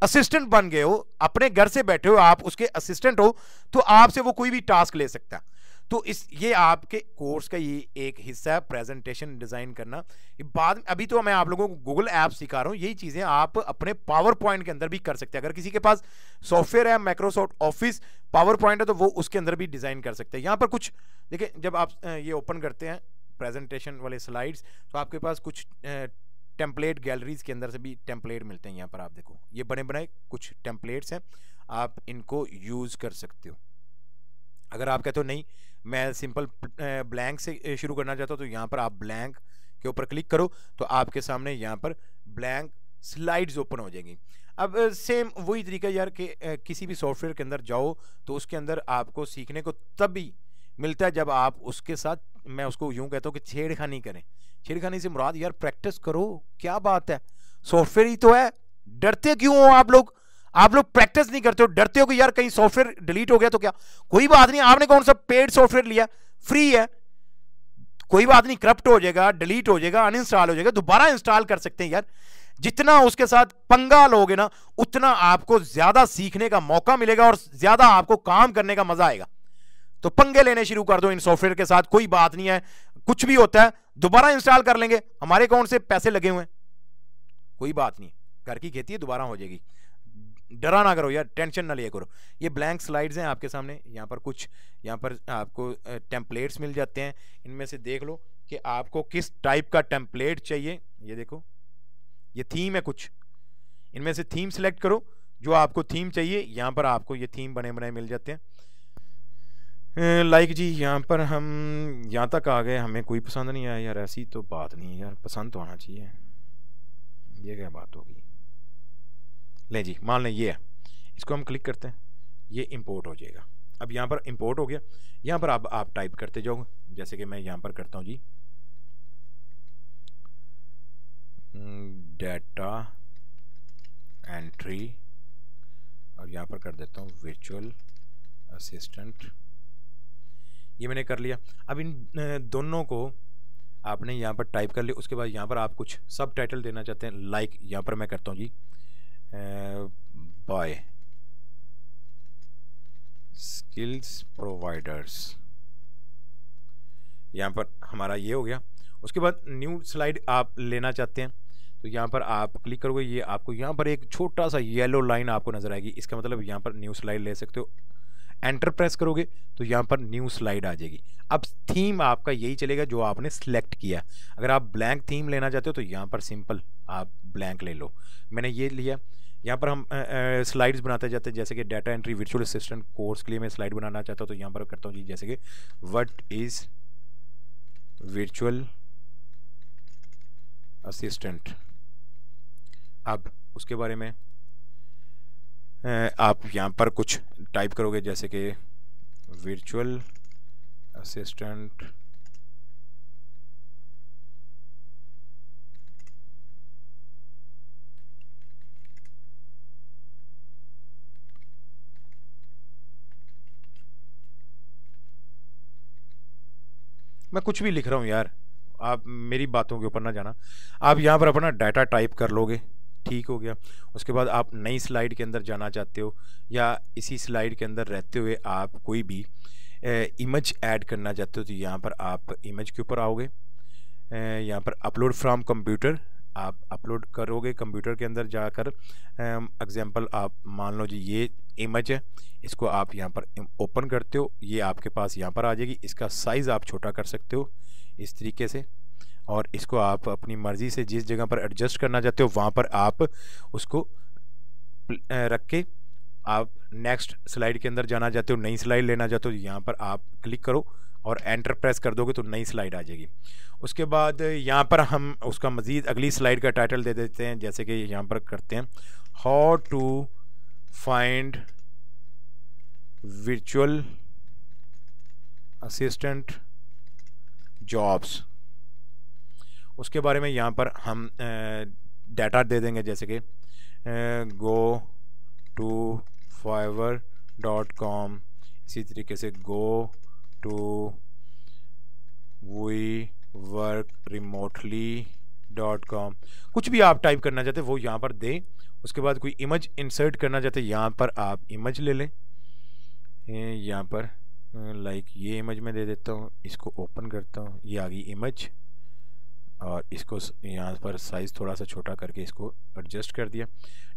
Speaker 1: असिस्टेंट बन गए हो अपने घर से बैठे हो आप उसके असिस्टेंट हो तो आपसे वो कोई भी टास्क ले सकता है तो इस ये आपके कोर्स का ये एक हिस्सा है प्रेजेंटेशन डिज़ाइन करना बाद में अभी तो मैं आप लोगों को गूगल ऐप सिखा रहा हूँ यही चीज़ें आप अपने पावर पॉइंट के अंदर भी कर सकते हैं अगर किसी के पास सॉफ्टवेयर है माइक्रोसॉफ्ट ऑफिस पावर पॉइंट है तो वो उसके अंदर भी डिज़ाइन कर सकते हैं यहाँ पर कुछ देखिए जब आप ये ओपन करते हैं प्रेजेंटेशन वाले स्लाइड्स तो आपके पास कुछ टेम्पलेट गैलरीज के अंदर से भी टेम्पलेट मिलते हैं यहाँ पर आप देखो ये बने बनाए कुछ टेम्पलेट्स हैं आप इनको यूज़ कर सकते हो अगर आप कहते हो नहीं मैं सिंपल ब्लैंक से शुरू करना चाहता हूँ तो यहाँ पर आप ब्लैंक के ऊपर क्लिक करो तो आपके सामने यहाँ पर ब्लैंक स्लाइड्स ओपन हो जाएंगी अब सेम वही तरीका यार कि किसी भी सॉफ्टवेयर के अंदर जाओ तो उसके अंदर आपको सीखने को तभी मिलता है जब आप उसके साथ मैं उसको यूँ कहता हूँ कि छेड़खानी करें छेड़खानी से मुराद यार प्रैक्टिस करो क्या बात है सॉफ्टवेयर ही तो है डरते क्यों हो आप लोग आप लोग प्रैक्टिस नहीं करते हो डरते हो कि यार कहीं सॉफ्टवेयर डिलीट हो गया तो क्या कोई बात नहीं आपने कौन सा पेड सॉफ्टवेयर लिया फ्री है कोई बात नहीं करप्ट हो जाएगा डिलीट हो जाएगा अनइंस्टॉल हो जाएगा दोबारा इंस्टॉल कर सकते हैं यार जितना उसके साथ पंगा लोगे ना उतना आपको ज्यादा सीखने का मौका मिलेगा और ज्यादा आपको काम करने का मजा आएगा तो पंगे लेने शुरू कर दो इन सॉफ्टवेयर के साथ कोई बात नहीं है कुछ भी होता है दोबारा इंस्टॉल कर लेंगे हमारे अकाउंट से पैसे लगे हुए हैं कोई बात नहीं घर की खेती है दोबारा हो जाएगी डरा ना करो यार टेंशन ना लिया करो ये ब्लैंक स्लाइड्स हैं आपके सामने यहाँ पर कुछ यहाँ पर आपको टेम्पलेट्स मिल जाते हैं इनमें से देख लो कि आपको किस टाइप का टेम्पलेट चाहिए ये देखो ये थीम है कुछ इनमें से थीम सेलेक्ट करो जो आपको थीम चाहिए यहाँ पर आपको ये थीम बने बनाए मिल जाते हैं लाइक जी यहाँ पर हम यहाँ तक आ गए हमें कोई पसंद नहीं आया यार ऐसी तो बात नहीं है यार पसंद तो आना चाहिए ये क्या बात होगी ले जी मान लें ये है इसको हम क्लिक करते हैं ये इंपोर्ट हो जाएगा अब यहाँ पर इंपोर्ट हो गया यहाँ पर आप आप टाइप करते जाओगे जैसे कि मैं यहाँ पर करता हूँ जी डेटा एंट्री और यहाँ पर कर देता हूँ वर्चुअल असिस्टेंट ये मैंने कर लिया अब इन दोनों को आपने यहाँ पर टाइप कर लिया उसके बाद यहाँ पर आप कुछ सब टाइटल देना चाहते हैं लाइक यहाँ पर मैं करता हूँ जी बाय स्किल्स प्रोवाइडर्स यहाँ पर हमारा ये हो गया उसके बाद न्यू स्लाइड आप लेना चाहते हैं तो यहाँ पर आप क्लिक करोगे ये आपको यहाँ पर एक छोटा सा येलो लाइन आपको नज़र आएगी इसका मतलब यहाँ पर न्यू स्लाइड ले सकते हो एंटर प्रेस करोगे तो यहाँ पर न्यू स्लाइड आ जाएगी अब थीम आपका यही चलेगा जो आपने सेलेक्ट किया अगर आप ब्लैंक थीम लेना चाहते हो तो यहाँ पर सिंपल आप ब्लैंक ले लो मैंने ये लिया यहाँ पर हम स्लाइड्स बनाते जाते हैं जैसे कि data entry virtual assistant course के लिए मैं स्लाइड बनाना चाहता हूँ तो यहाँ पर करता हूँ जी जैसे कि वट इज़ वर्चुअल असिस्टेंट अब उसके बारे में आप यहाँ पर कुछ टाइप करोगे जैसे कि वर्चुअल असिस्टेंट मैं कुछ भी लिख रहा हूँ यार आप मेरी बातों के ऊपर ना जाना आप यहाँ पर अपना डाटा टाइप कर लोगे ठीक हो गया उसके बाद आप नई स्लाइड के अंदर जाना चाहते हो या इसी स्लाइड के अंदर रहते हुए आप कोई भी इमेज ऐड करना चाहते हो तो यहाँ पर आप इमेज के ऊपर आओगे यहाँ पर अपलोड फ्रॉम कंप्यूटर आप अपलोड करोगे कंप्यूटर के अंदर जाकर एग्जांपल आप मान लो जी ये इमेज है इसको आप यहाँ पर ओपन करते हो ये आपके पास यहाँ पर आ जाएगी इसका साइज़ आप छोटा कर सकते हो इस तरीके से और इसको आप अपनी मर्ज़ी से जिस जगह पर एडजस्ट करना चाहते हो वहाँ पर आप उसको रख के आप नेक्स्ट स्लाइड के अंदर जाना चाहते हो नई स्लाइड लेना चाहते हो यहाँ पर आप क्लिक करो और एंटर प्रेस कर दोगे तो नई स्लाइड आ जाएगी उसके बाद यहाँ पर हम उसका मज़ीद अगली स्लाइड का टाइटल दे देते हैं जैसे कि यहाँ पर करते हैं how to find virtual assistant jobs उसके बारे में यहाँ पर हम डाटा दे देंगे जैसे कि go to Fiverr dot com इसी तरीके से go to we work remotely dot com कुछ भी आप टाइप करना चाहते वो यहाँ पर दें उसके बाद कोई इमेज इंसर्ट करना चाहते यहाँ पर आप इमेज ले लें यहाँ पर लाइक ये इमेज मैं दे देता हूँ इसको ओपन करता हूँ ये आ गई इमेज और इसको यहाँ पर साइज़ थोड़ा सा छोटा करके इसको एडजस्ट कर दिया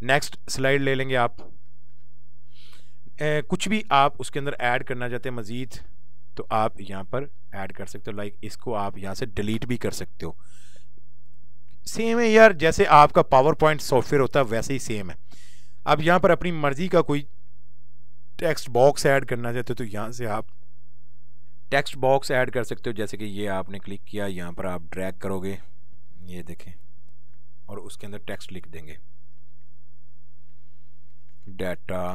Speaker 1: नेक्स्ट स्लाइड ले लेंगे आप ए, कुछ भी आप उसके अंदर ऐड करना चाहते हैं मज़ीद तो आप यहाँ पर ऐड कर सकते हो लाइक इसको आप यहाँ से डिलीट भी कर सकते हो सेम है यार जैसे आपका पावर पॉइंट सॉफ्टवेयर होता है वैसे ही सेम है अब यहाँ पर अपनी मर्ज़ी का कोई टेक्स्ट बॉक्स ऐड करना चाहते हो तो यहाँ से आप टेक्स्ट बॉक्स ऐड कर सकते हो जैसे कि ये आपने क्लिक किया यहाँ पर आप ड्रैग करोगे ये देखें और उसके अंदर टेक्स्ट लिख देंगे डाटा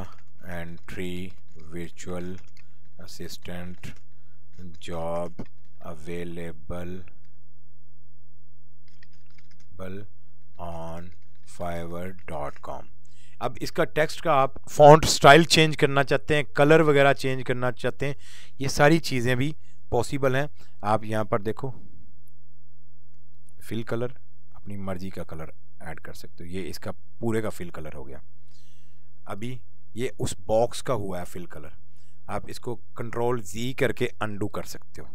Speaker 1: एंट्री असिस्टेंट अवेलेबल बल ऑन फाइवर डॉट कॉम अब इसका टेक्स्ट का आप फॉन्ट स्टाइल चेंज करना चाहते हैं कलर वगैरह चेंज करना चाहते हैं ये सारी चीज़ें भी पॉसिबल हैं आप यहाँ पर देखो फिल कलर अपनी मर्जी का कलर ऐड कर सकते हो ये इसका पूरे का फिल कलर हो गया अभी ये उस बॉक्स का हुआ है फिल कलर आप इसको कंट्रोल जी करके अंडू कर सकते हो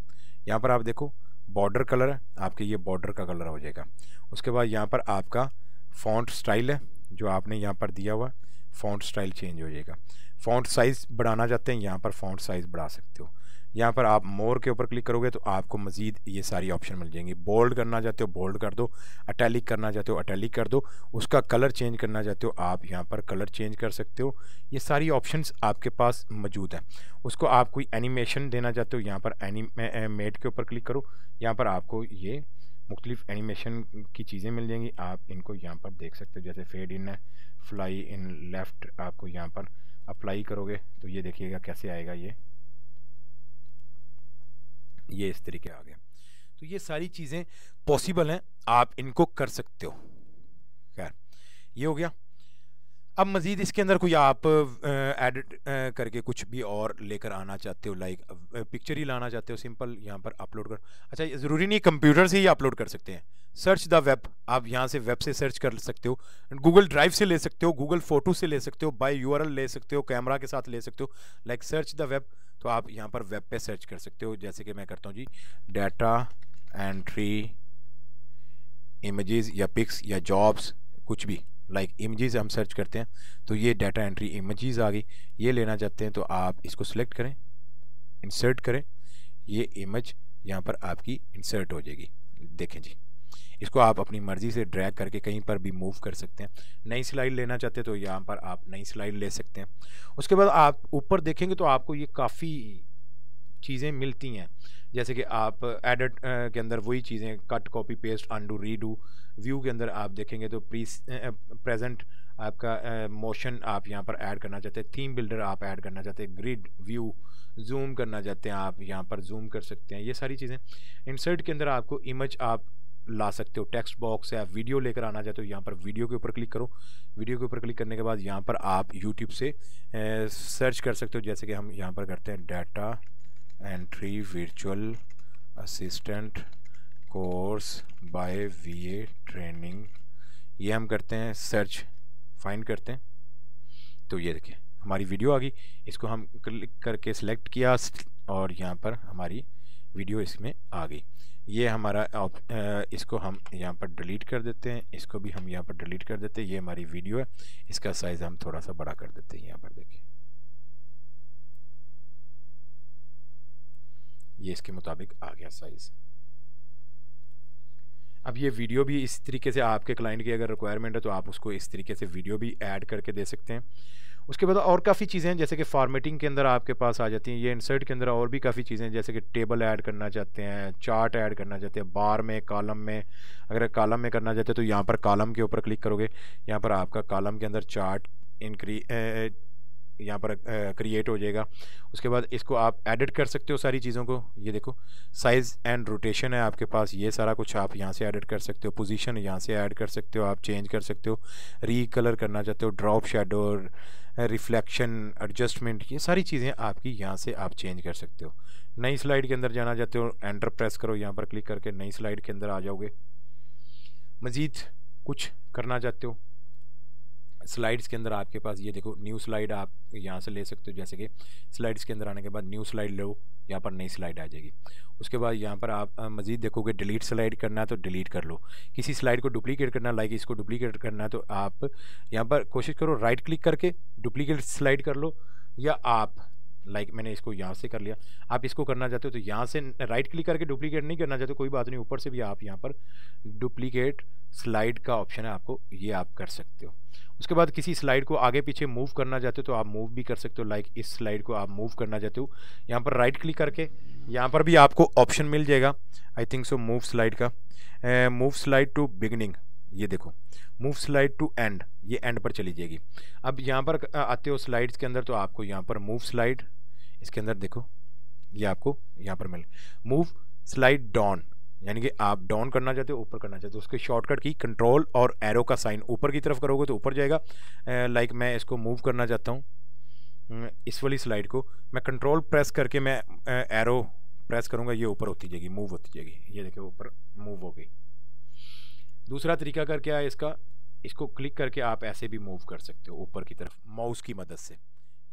Speaker 1: यहाँ पर आप देखो बॉर्डर कलर है आपके ये बॉर्डर का कलर हो जाएगा उसके बाद यहाँ पर आपका फॉन्ट स्टाइल है जो आपने यहाँ पर दिया हुआ फ़ॉन्ट स्टाइल चेंज हो जाएगा फ़ॉन्ट साइज़ बढ़ाना चाहते हैं यहाँ पर फ़ॉन्ट साइज़ बढ़ा सकते हो यहाँ पर आप मोर के ऊपर क्लिक करोगे तो आपको मज़ीद ये सारी ऑप्शन मिल जाएंगी बोल्ड करना चाहते हो बोल्ड कर दो अटैलिक करना चाहते हो अटैलिक कर दो उसका कलर चेंज करना चाहते हो आप यहाँ पर कलर चेंज कर सकते हो ये सारी ऑप्शंस आपके पास मौजूद हैं उसको आप कोई एनिमेशन देना चाहते हो यहाँ पर एनिमेट के ऊपर क्लिक करो यहाँ पर आपको ये मुख्तलिफ़ एनिमेशन की चीज़ें मिल जाएंगी आप इनको यहाँ पर देख सकते हो जैसे फेड इन है फ्लाई इन लेफ़्ट आपको यहाँ पर अप्लाई करोगे तो ये देखिएगा कैसे आएगा ये ये इस तरीके आ गया तो ये सारी चीज़ें पॉसिबल हैं आप इनको कर सकते हो खैर ये हो गया अब मज़ीद इसके अंदर कोई आप एड करके कुछ भी और लेकर आना चाहते हो लाइक पिक्चर ही लाना चाहते हो सिंपल यहाँ पर अपलोड कर अच्छा ज़रूरी नहीं कंप्यूटर से ही अपलोड कर सकते हैं सर्च द वेब आप यहाँ से वेब से सर्च कर सकते हो गूगल ड्राइव से ले सकते हो गूगल फ़ोटो से ले सकते हो बाई यू ले सकते हो कैमरा के साथ ले सकते हो लाइक सर्च द वेब तो आप यहाँ पर वेब पर सर्च कर सकते हो जैसे कि मैं करता हूँ जी डाटा एंट्री इमेज या पिक्स या जॉब्स कुछ भी लाइक like इमेजेस हम सर्च करते हैं तो ये डाटा एंट्री इमेजेस आ गई ये लेना चाहते हैं तो आप इसको सिलेक्ट करें इंसर्ट करें ये इमेज यहाँ पर आपकी इंसर्ट हो जाएगी देखें जी इसको आप अपनी मर्ज़ी से ड्रैग करके कहीं पर भी मूव कर सकते हैं नई स्लाइड लेना चाहते हैं तो यहाँ पर आप नई स्लाइड ले सकते हैं उसके बाद आप ऊपर देखेंगे तो आपको ये काफ़ी चीज़ें मिलती हैं जैसे कि आप एडिट के अंदर वही चीज़ें cut copy paste undo redo view के अंदर आप देखेंगे तो प्री प्रेजेंट आपका मोशन आप यहाँ पर ऐड करना चाहते हैं थीम बिल्डर आप ऐड करना चाहते हैं ग्रिड व्यू जूम करना चाहते हैं आप यहाँ पर जूम कर सकते हैं ये सारी चीज़ें इंसर्ट के अंदर आपको इमेज आप ला सकते हो टेक्स्ट बॉक्स या वीडियो लेकर आना चाहते हो यहाँ पर वीडियो के ऊपर क्लिक करो वीडियो के ऊपर क्लिक करने के बाद यहाँ पर आप यूट्यूब से सर्च कर सकते हो जैसे कि हम यहाँ पर करते हैं data entry virtual assistant course by VA training ये हम करते हैं सर्च फाइंड करते हैं तो ये देखें हमारी वीडियो आ गई इसको हम क्लिक करके सेलेक्ट किया और यहाँ पर हमारी वीडियो इसमें आ गई ये हमारा इसको हम यहाँ पर डिलीट कर देते हैं इसको भी हम यहाँ पर डिलीट कर देते हैं ये हमारी वीडियो है इसका साइज़ हम थोड़ा सा बड़ा कर देते हैं यहाँ पर देखें ये इसके मुताबिक आ गया साइज़ अब ये वीडियो भी इस तरीके से आपके क्लाइंट की अगर रिक्वायरमेंट है तो आप उसको इस तरीके से वीडियो भी ऐड करके दे सकते हैं उसके बाद और काफ़ी चीज़ें हैं जैसे कि फॉर्मेटिंग के अंदर आपके पास आ जाती हैं ये इंसर्ट के अंदर और भी काफ़ी चीज़ें हैं जैसे कि टेबल ऐड करना चाहते हैं चार्ट ऐड करना चाहते हैं बार में कॉलम में अगर कॉलम में करना चाहते हैं तो यहाँ पर कॉलम के ऊपर क्लिक करोगे यहाँ पर आपका कॉलम के अंदर चार्ट इनक्री यहाँ पर क्रिएट हो जाएगा उसके बाद इसको आप एडिट कर सकते हो सारी चीज़ों को ये देखो साइज़ एंड रोटेशन है आपके पास ये सारा कुछ आप यहाँ से एडिट कर सकते हो पोजीशन यहाँ से ऐड कर सकते हो आप चेंज कर सकते हो री कलर करना चाहते हो ड्रॉप शेडो रिफ्लेक्शन एडजस्टमेंट ये सारी चीज़ें आपकी यहाँ से आप चेंज कर सकते हो नई स्लाइड के अंदर जाना चाहते हो एंटर प्रेस करो यहाँ पर क्लिक करके नई स्लाइड के अंदर आ जाओगे मज़ीद कुछ करना चाहते हो स्लाइड्स के अंदर आपके पास ये देखो न्यू स्लाइड आप यहाँ से ले सकते हो जैसे कि स्लाइड्स के अंदर आने के बाद न्यू स्लाइड लो यहाँ पर नई स्लाइड आ जाएगी उसके बाद यहाँ पर आप मज़ीद देखोगे डिलीट स्लाइड करना है तो डिलीट कर लो किसी स्लाइड को डुप्लीकेट करना लाइक इसको डुप्लीकेट करना है तो आप यहाँ पर कोशिश करो राइट क्लिक करके डुप्लीकेट स्लाइड कर लो या आप लाइक like मैंने इसको यहाँ से कर लिया आप इसको करना चाहते हो तो यहाँ से राइट क्लिक करके डुप्लीकेट नहीं करना चाहते कोई बात नहीं ऊपर से भी आप यहाँ पर डुप्लीकेट स्लाइड का ऑप्शन है आपको ये आप कर सकते हो उसके बाद किसी स्लाइड को आगे पीछे मूव करना चाहते हो तो आप मूव भी कर सकते हो लाइक like इस स्लाइड को आप मूव करना चाहते हो यहाँ पर राइट क्लिक करके यहाँ पर भी आपको ऑप्शन मिल जाएगा I think so move slide का मूव स्लाइड टू बिगनिंग ये देखो मूव स्लाइड टू एंड ये एंड पर चली जाएगी अब यहाँ पर आते हो स्लाइड्स के अंदर तो आपको यहाँ पर मूव स्लाइड इसके अंदर देखो ये आपको यहाँ पर मिल मूव स्लाइड डाउन यानी कि आप डाउन करना चाहते हो ऊपर करना चाहते हो तो उसके शॉर्टकट की कंट्रोल और एरो का साइन ऊपर की तरफ करोगे तो ऊपर जाएगा लाइक मैं इसको मूव करना चाहता हूँ इस वाली स्लाइड को मैं कंट्रोल प्रेस करके मैं एरो प्रेस करूँगा ये ऊपर होती जाएगी मूव होती जाएगी ये देखिए ऊपर मूव हो गई दूसरा तरीका कर क्या है इसका इसको क्लिक करके आप ऐसे भी मूव कर सकते हो ऊपर की तरफ माउस की मदद से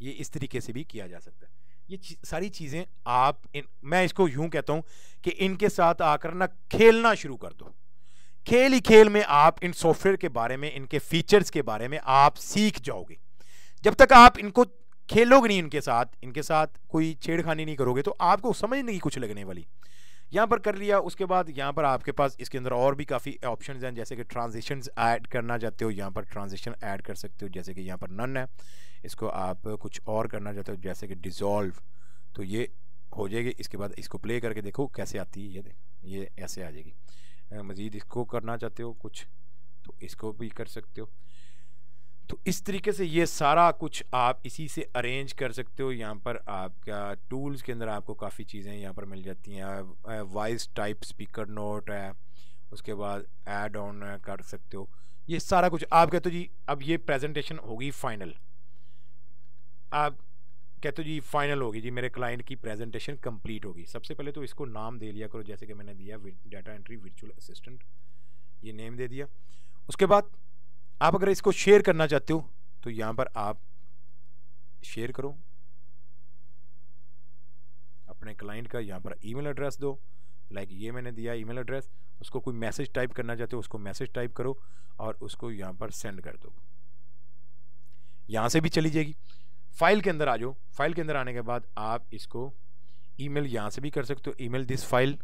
Speaker 1: ये इस तरीके से भी किया जा सकता है ये सारी चीज़ें आप इन मैं इसको यूं कहता हूँ कि इनके साथ आकर ना खेलना शुरू कर दो खेल ही खेल में आप इन सॉफ्टवेयर के बारे में इनके फीचर्स के बारे में आप सीख जाओगे जब तक आप इनको खेलोगे नहीं इनके साथ इनके साथ कोई छेड़खानी नहीं करोगे तो आपको समझ नहीं कुछ लगने वाली यहाँ पर कर लिया उसके बाद यहाँ पर आपके पास इसके अंदर और भी काफ़ी ऑप्शन हैं जैसे कि ट्रांजेक्शन ऐड करना चाहते हो यहाँ पर ट्रांजेक्शन ऐड कर सकते हो जैसे कि यहाँ पर नन है इसको आप कुछ और करना चाहते हो जैसे कि डिज़ोल्व तो ये हो जाएगी इसके बाद इसको प्ले करके देखो कैसे आती है ये देखो ये ऐसे आ जाएगी मज़ीद इसको करना चाहते हो कुछ तो इसको भी कर सकते हो तो इस तरीके से ये सारा कुछ आप इसी से अरेंज कर सकते हो यहाँ पर आपका टूल्स के अंदर आपको काफ़ी चीज़ें यहाँ पर मिल जाती हैं वॉइस टाइप स्पीकर नोट है उसके बाद एड ऑन कर सकते हो ये सारा कुछ आप कहते हो जी अब ये प्रेजेंटेशन होगी फाइनल आप कहते हो जी फाइनल होगी जी मेरे क्लाइंट की प्रेजेंटेशन कंप्लीट होगी सबसे पहले तो इसको नाम दे लिया करो जैसे कि मैंने दिया डाटा एंट्री वर्चुअल असिस्टेंट ये नेम दे दिया उसके बाद आप अगर इसको शेयर करना चाहते हो तो यहां पर आप शेयर करो अपने क्लाइंट का यहाँ पर ईमेल एड्रेस दो लाइक ये मैंने दिया ईमेल एड्रेस उसको कोई मैसेज टाइप करना चाहते हो उसको मैसेज टाइप करो और उसको यहाँ पर सेंड कर दो यहाँ से भी चली जाएगी फाइल के अंदर आ जाओ फाइल के अंदर आने के बाद आप इसको ईमेल यहाँ से भी कर सकते हो ईमेल दिस फाइल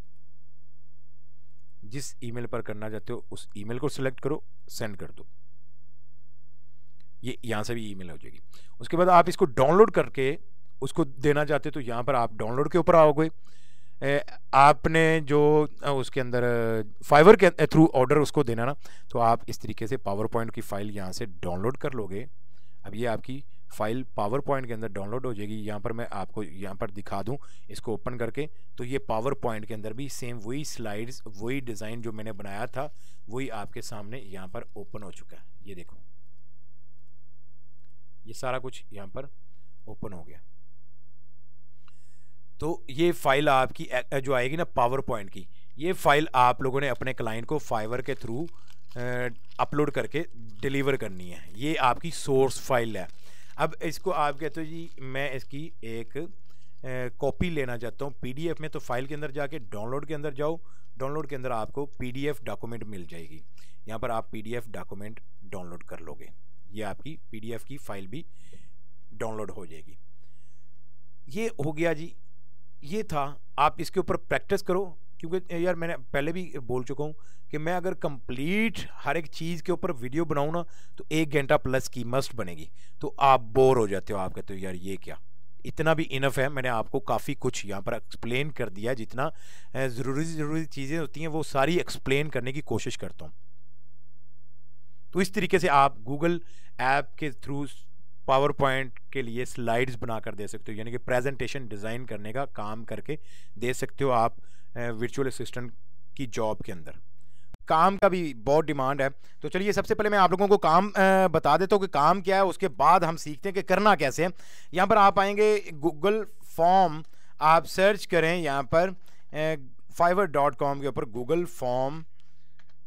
Speaker 1: जिस ईमेल पर करना चाहते हो उस ईमेल को सिलेक्ट करो सेंड कर दो ये यहाँ से भी ईमेल हो जाएगी उसके बाद आप इसको डाउनलोड करके उसको देना चाहते तो यहाँ पर आप डाउनलोड के ऊपर आओगे आपने जो उसके अंदर फाइवर के थ्रू ऑर्डर उसको देना ना तो आप इस तरीके से पावर पॉइंट की फ़ाइल यहाँ से डाउनलोड कर लोगे अब ये आपकी फ़ाइल पावर पॉइंट के अंदर डाउनलोड हो जाएगी यहाँ पर मैं आपको यहाँ पर दिखा दूँ इसको ओपन करके तो ये पावर पॉइंट के अंदर भी सेम वही स्लाइड्स वही डिज़ाइन जो मैंने बनाया था वही आपके सामने यहाँ पर ओपन हो चुका है ये देखो ये सारा कुछ यहाँ पर ओपन हो गया तो ये फाइल आपकी जो आएगी ना पावर पॉइंट की ये फाइल आप लोगों ने अपने क्लाइंट को फाइवर के थ्रू अपलोड करके डिलीवर करनी है ये आपकी सोर्स फाइल है अब इसको आप कहते हो जी मैं इसकी एक कॉपी लेना चाहता हूँ पीडीएफ में तो फाइल के अंदर जाके डाउनलोड के अंदर जाओ डाउनलोड के अंदर आपको पीडीएफ डॉक्यूमेंट मिल जाएगी यहाँ पर आप पीडीएफ डॉक्यूमेंट डाउनलोड कर लोगे ये आपकी पीडीएफ की फ़ाइल भी डाउनलोड हो जाएगी ये हो गया जी ये था आप इसके ऊपर प्रैक्टिस करो क्योंकि यार मैंने पहले भी बोल चुका हूँ कि मैं अगर कंप्लीट हर एक चीज़ के ऊपर वीडियो बनाऊँ ना तो एक घंटा प्लस की मस्ट बनेगी तो आप बोर हो जाते हो आप कहते हो यार ये क्या इतना भी इनफ है मैंने आपको काफ़ी कुछ यहाँ पर एक्सप्लेन कर दिया जितना ज़रूरी ज़रूरी चीज़ें होती हैं वो सारी एक्सप्लेन करने की कोशिश करता हूँ तो इस तरीके से आप गूगल ऐप के थ्रू पावर पॉइंट के लिए स्लाइड्स बना कर दे सकते हो यानी कि प्रेजेंटेशन डिज़ाइन करने का काम करके दे सकते हो आप वर्चुअल असिस्टेंट की जॉब के अंदर काम का भी बहुत डिमांड है तो चलिए सबसे पहले मैं आप लोगों को काम बता देता हूँ कि काम क्या है उसके बाद हम सीखते हैं कि करना कैसे है यहाँ पर आप आएंगे गूगल फॉर्म आप सर्च करें यहाँ पर फाइवर डॉट कॉम के ऊपर गूगल फॉर्म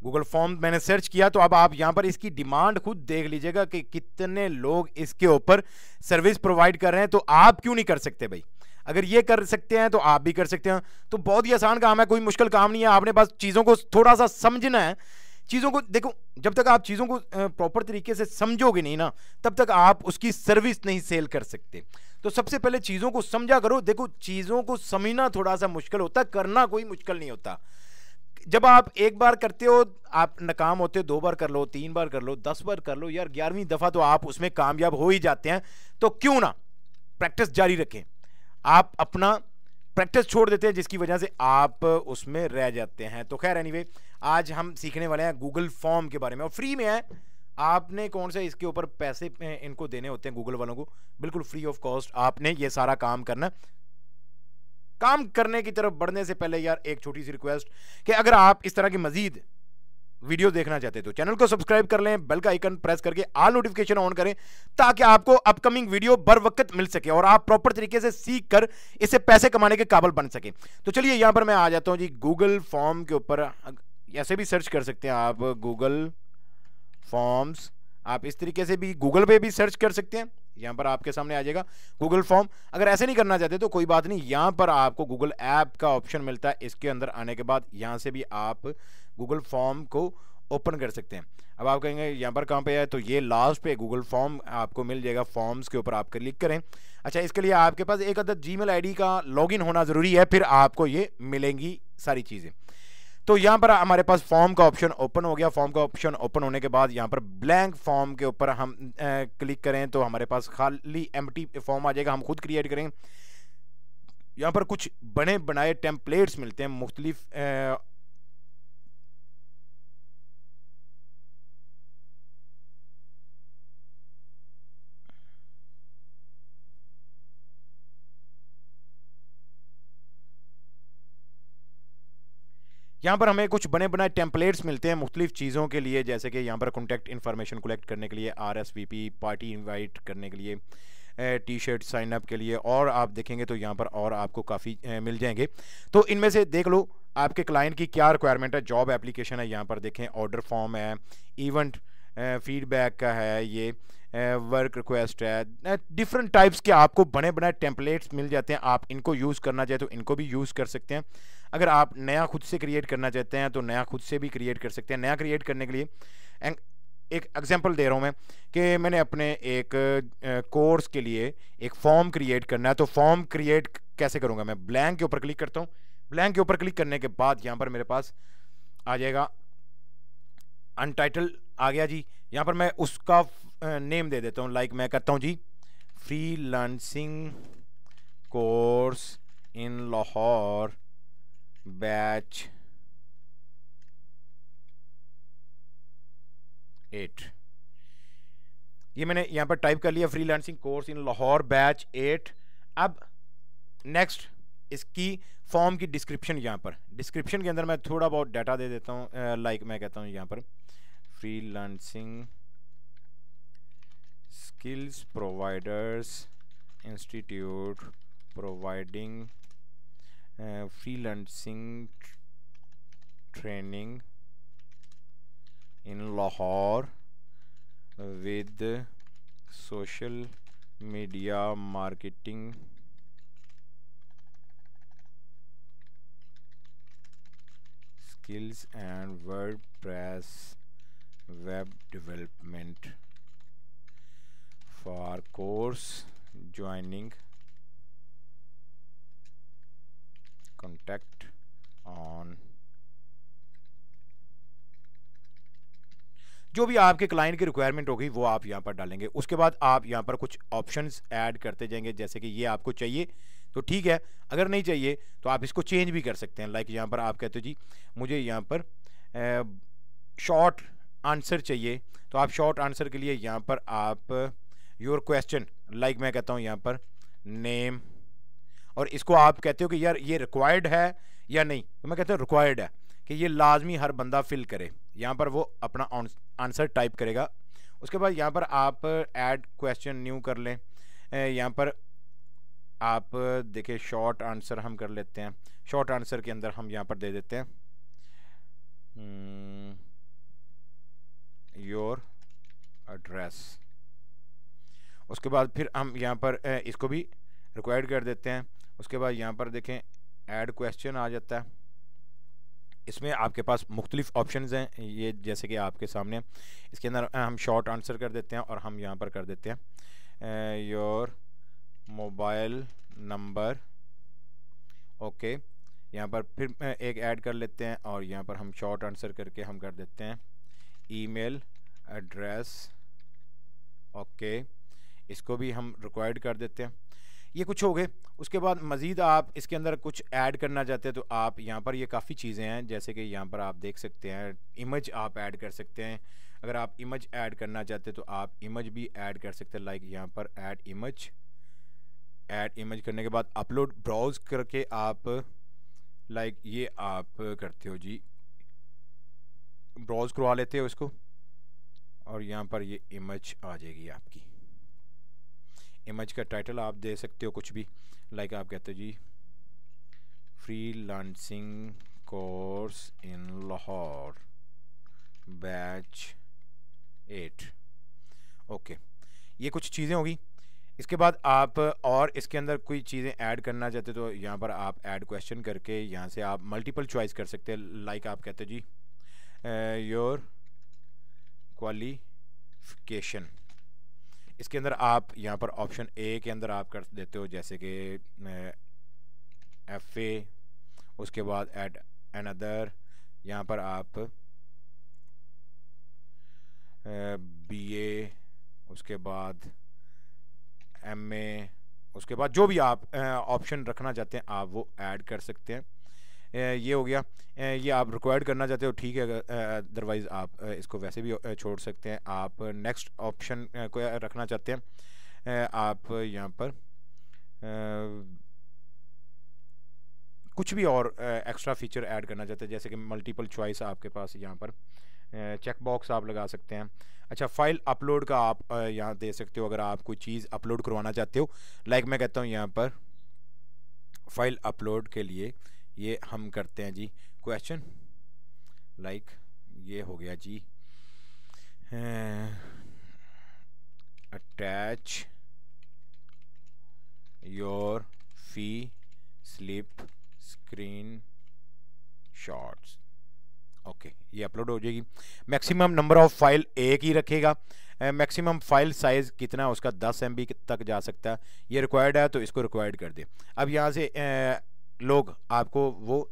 Speaker 1: गूगल फॉर्म मैंने सर्च किया तो अब आप यहाँ पर इसकी डिमांड खुद देख लीजिएगा कि कितने लोग इसके ऊपर सर्विस प्रोवाइड कर रहे हैं तो आप क्यों नहीं कर सकते भाई अगर ये कर सकते हैं तो आप भी कर सकते हैं तो बहुत ही आसान काम है कोई मुश्किल काम नहीं है आपने बस चीज़ों को थोड़ा सा समझना है चीज़ों को देखो जब तक आप चीज़ों को प्रॉपर तरीके से समझोगे नहीं ना तब तक आप उसकी सर्विस नहीं सेल कर सकते तो सबसे पहले चीज़ों को समझा करो देखो चीज़ों को समझना थोड़ा सा मुश्किल होता करना कोई मुश्किल नहीं होता जब आप एक बार करते हो आप नाकाम होते हो दो बार कर लो तीन बार कर लो दस बार कर लो यार ग्यारहवीं दफ़ा तो आप उसमें कामयाब हो ही जाते हैं तो क्यों ना प्रैक्टिस जारी रखें आप अपना प्रैक्टिस छोड़ देते हैं जिसकी वजह से आप उसमें रह जाते हैं तो खैर एनीवे आज हम सीखने वाले हैं गूगल फॉर्म के बारे में और फ्री में है आपने कौन से इसके ऊपर पैसे इनको देने होते हैं गूगल वालों को बिल्कुल फ्री ऑफ कॉस्ट आपने ये सारा काम करना काम करने की तरफ बढ़ने से पहले यार एक छोटी सी रिक्वेस्ट कि अगर आप इस तरह की मजीद वीडियो देखना चाहते तो चैनल को सब्सक्राइब कर लें बेल का आइकन प्रेस करके आल नोटिफिकेशन ऑन करें ताकि आपको अपकमिंग वीडियो बर वक्त मिल सके और आप प्रॉपर तरीके से सीख कर इससे पैसे कमाने के काबल बन सके तो चलिए यहां पर मैं आ जाता हूँ जी गूगल फॉर्म के ऊपर ऐसे भी सर्च कर सकते हैं आप गूगल फॉर्म्स आप इस तरीके से भी गूगल पे भी सर्च कर सकते हैं यहाँ पर आपके सामने आ जाएगा गूगल फॉर्म अगर ऐसे नहीं करना चाहते तो कोई बात नहीं यहाँ पर आपको गूगल ऐप का ऑप्शन मिलता है इसके अंदर आने के बाद यहाँ से भी आप गूगल फॉर्म को ओपन कर सकते हैं अब आप कहेंगे यहाँ पर कहाँ पे है तो ये लास्ट पे गूगल फॉर्म आपको मिल जाएगा फॉर्म्स के ऊपर आप क्लिक करें अच्छा इसके लिए आपके पास एक अदद जी मेल का लॉगिन होना ज़रूरी है फिर आपको ये मिलेंगी सारी चीज़ें तो यहाँ पर हमारे पास फॉर्म का ऑप्शन ओपन हो गया फॉर्म का ऑप्शन ओपन होने के बाद यहाँ पर ब्लैंक फॉर्म के ऊपर हम ए, क्लिक करें तो हमारे पास खाली एम फॉर्म आ जाएगा हम खुद क्रिएट करेंगे यहाँ पर कुछ बने बनाए टेम्पलेट्स मिलते हैं मुख्तलिफ यहाँ पर हमें कुछ बने बनाए टेम्पलेट्स मिलते हैं मुख्तलिफ चीज़ों के लिए जैसे कि यहाँ पर कॉन्टैक्ट इन्फॉर्मेशन कलेक्ट करने के लिए R S V P party invite करने के लिए टी शर्ट साइन अप के लिए और आप देखेंगे तो यहाँ पर और आपको काफ़ी मिल जाएंगे तो इनमें से देख लो आपके क्लाइंट की क्या रिक्वायरमेंट है जॉब एप्लीकेशन है यहाँ पर देखें ऑर्डर फॉर्म है इवेंट फीडबैक का है ये वर्क रिक्वेस्ट है डिफरेंट टाइप्स के आपको बने बड़े टेम्पलेट्स मिल जाते हैं आप इनको यूज़ करना चाहें तो इनको भी यूज़ कर सकते हैं अगर आप नया खुद से क्रिएट करना चाहते हैं तो नया खुद से भी क्रिएट कर सकते हैं नया क्रिएट करने के लिए एक एग्जांपल दे रहा हूँ मैं कि मैंने अपने एक कोर्स के लिए एक फॉर्म क्रिएट करना है तो फॉर्म क्रिएट कैसे करूँगा मैं ब्लैंक के ऊपर क्लिक करता हूँ ब्लैंक के ऊपर क्लिक करने के बाद यहाँ पर मेरे पास आ जाएगा अनटाइटल आ गया जी यहाँ पर मैं उसका नेम दे देता हूँ लाइक मैं करता हूँ जी freelancing course in Lahore batch eight ये मैंने यहाँ पर टाइप कर लिया freelancing course in Lahore batch eight अब नेक्स्ट इसकी फॉर्म की डिस्क्रिप्शन यहाँ पर डिस्क्रिप्शन के अंदर मैं थोड़ा बहुत डाटा दे देता हूँ लाइक मैं कहता हूँ यहाँ पर freelancing skills providers institute providing uh, freelancing training in Lahore with social media marketing skills and WordPress web development for course joining contact on जो भी आपके क्लाइंट की रिक्वायरमेंट होगी वो आप यहाँ पर डालेंगे उसके बाद आप यहाँ पर कुछ ऑप्शंस ऐड करते जाएंगे जैसे कि ये आपको चाहिए तो ठीक है अगर नहीं चाहिए तो आप इसको चेंज भी कर सकते हैं लाइक यहाँ पर आप कहते हो जी मुझे यहाँ पर शॉर्ट आंसर चाहिए तो आप शॉर्ट आंसर के लिए यहाँ पर आप योर क्वेश्चन लाइक मैं कहता हूँ यहाँ पर नेम और इसको आप कहते हो कि यार ये रिक्वायर्ड है या नहीं तो मैं कहता हूँ रिक्वायर्ड है कि ये लाजमी हर बंदा फिल करे यहाँ पर वो अपना आंसर टाइप करेगा उसके बाद यहाँ पर आप ऐड क्वेश्चन न्यू कर लें यहाँ पर आप देखिए शॉर्ट आंसर हम कर लेते हैं शॉर्ट आंसर के अंदर हम यहाँ पर दे देते हैं हम्म, योर एड्रेस उसके बाद फिर हम यहाँ पर इसको भी रिक्वायर्ड कर देते हैं उसके बाद यहाँ पर देखें ऐड क्वेश्चन आ जाता है इसमें आपके पास मुख्तलिफ़ ऑप्शन हैं ये जैसे कि आपके सामने इसके अंदर हम शॉर्ट आंसर कर देते हैं और हम यहाँ पर कर देते हैं योर मोबाइल नंबर ओके यहाँ पर फिर एक ऐड कर लेते हैं और यहाँ पर हम शॉर्ट आंसर करके हम कर देते हैं ईमेल एड्रेस ओके इसको भी हम रिक्वायर्ड कर देते हैं ये कुछ हो गए उसके बाद मज़ीद आप इसके अंदर कुछ ऐड करना चाहते हैं तो आप यहाँ पर ये काफ़ी चीज़ें हैं जैसे कि यहाँ पर आप देख सकते हैं इमेज आप ऐड कर सकते हैं अगर आप इमेज ऐड करना चाहते हैं तो आप इमेज भी ऐड कर सकते हैं लाइक यहाँ पर ऐड इमेज ऐड इमेज करने के बाद अपलोड ब्राउज़ करके आप लाइक ये आप करते हो जी ब्राउज करवा लेते हो इसको और यहाँ पर ये इमेज आ जाएगी आपकी इमेज का टाइटल आप दे सकते हो कुछ भी लाइक आप कहते हो जी freelancing course in Lahore batch eight okay ये कुछ चीज़ें होगी इसके बाद आप और इसके अंदर कोई चीज़ें ऐड करना चाहते तो यहाँ पर आप ऐड क्वेश्चन करके यहाँ से आप मल्टीपल चॉइस कर सकते हैं लाइक आप कहते जी योर uh, क्वालिफिकेशन इसके अंदर आप यहाँ पर ऑप्शन ए के अंदर आप कर देते हो जैसे कि एफ uh, ए उसके बाद एट एन अदर यहाँ पर आप बी uh, ए उसके बाद एम ए उसके बाद जो भी आप ऑप्शन रखना चाहते हैं आप वो ऐड कर सकते हैं ये हो गया ये आप रिक्वायर्ड करना चाहते हो ठीक है अदरवाइज़ आप इसको वैसे भी छोड़ सकते हैं आप नेक्स्ट ऑप्शन को रखना चाहते हैं आप यहाँ पर कुछ भी और एक्स्ट्रा फीचर ऐड करना चाहते हैं जैसे कि मल्टीपल चॉइस आपके पास यहाँ पर चेक बॉक्स आप लगा सकते हैं अच्छा फाइल अपलोड का आप यहाँ दे सकते हो अगर आप कोई चीज़ अपलोड करवाना चाहते हो लाइक मैं कहता हूँ यहाँ पर फाइल अपलोड के लिए ये हम करते हैं जी क्वेश्चन लाइक like, ये हो गया जी attach your fee slip screenshots okay ये अपलोड हो जाएगी मैक्सिमम नंबर ऑफ फाइल एक ही रखेगा मैक्सिमम फाइल साइज़ कितना उसका 10 एम तक जा सकता है ये रिक्वायर्ड है तो इसको रिक्वायर्ड कर दे अब यहाँ से लोग आपको वो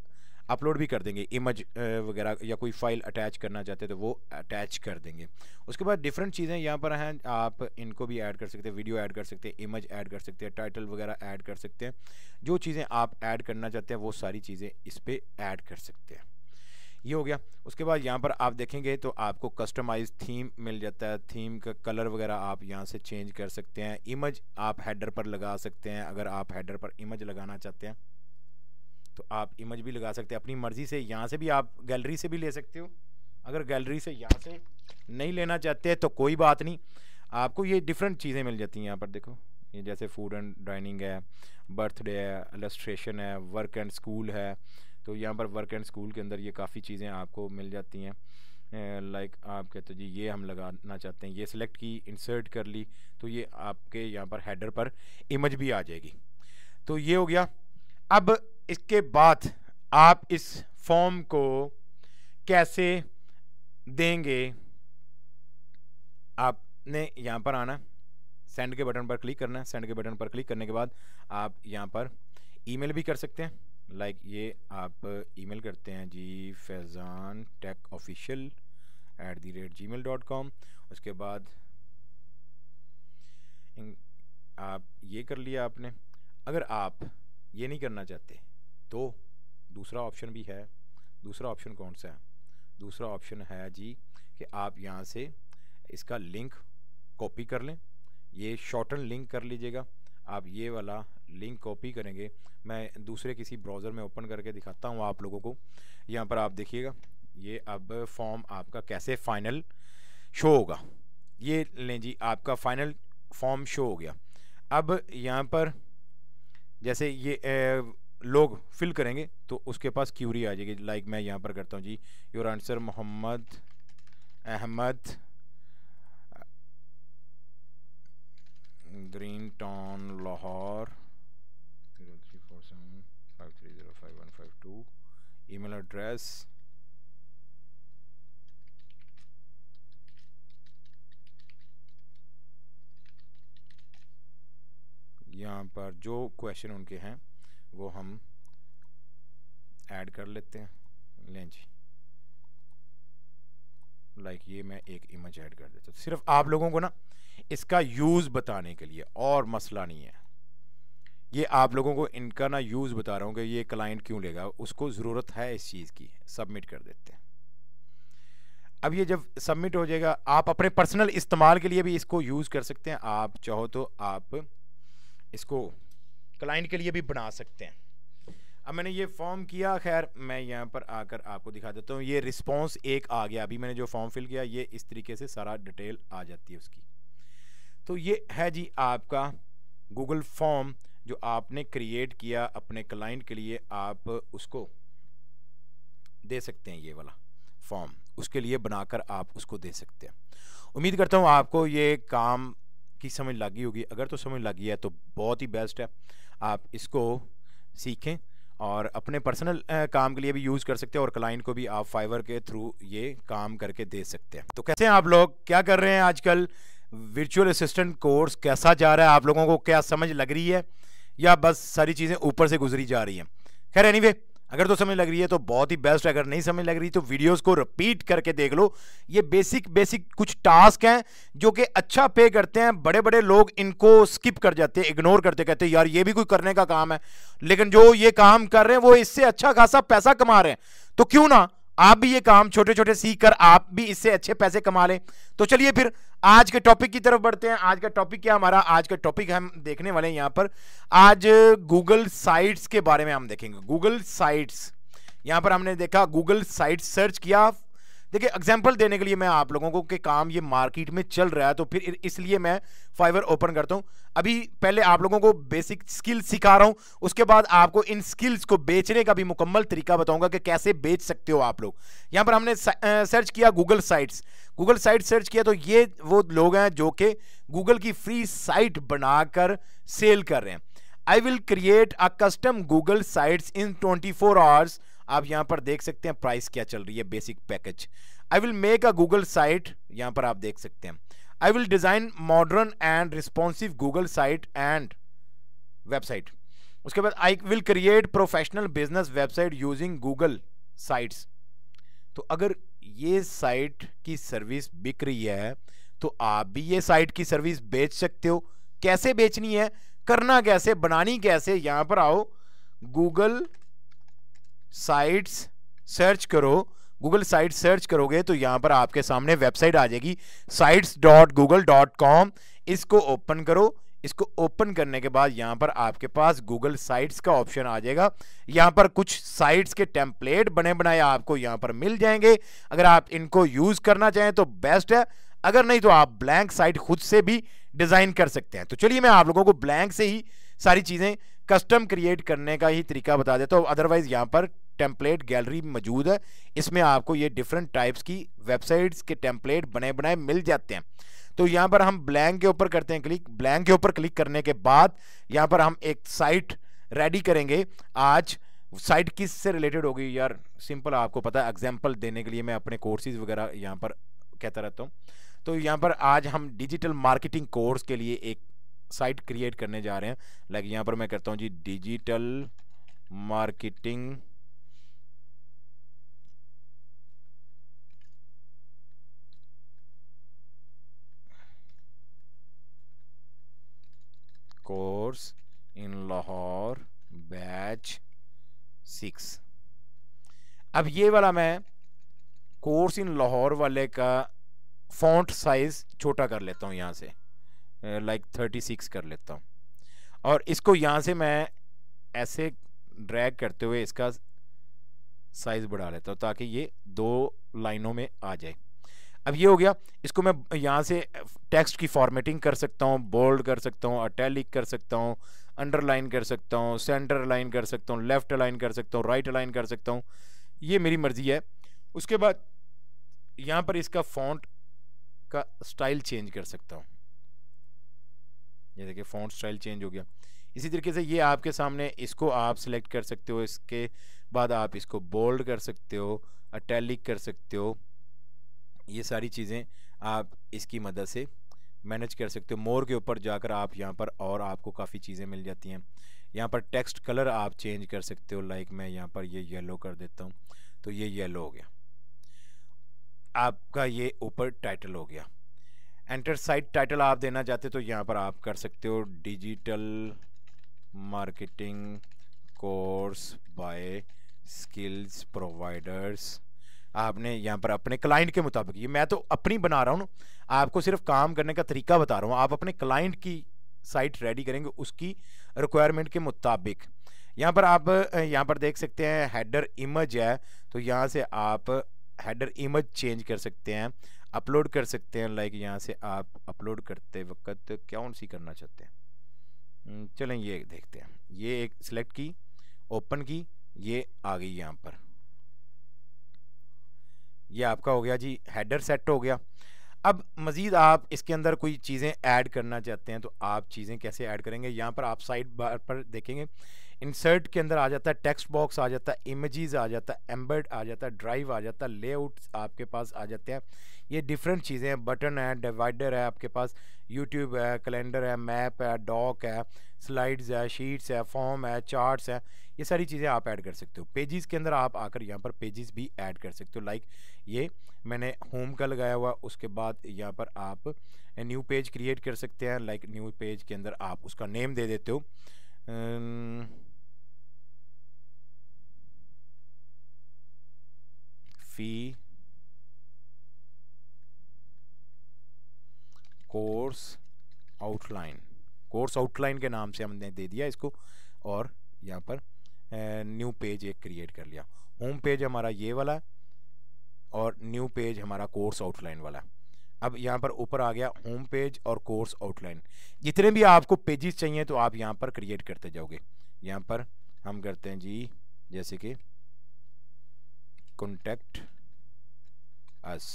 Speaker 1: अपलोड भी कर देंगे इमेज वगैरह या कोई फाइल अटैच करना चाहते हैं तो वो अटैच कर देंगे उसके बाद डिफरेंट चीज़ें यहाँ पर हैं आप इनको भी ऐड कर सकते हैं वीडियो ऐड कर सकते हैं इमेज ऐड कर सकते हैं टाइटल वगैरह ऐड कर सकते हैं जो चीज़ें आप ऐड करना चाहते हैं वो सारी चीज़ें इस पर ऐड कर सकते हैं ये हो गया उसके बाद यहाँ पर आप देखेंगे तो आपको कस्टमाइज थीम मिल जाता है थीम का कलर वगैरह आप यहाँ से चेंज कर सकते हैं इमेज आप हेडर पर लगा सकते हैं अगर आप हेडर पर इमेज लगाना चाहते हैं तो आप इमेज भी लगा सकते हैं अपनी मर्ज़ी से यहाँ से भी आप गैलरी से भी ले सकते हो अगर गैलरी से यहाँ से नहीं लेना चाहते तो कोई बात नहीं आपको ये डिफरेंट चीज़ें मिल जाती हैं यहाँ पर देखो ये जैसे फूड एंड डाइनिंग है बर्थडे है एलस्ट्रेशन है वर्क एंड स्कूल है तो यहाँ पर वर्क एंड स्कूल के अंदर ये काफ़ी चीज़ें आपको मिल जाती हैं लाइक like आप कहते जी ये हम लगाना चाहते हैं ये सिलेक्ट की इंसर्ट कर ली तो ये आपके यहाँ पर हेडर पर इमेज भी आ जाएगी तो ये हो गया अब इसके बाद आप इस फॉर्म को कैसे देंगे आपने यहाँ पर आना सेंड के बटन पर क्लिक करना सेंड के बटन पर क्लिक करने के बाद आप यहाँ पर ईमेल भी कर सकते हैं लाइक ये आप ईमेल करते हैं जी Faizan tech official at the rate ji mail dot com उसके बाद आप ये कर लिया आपने अगर आप ये नहीं करना चाहते तो दूसरा ऑप्शन भी है दूसरा ऑप्शन कौन सा है दूसरा ऑप्शन है जी कि आप यहाँ से इसका लिंक कॉपी कर लें ये शॉर्टन लिंक कर लीजिएगा आप ये वाला लिंक कॉपी करेंगे मैं दूसरे किसी ब्राउज़र में ओपन करके दिखाता हूँ आप लोगों को यहाँ पर आप देखिएगा ये अब फॉर्म आपका कैसे फ़ाइनल शो होगा ये लें जी आपका फ़ाइनल फॉर्म शो हो गया अब यहाँ पर जैसे ये ए, लोग फिल करेंगे तो उसके पास क्यूरी आ जाएगी लाइक मैं यहाँ पर करता हूँ जी your answer Mohammad Ahmad Green Town Lahore zero three four seven five three zero five one five two email address यहाँ पर जो क्वेश्चन उनके हैं वो हम ऐड कर लेते हैं लें जी लाइक ये मैं एक इमेज ऐड कर देता हूँ सिर्फ आप लोगों को ना इसका यूज़ बताने के लिए और मसला नहीं है ये आप लोगों को इनका ना यूज़ बता रहा हूँ कि ये क्लाइंट क्यों लेगा उसको ज़रूरत है इस चीज़ की सबमिट कर देते हैं अब ये जब सबमिट हो जाएगा आप अपने पर्सनल इस्तेमाल के लिए भी इसको यूज़ कर सकते हैं आप चाहो तो आप इसको क्लाइंट के लिए भी बना सकते हैं अब मैंने ये फॉर्म किया खैर मैं यहाँ पर आकर आपको दिखा देता हूँ ये रिस्पॉन्स एक आ गया अभी मैंने जो फॉर्म फिल किया ये इस तरीके से सारा डिटेल आ जाती है उसकी तो ये है जी आपका गूगल फॉर्म जो आपने क्रिएट किया अपने क्लाइंट के लिए आप उसको दे सकते हैं ये वाला फॉर्म उसके लिए बनाकर आप उसको दे सकते हैं उम्मीद करता हूँ आपको ये काम की समझ लगी होगी अगर तो समझ लगी है तो बहुत ही बेस्ट है आप इसको सीखें और अपने पर्सनल काम के लिए भी यूज़ कर सकते हैं और क्लाइंट को भी आप फाइवर के थ्रू ये काम करके दे सकते हैं तो कैसे हैं आप लोग क्या कर रहे हैं आजकल वर्चुअल असिस्टेंट कोर्स कैसा जा रहा है आप लोगों को क्या समझ लग रही है या बस सारी चीज़ें ऊपर से गुजरी जा रही हैं खैर एनी anyway, अगर तो समझ लग रही है तो बहुत ही बेस्ट है अगर नहीं समझ लग रही तो वीडियोस को रिपीट करके देख लो ये बेसिक बेसिक कुछ टास्क हैं जो कि अच्छा पे करते हैं बड़े बड़े लोग इनको स्किप कर जाते हैं इग्नोर करते कहते हैं यार ये भी कोई करने का काम है लेकिन जो ये काम कर रहे हैं वो इससे अच्छा खासा पैसा कमा रहे हैं तो क्यों ना आप भी ये काम छोटे छोटे सीख कर आप भी इससे अच्छे पैसे कमा लें तो चलिए फिर आज के टॉपिक की तरफ बढ़ते हैं आज का टॉपिक क्या हमारा आज का टॉपिक हम देखने वाले हैं यहाँ पर आज गूगल साइट्स के बारे में हम देखेंगे गूगल साइट्स यहाँ पर हमने देखा गूगल साइट सर्च किया देखिए एग्जाम्पल देने के लिए मैं आप लोगों को कि काम ये मार्केट में चल रहा है तो फिर इसलिए मैं फाइवर ओपन करता हूँ अभी पहले आप लोगों को बेसिक स्किल्स सिखा रहा हूँ उसके बाद आपको इन स्किल्स को बेचने का भी मुकम्मल तरीका बताऊंगा कि कैसे बेच सकते हो आप लोग यहाँ पर हमने सर्च किया Google sites Google site search किया तो ये वो लोग हैं जो कि गूगल की फ्री साइट बनाकर सेल कर रहे हैं I will create a custom Google sites in twenty four hours आप यहाँ पर देख सकते हैं प्राइस क्या चल रही है basic package I will make a Google site यहाँ पर आप देख सकते हैं I will design modern and responsive Google site and website उसके बाद I will create professional business website using Google sites तो अगर ये साइट की सर्विस बिक रही है तो आप भी ये साइट की सर्विस बेच सकते हो कैसे बेचनी है करना कैसे बनानी कैसे यहाँ पर आओ गूगल साइट्स सर्च करो गूगल साइट सर्च करोगे तो यहाँ पर आपके सामने वेबसाइट आ जाएगी sites dot Google dot com इसको ओपन करो इसको ओपन करने के बाद यहाँ पर आपके पास गूगल साइट्स का ऑप्शन आ जाएगा यहाँ पर कुछ साइट्स के टेम्पलेट बने बनाए आपको यहाँ पर मिल जाएंगे अगर आप इनको यूज़ करना चाहें तो बेस्ट है अगर नहीं तो आप ब्लैंक साइट खुद से भी डिज़ाइन कर सकते हैं तो चलिए मैं आप लोगों को ब्लैंक से ही सारी चीज़ें कस्टम क्रिएट करने का ही तरीका बता देता हूँ अदरवाइज़ यहाँ पर टेम्पलेट गैलरी मौजूद है इसमें आपको ये डिफरेंट टाइप्स की वेबसाइट्स के टेम्पलेट बने बनाए मिल जाते हैं तो यहाँ पर हम ब्लैंक के ऊपर करते हैं क्लिक ब्लैंक के ऊपर क्लिक करने के बाद यहाँ पर हम एक साइट रेडी करेंगे आज साइट किस से रिलेटेड होगी यार सिंपल आपको पता है एग्जाम्पल देने के लिए मैं अपने कोर्सेज वगैरह यहाँ पर कहता रहता हूँ तो यहाँ पर आज हम डिजिटल मार्केटिंग कोर्स के लिए एक साइट क्रिएट करने जा रहे हैं लाइक यहाँ पर मैं करता हूँ जी digital marketing course in Lahore batch six अब ये वाला मैं कोर्स इन लाहौर वाले का फॉन्ट साइज़ छोटा कर लेता हूँ यहाँ से लाइक थर्टी सिक्स कर लेता हूँ और इसको यहाँ से मैं ऐसे ड्रैग करते हुए इसका साइज़ बढ़ा लेता हूँ ताकि ये दो लाइनों में आ जाए अब ये हो गया इसको मैं यहाँ से टेक्स्ट की फॉर्मेटिंग कर सकता हूँ बोल्ड कर सकता हूँ अटैलिक कर सकता हूँ अंडरलाइन कर सकता हूँ सेंटर अलाइन कर सकता हूँ लेफ़्ट अलाइन कर सकता हूँ राइट अलाइन कर सकता हूँ ये मेरी मर्ज़ी है उसके बाद यहाँ पर इसका फॉन्ट का स्टाइल चेंज कर सकता हूँ जैसे कि फ़ॉन्ट स्टाइल चेंज हो गया इसी तरीके से ये आपके सामने इसको आप सिलेक्ट कर सकते हो इसके बाद आप इसको बोल्ड कर सकते हो अटैलिक कर सकते हो ये सारी चीज़ें आप इसकी मदद से मैनेज कर सकते हो मोर के ऊपर जाकर आप यहाँ पर और आपको काफ़ी चीज़ें मिल जाती हैं यहाँ पर टेक्स्ट कलर आप चेंज कर सकते हो लाइक मैं यहाँ पर ये येलो कर देता हूँ तो ये येलो हो गया आपका ये ऊपर टाइटल हो गया एंटर साइट टाइटल आप देना चाहते तो यहाँ पर आप कर सकते हो digital marketing course by skills providers आपने यहाँ पर अपने क्लाइंट के मुताबिक ये मैं तो अपनी बना रहा हूँ आपको सिर्फ काम करने का तरीका बता रहा हूँ आप अपने क्लाइंट की साइट रेडी करेंगे उसकी रिक्वायरमेंट के मुताबिक यहाँ पर आप यहाँ पर देख सकते हैं हेडर इमेज है तो यहाँ से आप हेडर इमेज चेंज कर सकते हैं अपलोड कर सकते हैं लाइक यहाँ से आप अपलोड करते वक्त कौन सी करना चाहते हैं हम्म, चलें ये देखते हैं ये एक सिलेक्ट की ओपन की ये आ गई यहाँ पर ये आपका हो गया जी हेडर सेट हो गया अब मज़ीद आप इसके अंदर कोई चीज़ें ऐड करना चाहते हैं तो आप चीज़ें कैसे ऐड करेंगे यहाँ पर आप साइड बार पर देखेंगे इंसर्ट के अंदर आ जाता है टेक्स्ट बॉक्स आ जाता है इमेजेस आ जाता है एम्बेड आ जाता है ड्राइव आ जाता है लेआउट आपके पास आ जाते हैं ये डिफरेंट चीज़ें हैं बटन है डिवाइडर है आपके पास यूट्यूब है कैलेंडर है मैप है डॉक है स्लाइड्स है शीट्स है फॉर्म है चार्ट्स है ये सारी चीज़ें आप ऐड कर सकते हो पेजेस के अंदर आप आकर यहाँ पर पेजेस भी ऐड कर सकते हो लाइक ये मैंने होम का लगाया हुआ उसके बाद यहाँ पर आप न्यू पेज क्रिएट कर सकते हैं लाइक न्यू पेज के अंदर आप उसका नेम दे देते हो fee course outline course outline के नाम से हमने दे दिया इसको और यहाँ पर न्यू पेज एक क्रिएट कर लिया होम पेज हमारा ये वाला है और न्यू पेज हमारा कोर्स आउटलाइन वाला है अब यहाँ पर ऊपर आ गया होम पेज और कोर्स आउटलाइन जितने भी आपको पेजेस चाहिए तो आप यहाँ पर क्रिएट करते जाओगे यहाँ पर हम करते हैं जी जैसे कि कॉन्टेक्ट अस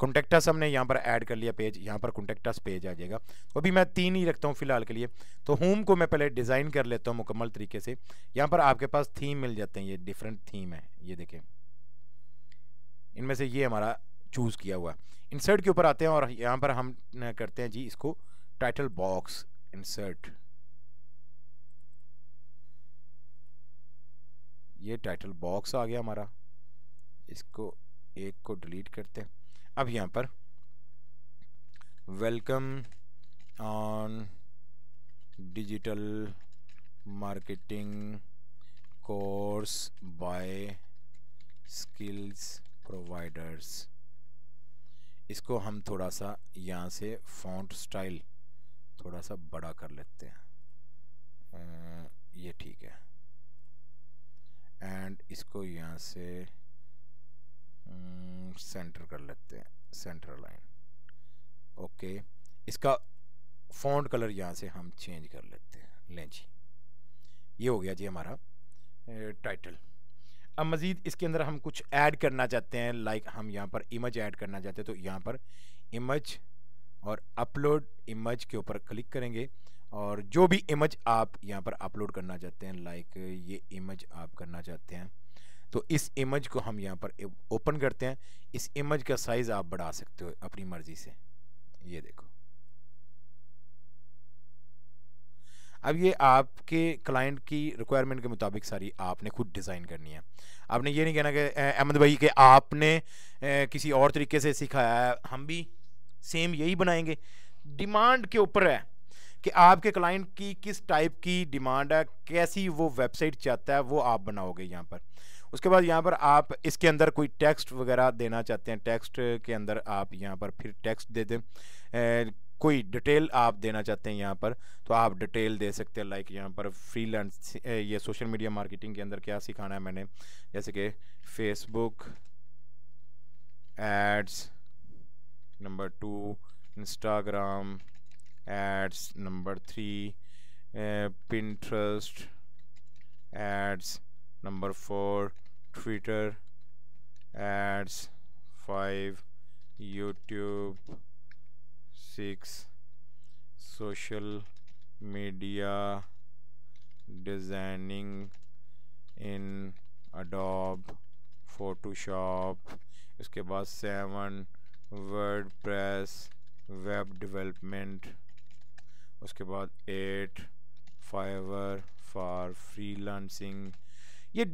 Speaker 1: कॉन्टेक्टस हमने यहाँ पर ऐड कर लिया पेज यहाँ पर कॉन्टेक्टस पेज आ जाएगा अभी मैं तीन ही रखता हूँ फ़िलहाल के लिए तो होम को मैं पहले डिज़ाइन कर लेता हूँ मुकम्मल तरीके से यहाँ पर आपके पास थीम मिल जाते हैं ये डिफरेंट थीम है ये देखें इनमें से ये हमारा चूज़ किया हुआ है इंसर्ट के ऊपर आते हैं और यहाँ पर हम करते हैं जी इसको टाइटल बॉक्स इंसर्ट ये टाइटल बॉक्स आ गया हमारा इसको एक को डिलीट करते हैं अब यहाँ पर welcome on digital marketing course by skills providers इसको हम थोड़ा सा यहाँ से फॉन्ट स्टाइल थोड़ा सा बड़ा कर लेते हैं ये ठीक है एंड इसको यहाँ से सेंटर हम्म, कर लेते हैं सेंटर लाइन ओके इसका फ़ॉन्ट कलर यहाँ से हम चेंज कर लेते हैं लें जी ये हो गया जी हमारा टाइटल अब मज़ीद इसके अंदर हम कुछ ऐड करना चाहते हैं लाइक हम यहाँ पर इमेज ऐड करना चाहते हैं तो यहाँ पर इमेज और अपलोड इमेज के ऊपर क्लिक करेंगे और जो भी इमेज आप यहाँ पर अपलोड करना चाहते हैं लाइक ये इमेज आप करना चाहते हैं तो इस इमेज को हम यहाँ पर ओपन करते हैं इस इमेज का साइज़ आप बढ़ा सकते हो अपनी मर्ज़ी से ये देखो अब ये आपके क्लाइंट की रिक्वायरमेंट के मुताबिक सारी आपने खुद डिज़ाइन करनी है आपने ये नहीं कहना कि अहमद भाई के आपने किसी और तरीके से सिखाया है हम भी सेम यही बनाएंगे डिमांड के ऊपर है कि आपके क्लाइंट की किस टाइप की डिमांड है कैसी वो वेबसाइट चाहता है वो आप बनाओगे यहाँ पर उसके बाद यहाँ पर आप इसके अंदर कोई टेक्स्ट वगैरह देना चाहते हैं टेक्स्ट के अंदर आप यहाँ पर फिर टेक्स्ट दे दें कोई डिटेल आप देना चाहते हैं यहाँ पर तो आप डिटेल दे सकते हैं लाइक यहाँ पर फ्रीलांस ये सोशल मीडिया मार्केटिंग के अंदर क्या सिखाना है मैंने जैसे कि Facebook ads number two Instagram ads number three Pinterest ads number four Twitter ads five YouTube six social media designing in Adobe Photoshop इसके बाद seven WordPress web development उसके बाद eight Fiverr for freelancing ये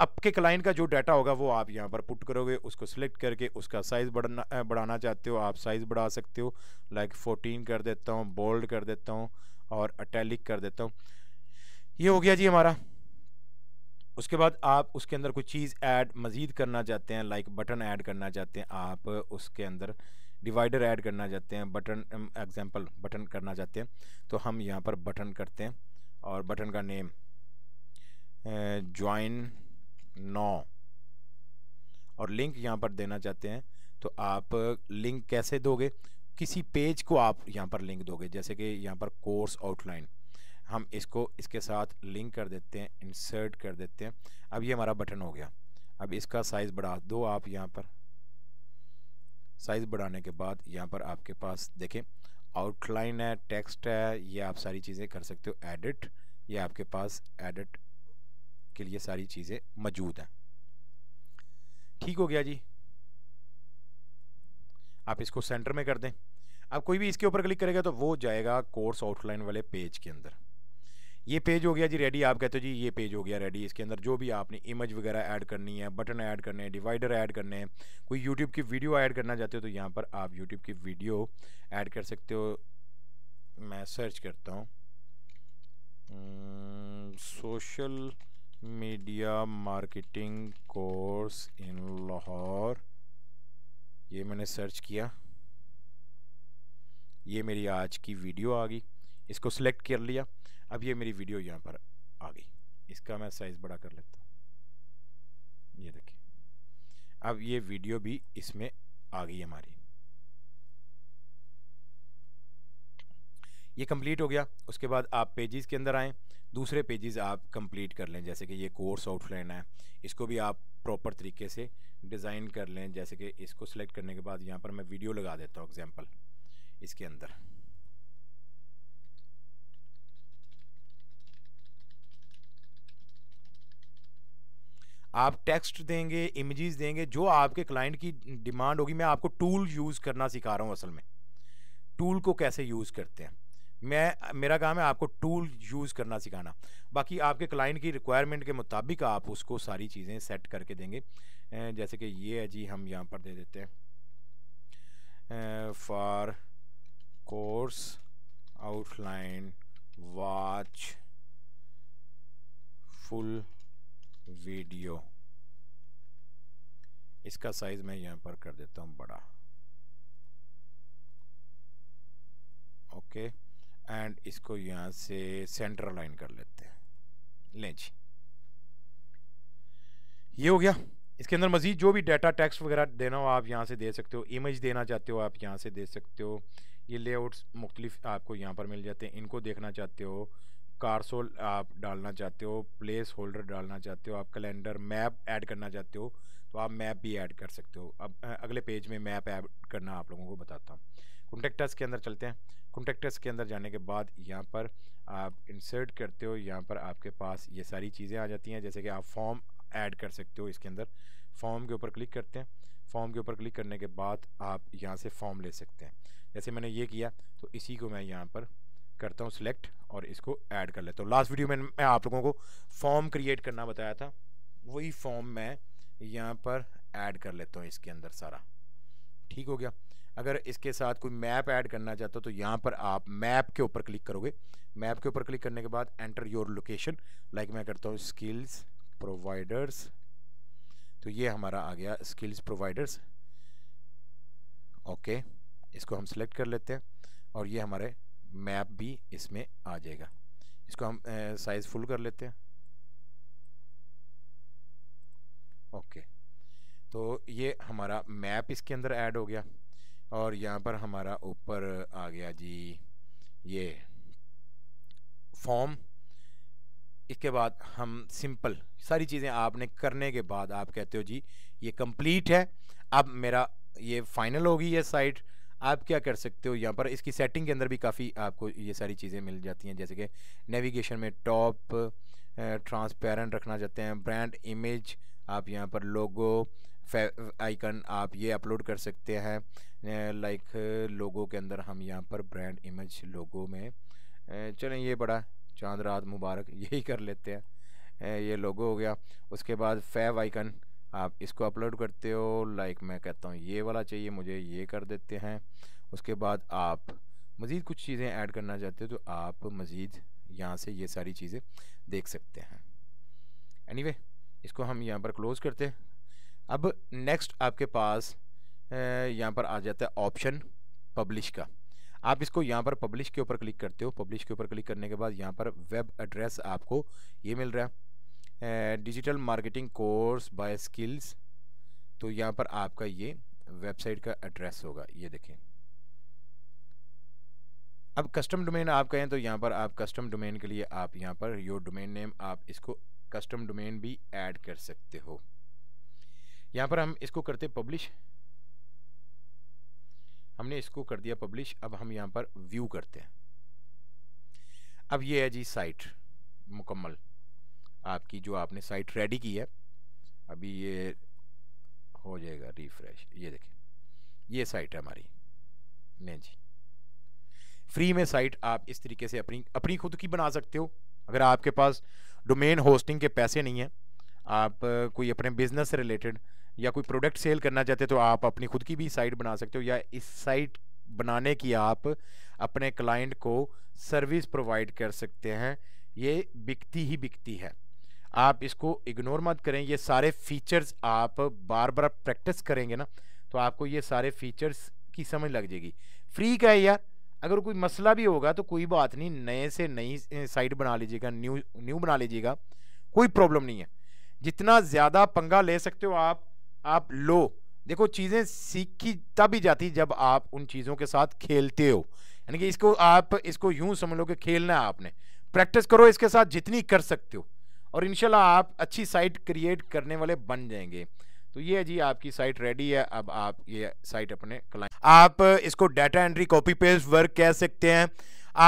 Speaker 1: आपके client का जो data होगा वो आप यहाँ पर पुट करोगे उसको सिलेक्ट करके उसका साइज़ बढ़ना बढ़ाना चाहते हो आप साइज़ बढ़ा सकते हो लाइक फोर्टीन कर देता हूँ बोल्ड कर देता हूँ और अटैलिक कर देता हूँ ये हो गया जी हमारा उसके बाद आप उसके अंदर कोई चीज़ ऐड मज़ीद करना चाहते हैं लाइक बटन ऐड करना चाहते हैं आप उसके अंदर डिवाइडर ऐड करना चाहते हैं बटन एग्जांपल बटन करना चाहते हैं तो हम यहाँ पर बटन करते हैं और बटन का नेम ज्वाइन नौ और लिंक यहाँ पर देना चाहते हैं तो आप लिंक कैसे दोगे किसी पेज को आप यहाँ पर लिंक दोगे जैसे कि यहाँ पर कोर्स आउटलाइन हम इसको इसके साथ लिंक कर देते हैं इंसर्ट कर देते हैं अब ये हमारा बटन हो गया अब इसका साइज़ बढ़ा दो आप यहाँ पर साइज़ बढ़ाने के बाद यहाँ पर आपके पास देखें आउटलाइन है टेक्स्ट है ये आप सारी चीज़ें कर सकते हो एडिट ये आपके पास एडिट के लिए सारी चीज़ें मौजूद हैं ठीक हो गया जी आप इसको सेंटर में कर दें अब कोई भी इसके ऊपर क्लिक करेगा तो वो जाएगा कोर्स आउटलाइन वाले पेज के अंदर ये पेज हो गया जी रेडी आप कहते हो जी ये पेज हो गया रेडी इसके अंदर जो भी आपने इमेज वगैरह ऐड करनी है बटन ऐड करने हैं डिवाइडर ऐड करने हैं कोई यूट्यूब की वीडियो ऐड करना चाहते हो तो यहाँ पर आप यूट्यूब की वीडियो ऐड कर सकते हो मैं सर्च करता हूँ social hmm, media marketing course in Lahore ये मैंने सर्च किया ये मेरी आज की वीडियो आ गई इसको सिलेक्ट कर लिया अब ये मेरी वीडियो यहाँ पर आ गई इसका मैं साइज़ बड़ा कर लेता हूँ ये देखिए अब ये वीडियो भी इसमें आ गई हमारी ये कंप्लीट हो गया उसके बाद आप पेजेस के अंदर आएँ दूसरे पेजेस आप कंप्लीट कर लें जैसे कि ये कोर्स आउटलाइन है इसको भी आप प्रॉपर तरीके से डिज़ाइन कर लें जैसे कि इसको सिलेक्ट करने के बाद यहाँ पर मैं वीडियो लगा देता हूँ एग्जाम्पल इसके अंदर आप टेक्स्ट देंगे इमेजेस देंगे जो आपके क्लाइंट की डिमांड होगी मैं आपको टूल यूज़ करना सिखा रहा हूँ असल में टूल को कैसे यूज़ करते हैं मैं मेरा काम है आपको टूल यूज़ करना सिखाना बाकी आपके क्लाइंट की रिक्वायरमेंट के मुताबिक आप उसको सारी चीज़ें सेट करके देंगे जैसे कि ये है जी हम यहाँ पर दे देते हैं for course outline watch full video इसका साइज़ मैं यहाँ पर कर देता हूँ बड़ा ओके okay. एंड इसको यहाँ से सेंटर लाइन कर लेते हैं लें जी ये हो गया इसके अंदर मज़ीद जो भी डाटा टेक्स्ट वगैरह देना हो आप यहाँ से दे सकते हो इमेज देना चाहते हो आप यहाँ से दे सकते हो ये लेआउट्स मुख्तलिफ आपको यहाँ पर मिल जाते हैं इनको देखना चाहते हो कारसोल आप डालना चाहते हो प्लेस होल्डर डालना चाहते हो आप कैलेंडर मैप ऐड करना चाहते हो तो आप मैप भी ऐड कर सकते हो अब अगले पेज में मैप ऐड करना आप लोगों को बताता हूँ कॉन्टेक्ट के अंदर चलते हैं कॉन्टेक्टर्स के अंदर जाने के बाद यहाँ पर आप इंसर्ट करते हो यहाँ पर आपके पास ये सारी चीज़ें आ जाती हैं जैसे कि आप फॉर्म ऐड कर सकते हो इसके अंदर फॉर्म के ऊपर क्लिक करते हैं फॉर्म के ऊपर क्लिक करने के बाद आप यहाँ से फॉर्म ले सकते हैं जैसे मैंने ये किया तो इसी को मैं यहाँ पर करता हूँ सिलेक्ट और इसको ऐड कर लेता हूँ लास्ट वीडियो में मैं आप लोगों को फॉर्म क्रिएट करना बताया था वही फॉर्म मैं यहाँ पर ऐड कर लेता हूँ इसके अंदर सारा ठीक हो गया अगर इसके साथ कोई मैप ऐड करना चाहते हो तो यहाँ पर आप मैप के ऊपर क्लिक करोगे मैप के ऊपर क्लिक करने के बाद एंटर योर लोकेशन लाइक मैं करता हूँ स्किल्स प्रोवाइडर्स तो ये हमारा आ गया स्किल्स प्रोवाइडर्स ओके इसको हम सेलेक्ट कर लेते हैं और ये हमारे मैप भी इसमें आ जाएगा इसको हम साइज़ फुल कर लेते हैं ओके तो ये हमारा मैप इसके अंदर ऐड हो गया और यहाँ पर हमारा ऊपर आ गया जी ये फॉर्म इसके बाद हम सिंपल सारी चीज़ें आपने करने के बाद आप कहते हो जी ये कंप्लीट है अब मेरा ये फाइनल होगी ये साइट आप क्या कर सकते हो यहाँ पर इसकी सेटिंग के अंदर भी काफ़ी आपको ये सारी चीज़ें मिल जाती हैं जैसे कि नेविगेशन में टॉप ट्रांसपेरेंट रखना चाहते हैं ब्रांड इमेज आप यहाँ पर लोगो आइकन आप ये अपलोड कर सकते हैं लाइक लोगों के अंदर हम यहाँ पर ब्रांड इमेज लोगो में चलें ये बड़ा चांद रात मुबारक *laughs* यही कर लेते हैं ये लोगो हो गया उसके बाद फैव आइकन आप इसको अपलोड करते हो लाइक मैं कहता हूँ ये वाला चाहिए मुझे ये कर देते हैं उसके बाद आप मज़ीद कुछ चीज़ें ऐड करना चाहते हो तो आप मज़ीद यहाँ से ये सारी चीज़ें देख सकते हैं एनीवे anyway, इसको हम यहाँ पर क्लोज़ करते हैं अब नेक्स्ट आपके पास यहाँ पर आ जाता है ऑप्शन पब्लिश का आप इसको यहाँ पर पब्लिश के ऊपर क्लिक करते हो पब्लिश के ऊपर क्लिक करने के बाद यहाँ पर वेब एड्रेस आपको ये मिल रहा है digital marketing course by skills तो यहाँ पर आपका ये वेबसाइट का एड्रेस होगा ये देखें अब कस्टम डोमेन आप कहें तो यहाँ पर आप कस्टम डोमेन के लिए आप यहाँ पर योर डोमेन नेम आप इसको कस्टम डोमेन भी ऐड कर सकते हो यहाँ पर हम इसको करते पब्लिश हमने इसको कर दिया पब्लिश अब हम यहाँ पर व्यू करते हैं अब ये है जी साइट मुकम्मल आपकी जो आपने साइट रेडी की है अभी ये हो जाएगा रिफ्रेश ये देखें ये साइट है हमारी नहीं जी फ्री में साइट आप इस तरीके से अपनी अपनी खुद की बना सकते हो अगर आपके पास डोमेन होस्टिंग के पैसे नहीं हैं आप कोई अपने बिज़नेस से रिलेटेड या कोई प्रोडक्ट सेल करना चाहते हो तो आप अपनी खुद की भी साइट बना सकते हो या इस साइट बनाने की आप अपने क्लाइंट को सर्विस प्रोवाइड कर सकते हैं ये बिकती ही बिकती है आप इसको इग्नोर मत करें ये सारे फीचर्स आप बार बार प्रैक्टिस करेंगे ना तो आपको ये सारे फीचर्स की समझ लग जाएगी फ्री का है यार अगर कोई मसला भी होगा तो कोई बात नहीं नए से नई साइट बना लीजिएगा न्यू न्यू बना लीजिएगा कोई प्रॉब्लम नहीं है जितना ज़्यादा पंगा ले सकते हो आप आप लो देखो चीज़ें सीखी तब ही जाती जब आप उन चीज़ों के साथ खेलते हो यानी कि इसको आप इसको यूं समझ लो कि खेलना है आपने प्रैक्टिस करो इसके साथ जितनी कर सकते हो और इनशाला आप अच्छी साइट क्रिएट करने वाले बन जाएंगे तो ये जी आपकी साइट रेडी है अब आप ये साइट अपने क्लाइंट आप इसको data entry copy paste work कह सकते हैं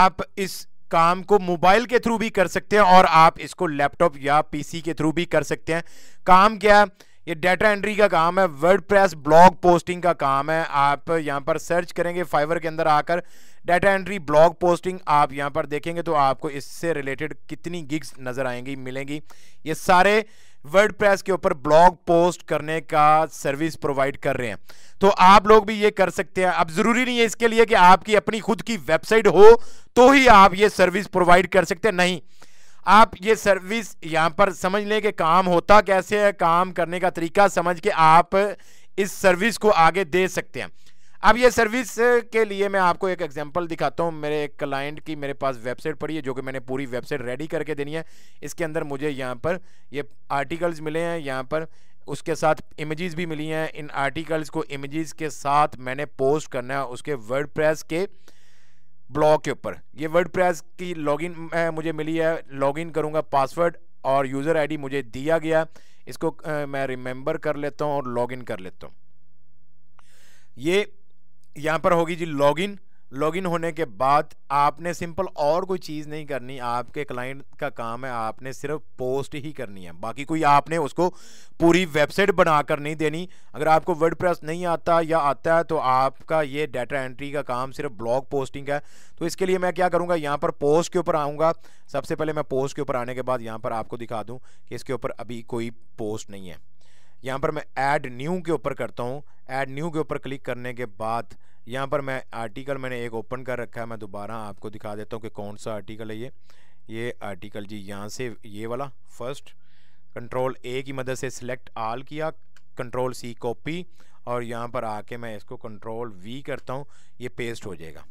Speaker 1: आप इस काम को मोबाइल के थ्रू भी कर सकते हैं और आप इसको लैपटॉप या पीसी के थ्रू भी कर सकते हैं काम क्या है ये डाटा एंट्री का काम है वर्ड ब्लॉग पोस्टिंग का काम है आप यहाँ पर सर्च करेंगे फाइवर के अंदर आकर डाटा एंट्री ब्लॉग पोस्टिंग आप यहाँ पर देखेंगे तो आपको इससे रिलेटेड कितनी गिग्स नज़र आएंगी मिलेंगी ये सारे वर्ड के ऊपर ब्लॉग पोस्ट करने का सर्विस प्रोवाइड कर रहे हैं तो आप लोग भी ये कर सकते हैं अब ज़रूरी नहीं है इसके लिए कि आपकी अपनी खुद की वेबसाइट हो तो ही आप ये सर्विस प्रोवाइड कर सकते हैं नहीं आप ये सर्विस यहाँ पर समझ लें कि काम होता कैसे है काम करने का तरीका समझ के आप इस सर्विस को आगे दे सकते हैं अब ये सर्विस के लिए मैं आपको एक एग्जांपल दिखाता हूँ मेरे एक क्लाइंट की मेरे पास वेबसाइट पड़ी है जो कि मैंने पूरी वेबसाइट रेडी करके देनी है इसके अंदर मुझे यहाँ पर ये आर्टिकल्स मिले हैं यहाँ पर उसके साथ इमेजेस भी मिली हैं इन आर्टिकल्स को इमेजेस के साथ मैंने पोस्ट करना है उसके वर्ड के ब्लॉग के ऊपर ये वर्ड प्रेस की लॉगिन मुझे मिली है लॉगिन करूँगा पासवर्ड और यूज़र आईडी मुझे दिया गया इसको आ, मैं रिमेंबर कर लेता हूँ और लॉगिन कर लेता हूँ ये यहाँ पर होगी जी लॉगिन लॉगिन होने के बाद आपने सिंपल और कोई चीज़ नहीं करनी आपके क्लाइंट का काम है आपने सिर्फ पोस्ट ही करनी है बाकी कोई आपने उसको पूरी वेबसाइट बनाकर नहीं देनी अगर आपको वर्ड नहीं आता या आता है तो आपका ये डाटा एंट्री का काम सिर्फ ब्लॉग पोस्टिंग है तो इसके लिए मैं क्या करूँगा यहाँ पर पोस्ट के ऊपर आऊँगा सबसे पहले मैं पोस्ट के ऊपर आने के बाद यहाँ पर आपको दिखा दूँ कि इसके ऊपर अभी कोई पोस्ट नहीं है यहाँ पर मैं ऐड न्यू के ऊपर करता हूँ ऐड न्यू के ऊपर क्लिक करने के बाद यहाँ पर मैं आर्टिकल मैंने एक ओपन कर रखा है मैं दोबारा आपको दिखा देता हूँ कि कौन सा आर्टिकल है ये ये आर्टिकल जी यहाँ से ये वाला फर्स्ट कंट्रोल ए की मदद से सिलेक्ट आल किया कंट्रोल सी कॉपी और यहाँ पर आके मैं इसको कंट्रोल वी करता हूँ ये पेस्ट हो जाएगा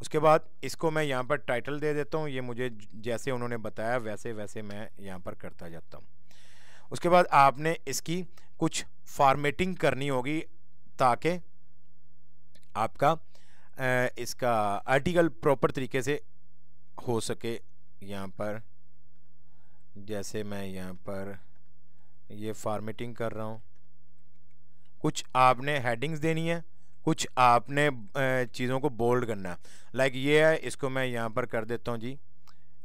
Speaker 1: उसके बाद इसको मैं यहाँ पर टाइटल दे देता हूँ ये मुझे जैसे उन्होंने बताया वैसे वैसे मैं यहाँ पर करता जाता हूँ उसके बाद आपने इसकी कुछ फार्मेटिंग करनी होगी ताकि आपका इसका आर्टिकल प्रॉपर तरीके से हो सके यहाँ पर जैसे मैं यहाँ पर ये फार्मेटिंग कर रहा हूँ कुछ आपने हेडिंग्स देनी है कुछ आपने चीज़ों को बोल्ड करना है लाइक ये है इसको मैं यहाँ पर कर देता हूँ जी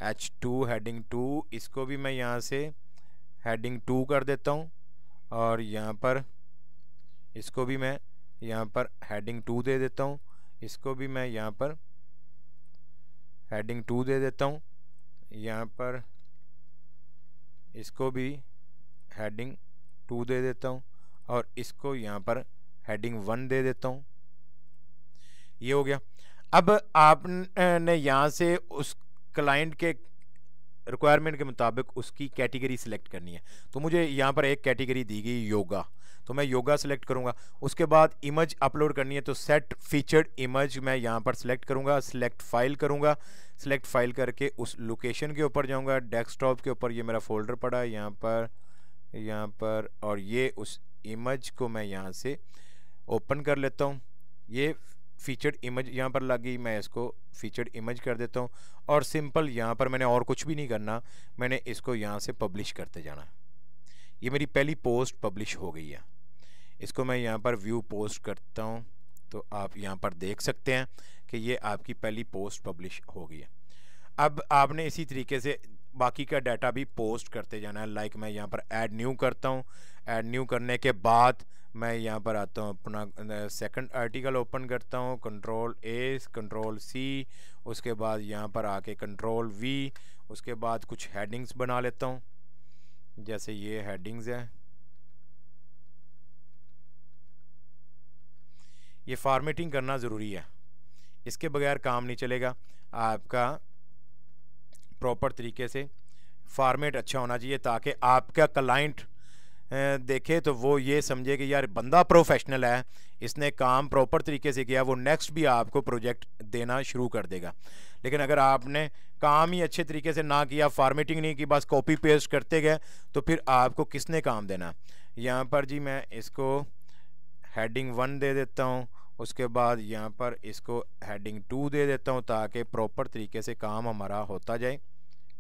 Speaker 1: एच टू हेडिंग टू इसको भी मैं यहाँ से हेडिंग टू कर देता हूँ और यहाँ पर इसको भी मैं यहाँ पर हेडिंग टू दे देता हूँ इसको भी मैं यहाँ पर हेडिंग टू दे देता हूँ यहाँ पर इसको भी हेडिंग टू दे देता हूँ और इसको यहाँ पर हेडिंग वन दे देता हूँ ये हो गया अब आपने यहाँ से उस क्लाइंट के रिक्वायरमेंट के मुताबिक उसकी कैटेगरी सिलेक्ट करनी है तो मुझे यहाँ पर एक कैटेगरी दी गई योगा तो मैं योगा सेलेक्ट करूँगा उसके बाद इमेज अपलोड करनी है तो सेट फीचर्ड इमेज मैं यहाँ पर सेलेक्ट करूँगा सेलेक्ट फाइल करूँगा सेलेक्ट फाइल करके उस लोकेशन के ऊपर जाऊँगा डेस्कटॉप के ऊपर ये मेरा फोल्डर पड़ा है यहाँ पर यहाँ पर और ये उस इमेज को मैं यहाँ से ओपन कर लेता हूँ ये फीचर्ड इमेज यहाँ पर लगी मैं इसको फीचर्ड इमेज कर देता हूँ और सिंपल यहाँ पर मैंने और कुछ भी नहीं करना मैंने इसको यहाँ से पब्लिश करते जाना ये मेरी पहली पोस्ट पब्लिश हो गई है इसको मैं यहाँ पर व्यू पोस्ट करता हूँ तो आप यहाँ पर देख सकते हैं कि ये आपकी पहली पोस्ट पब्लिश हो गई है अब आपने इसी तरीके से बाकी का डाटा भी पोस्ट करते जाना है लाइक मैं यहाँ पर ऐड न्यू करता हूँ ऐड न्यू करने के बाद मैं यहाँ पर आता हूँ अपना सेकंड आर्टिकल ओपन करता हूँ कंट्रोल ए कंट्रोल सी उसके बाद यहाँ पर आके कंट्रोल वी उसके बाद कुछ हेडिंग्स बना लेता हूँ जैसे ये हेडिंग्स हैं ये फॉर्मेटिंग करना ज़रूरी है इसके बगैर काम नहीं चलेगा आपका प्रॉपर तरीके से फॉर्मेट अच्छा होना चाहिए ताकि आपका क्लाइंट देखे तो वो ये समझे कि यार बंदा प्रोफेशनल है इसने काम प्रॉपर तरीके से किया वो नेक्स्ट भी आपको प्रोजेक्ट देना शुरू कर देगा लेकिन अगर आपने काम ही अच्छे तरीके से ना किया फॉर्मेटिंग नहीं की बस कॉपी पेस्ट करते गए तो फिर आपको किसने काम देना यहाँ पर जी मैं इसको हेडिंग वन दे देता हूँ उसके बाद यहाँ पर इसको हेडिंग टू दे देता हूँ ताकि प्रॉपर तरीके से काम हमारा होता जाए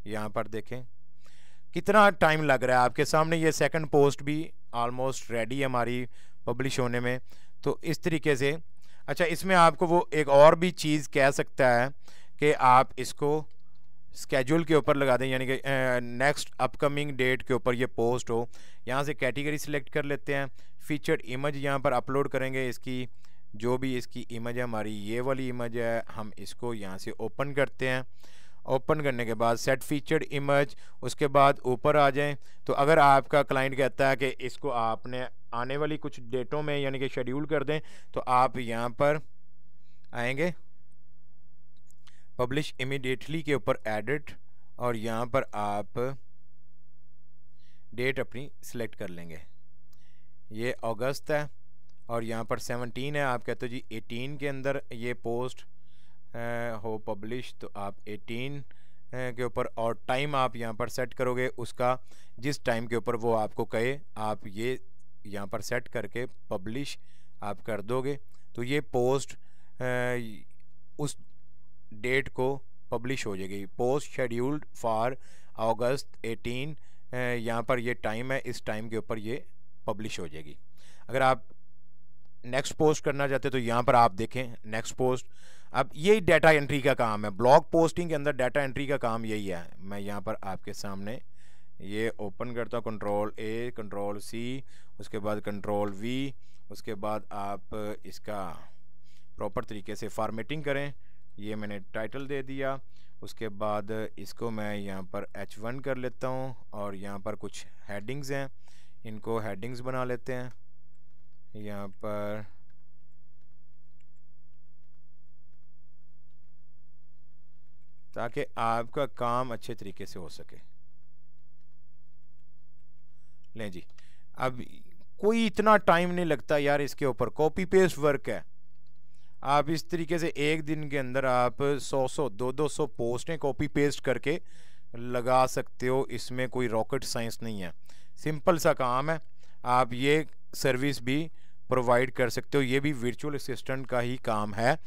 Speaker 1: यहाँ पर देखें कितना टाइम लग रहा है आपके सामने ये सेकंड पोस्ट भी ऑलमोस्ट रेडी है हमारी पब्लिश होने में तो इस तरीके से अच्छा इसमें आपको वो एक और भी चीज़ कह सकता है कि आप इसको स्केड्यूल के ऊपर लगा दें यानी कि नेक्स्ट अपकमिंग डेट के ऊपर ये पोस्ट हो यहाँ से कैटेगरी सिलेक्ट कर लेते हैं फीचर्ड इमेज यहाँ पर अपलोड करेंगे इसकी जो भी इसकी इमेज है हमारी ये वाली इमेज है हम इसको यहाँ से ओपन करते हैं ओपन करने के बाद सेट फीचर्ड इमेज उसके बाद ऊपर आ जाएं तो अगर आपका क्लाइंट कहता है कि इसको आपने आने वाली कुछ डेटों में यानी कि शेड्यूल कर दें तो आप यहाँ पर आएंगे पब्लिश इमीडिएटली के ऊपर एडिट और यहाँ पर आप डेट अपनी सिलेक्ट कर लेंगे ये अगस्त है और यहाँ पर 17 है आप कहते हो जी 18 के अंदर ये पोस्ट हो पब्लिश तो आप 18 के ऊपर और टाइम आप यहाँ पर सेट करोगे उसका जिस टाइम के ऊपर वो आपको कहे आप ये यहाँ पर सेट करके पब्लिश आप कर दोगे तो ये पोस्ट उस डेट को पब्लिश हो जाएगी पोस्ट शेड्यूल्ड फॉर अगस्त 18 यहाँ पर ये टाइम है इस टाइम के ऊपर ये पब्लिश हो जाएगी अगर आप नेक्स्ट पोस्ट करना चाहते हैं तो यहाँ पर आप देखें नेक्स्ट पोस्ट अब यही डाटा एंट्री का काम है ब्लॉग पोस्टिंग के अंदर डाटा एंट्री का काम यही है मैं यहाँ पर आपके सामने ये ओपन करता हूँ कंट्रोल ए कंट्रोल सी उसके बाद कंट्रोल वी उसके बाद आप इसका प्रॉपर तरीके से फॉर्मेटिंग करें ये मैंने टाइटल दे दिया उसके बाद इसको मैं यहाँ पर एच वन कर लेता हूँ और यहाँ पर कुछ हेडिंग्स हैं इनको हेडिंग्स बना लेते हैं यहाँ पर ताकि आपका काम अच्छे तरीके से हो सके लें जी अब कोई इतना टाइम नहीं लगता यार इसके ऊपर कॉपी पेस्ट वर्क है आप इस तरीके से एक दिन के अंदर आप 100 सौ दो दो सौ पोस्टें कॉपी पेस्ट करके लगा सकते हो इसमें कोई रॉकेट साइंस नहीं है सिंपल सा काम है आप ये सर्विस भी प्रोवाइड कर सकते हो ये भी वर्चुअल असिस्टेंट का ही काम है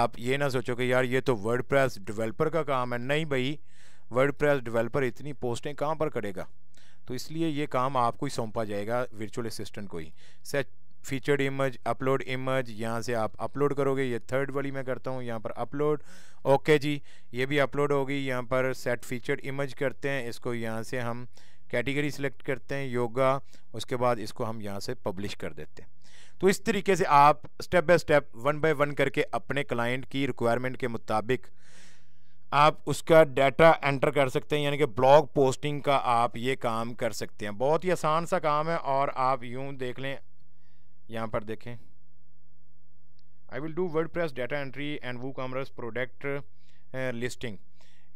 Speaker 1: आप ये ना सोचो कि यार ये तो वर्ड प्रेस डिवेलपर का काम है नहीं भाई वर्ड प्रेस डिवेलपर इतनी पोस्टें कहाँ पर करेगा तो इसलिए ये काम आपको ही सौंपा जाएगा वर्चुअल असिस्टेंट को ही set featured image upload image यहाँ से आप अपलोड करोगे ये थर्ड वाली मैं करता हूँ यहाँ पर अपलोड ओके जी ये भी अपलोड होगी यहाँ पर सेट फीचर्ड इमेज करते हैं इसको यहाँ से हम कैटेगरी सिलेक्ट करते हैं योगा उसके बाद इसको हम यहाँ से पब्लिश कर देते हैं तो इस तरीके से आप step by step one by one करके अपने क्लाइंट की रिक्वायरमेंट के मुताबिक आप उसका डाटा एंटर कर सकते हैं यानी कि ब्लॉग पोस्टिंग का आप ये काम कर सकते हैं बहुत ही आसान सा काम है और आप यूँ देख लें यहाँ पर देखें I will do WordPress data entry and WooCommerce product listing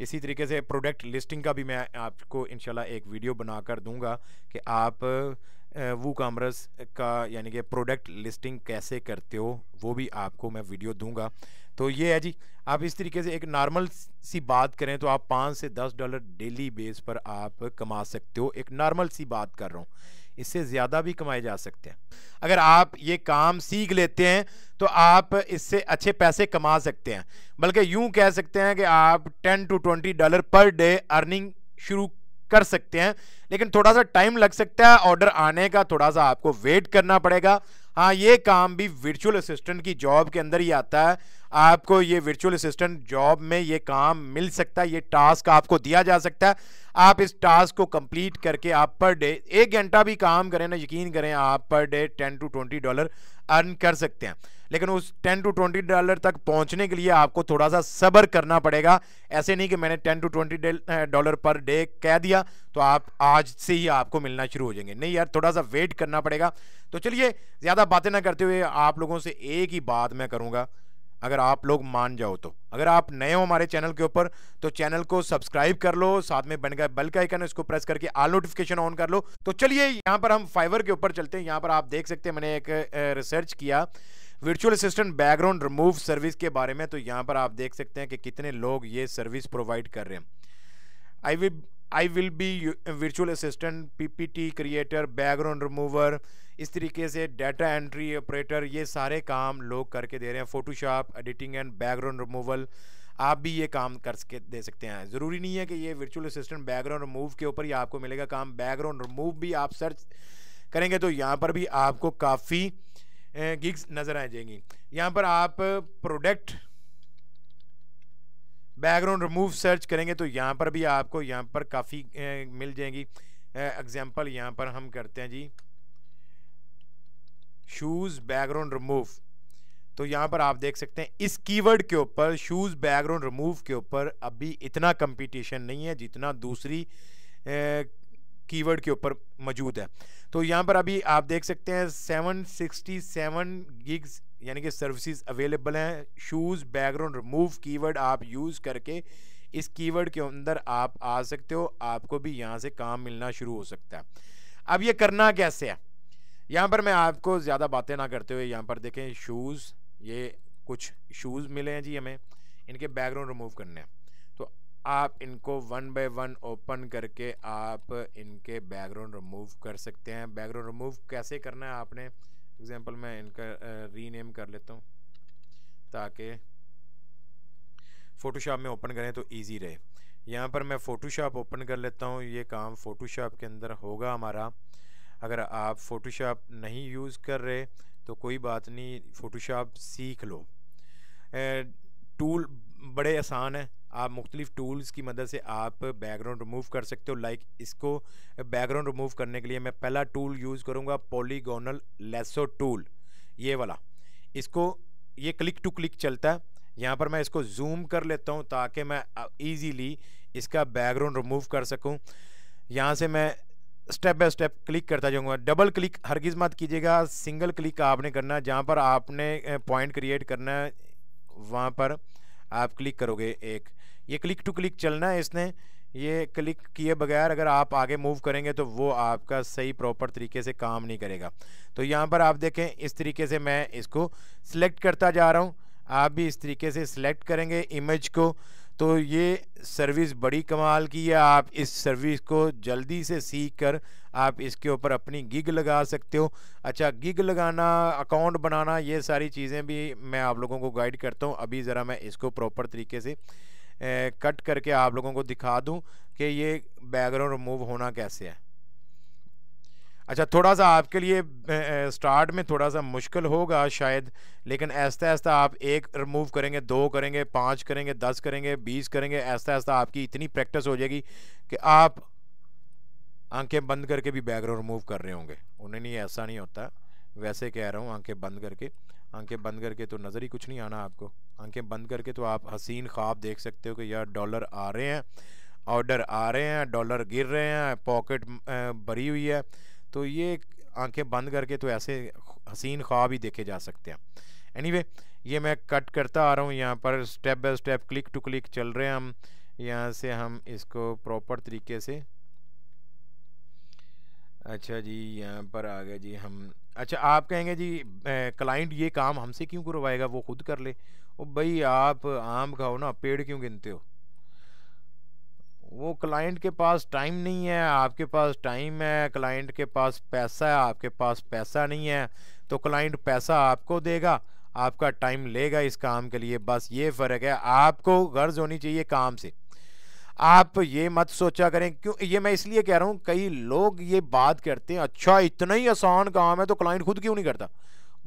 Speaker 1: इसी तरीके से प्रोडक्ट लिस्टिंग का भी मैं आपको इनशाला एक वीडियो बना कर दूँगा कि आप वो कामर्स का यानी कि प्रोडक्ट लिस्टिंग कैसे करते हो वो भी आपको मैं वीडियो दूंगा तो ये है जी आप इस तरीके से एक नॉर्मल सी बात करें तो आप पाँच से दस डॉलर डेली बेस पर आप कमा सकते हो एक नॉर्मल सी बात कर रहा हूँ इससे ज़्यादा भी कमाए जा सकते हैं अगर आप ये काम सीख लेते हैं तो आप इससे अच्छे पैसे कमा सकते हैं बल्कि यूं कह सकते हैं कि आप 10 to 20 dollar per day earning शुरू कर सकते हैं लेकिन थोड़ा सा टाइम लग सकता है ऑर्डर आने का थोड़ा सा आपको वेट करना पड़ेगा हाँ ये काम भी वर्चुअल असिस्टेंट की जॉब के अंदर ही आता है आपको ये वर्चुअल असिस्टेंट जॉब में ये काम मिल सकता है ये टास्क आपको दिया जा सकता है आप इस टास्क को कंप्लीट करके आप पर डे एक घंटा भी काम करें ना यकीन करें आप per day ten to twenty dollar earn कर सकते हैं लेकिन उस टेन टू ट्वेंटी डॉलर तक पहुंचने के लिए आपको थोड़ा सा सबर करना पड़ेगा ऐसे नहीं कि मैंने ten to twenty dollar per day कह दिया तो आप आज से ही आपको मिलना शुरू हो जाएंगे नहीं यार थोड़ा सा वेट करना पड़ेगा तो चलिए ज़्यादा बातें ना करते हुए आप लोगों से एक ही बात मैं करूँगा अगर आप लोग मान जाओ तो अगर आप नए हो हमारे चैनल के ऊपर तो चैनल को सब्सक्राइब कर लो साथ में बन गया बेल का आइकन इसको प्रेस करके आल नोटिफिकेशन ऑन कर लो तो चलिए यहाँ पर हम फाइवर के ऊपर चलते हैं यहाँ पर आप देख सकते हैं मैंने एक रिसर्च किया virtual assistant background remove service के बारे में तो यहाँ पर आप देख सकते हैं कि कितने लोग ये सर्विस प्रोवाइड कर रहे हैं I will I will be virtual assistant PPT creator background remover इस तरीके से डाटा एंट्री ऑपरेटर ये सारे काम लोग करके दे रहे हैं Photoshop editing and background removal आप भी ये काम कर सके दे सकते हैं ज़रूरी नहीं है कि ये वर्चुअल असिस्टेंट बैकग्राउंड रिमूव के ऊपर ही आपको मिलेगा काम बैकग्राउंड रिमूव भी आप सर्च करेंगे तो यहाँ पर भी आपको काफ़ी गिग्स नज़र आ जाएंगी यहाँ पर आप प्रोडक्ट बैकग्राउंड रिमूव सर्च करेंगे तो यहाँ पर भी आपको यहाँ पर काफ़ी मिल जाएंगी एग्जांपल यहाँ पर हम करते हैं जी शूज़ बैकग्राउंड रिमूव तो यहाँ पर आप देख सकते हैं इस कीवर्ड के ऊपर शूज़ बैकग्राउंड रिमूव के ऊपर अभी इतना कंपटीशन नहीं है जितना दूसरी कीवर्ड के ऊपर मौजूद है तो यहाँ पर अभी आप देख सकते हैं सेवन सिक्सटी सेवन गिग्स यानी कि सर्विसेज अवेलेबल हैं शूज़ बैकग्राउंड रिमूव कीवर्ड आप यूज़ करके इस कीवर्ड के अंदर आप आ सकते हो आपको भी यहाँ से काम मिलना शुरू हो सकता है अब ये करना कैसे है यहाँ पर मैं आपको ज़्यादा बातें ना करते हुए यहाँ पर देखें शूज़ ये कुछ शूज़ मिले हैं जी हमें इनके बैकग्राउंड रिमूव करने हैं आप इनको वन बाय वन ओपन करके आप इनके बैकग्राउंड रिमूव कर सकते हैं बैकग्राउंड रिमूव कैसे करना है आपने एग्जांपल मैं इनका रीनेम कर लेता हूँ ताकि फ़ोटोशॉप में ओपन करें तो इजी रहे यहाँ पर मैं फ़ोटोशॉप ओपन कर लेता हूँ ये काम फ़ोटोशॉप के अंदर होगा हमारा अगर आप फ़ोटोशॉप नहीं यूज़ कर रहे तो कोई बात नहीं फ़ोटोशॉप सीख लो टूल बड़े आसान हैं आप मुख्तलिफ़ टूल्स की मदद से आप बैकग्राउंड रिमूव कर सकते हो लाइक इसको बैकग्राउंड रिमूव करने के लिए मैं पहला टूल यूज़ करूँगा पॉलीगोनल लेसो टूल ये वाला इसको ये क्लिक टू क्लिक चलता है यहाँ पर मैं इसको जूम कर लेता हूँ ताकि मैं ईजीली इसका बैकग्राउंड रिमूव कर सकूँ यहाँ से मैं स्टेप बाय स्टेप क्लिक करता जाऊँगा डबल क्लिक हर मत कीजिएगा सिंगल क्लिक आपने करना है जहाँ पर आपने पॉइंट क्रिएट करना है वहाँ पर आप क्लिक करोगे एक ये क्लिक टू क्लिक चलना है इसने ये क्लिक किए बगैर अगर आप आगे मूव करेंगे तो वो आपका सही प्रॉपर तरीके से काम नहीं करेगा तो यहाँ पर आप देखें इस तरीके से मैं इसको सिलेक्ट करता जा रहा हूँ आप भी इस तरीके से सिलेक्ट करेंगे इमेज को तो ये सर्विस बड़ी कमाल की है आप इस सर्विस को जल्दी से सीख कर आप इसके ऊपर अपनी गिग लगा सकते हो अच्छा गिग लगाना अकाउंट बनाना ये सारी चीज़ें भी मैं आप लोगों को गाइड करता हूँ अभी ज़रा मैं इसको प्रॉपर तरीके से कट करके आप लोगों को दिखा दूं कि ये बैकग्राउंड रिमूव होना कैसे है अच्छा थोड़ा सा आपके लिए स्टार्ट में थोड़ा सा मुश्किल होगा शायद लेकिन ऐसा ऐसा आप एक रिमूव करेंगे दो करेंगे पाँच करेंगे दस करेंगे बीस करेंगे ऐसा ऐसा आपकी इतनी प्रैक्टिस हो जाएगी कि आप आंखें बंद करके भी बैकग्राउंड रिमूव कर रहे होंगे उन्हें नहीं ऐसा नहीं होता वैसे कह रहा हूँ आंखें बंद करके आंखें बंद करके तो नज़र ही कुछ नहीं आना आपको आंखें बंद करके तो आप हसीन ख्वाब देख सकते हो कि यार डॉलर आ रहे हैं ऑर्डर आ रहे हैं डॉलर गिर रहे हैं पॉकेट भरी हुई है तो ये आंखें बंद करके तो ऐसे हसीन ख्वाब ही देखे जा सकते हैं एनीवे anyway, ये मैं कट करता आ रहा हूँ यहाँ पर step by step click to click चल रहे हैं हम यहाँ से हम इसको प्रॉपर तरीके से अच्छा जी यहाँ पर आ गए जी हम अच्छा आप कहेंगे जी क्लाइंट ये काम हमसे क्यों करवाएगा वो खुद कर ले वो भाई आप आम खाओ ना पेड़ क्यों गिनते हो वो क्लाइंट के पास टाइम नहीं है आपके पास टाइम है क्लाइंट के पास पैसा है आपके पास पैसा नहीं है तो क्लाइंट पैसा आपको देगा आपका टाइम लेगा इस काम के लिए बस ये फ़र्क है आपको गर्ज होनी चाहिए काम से आप ये मत सोचा करें क्यों ये मैं इसलिए कह रहा हूँ कई लोग ये बात करते हैं अच्छा इतना ही आसान काम है तो क्लाइंट खुद क्यों नहीं करता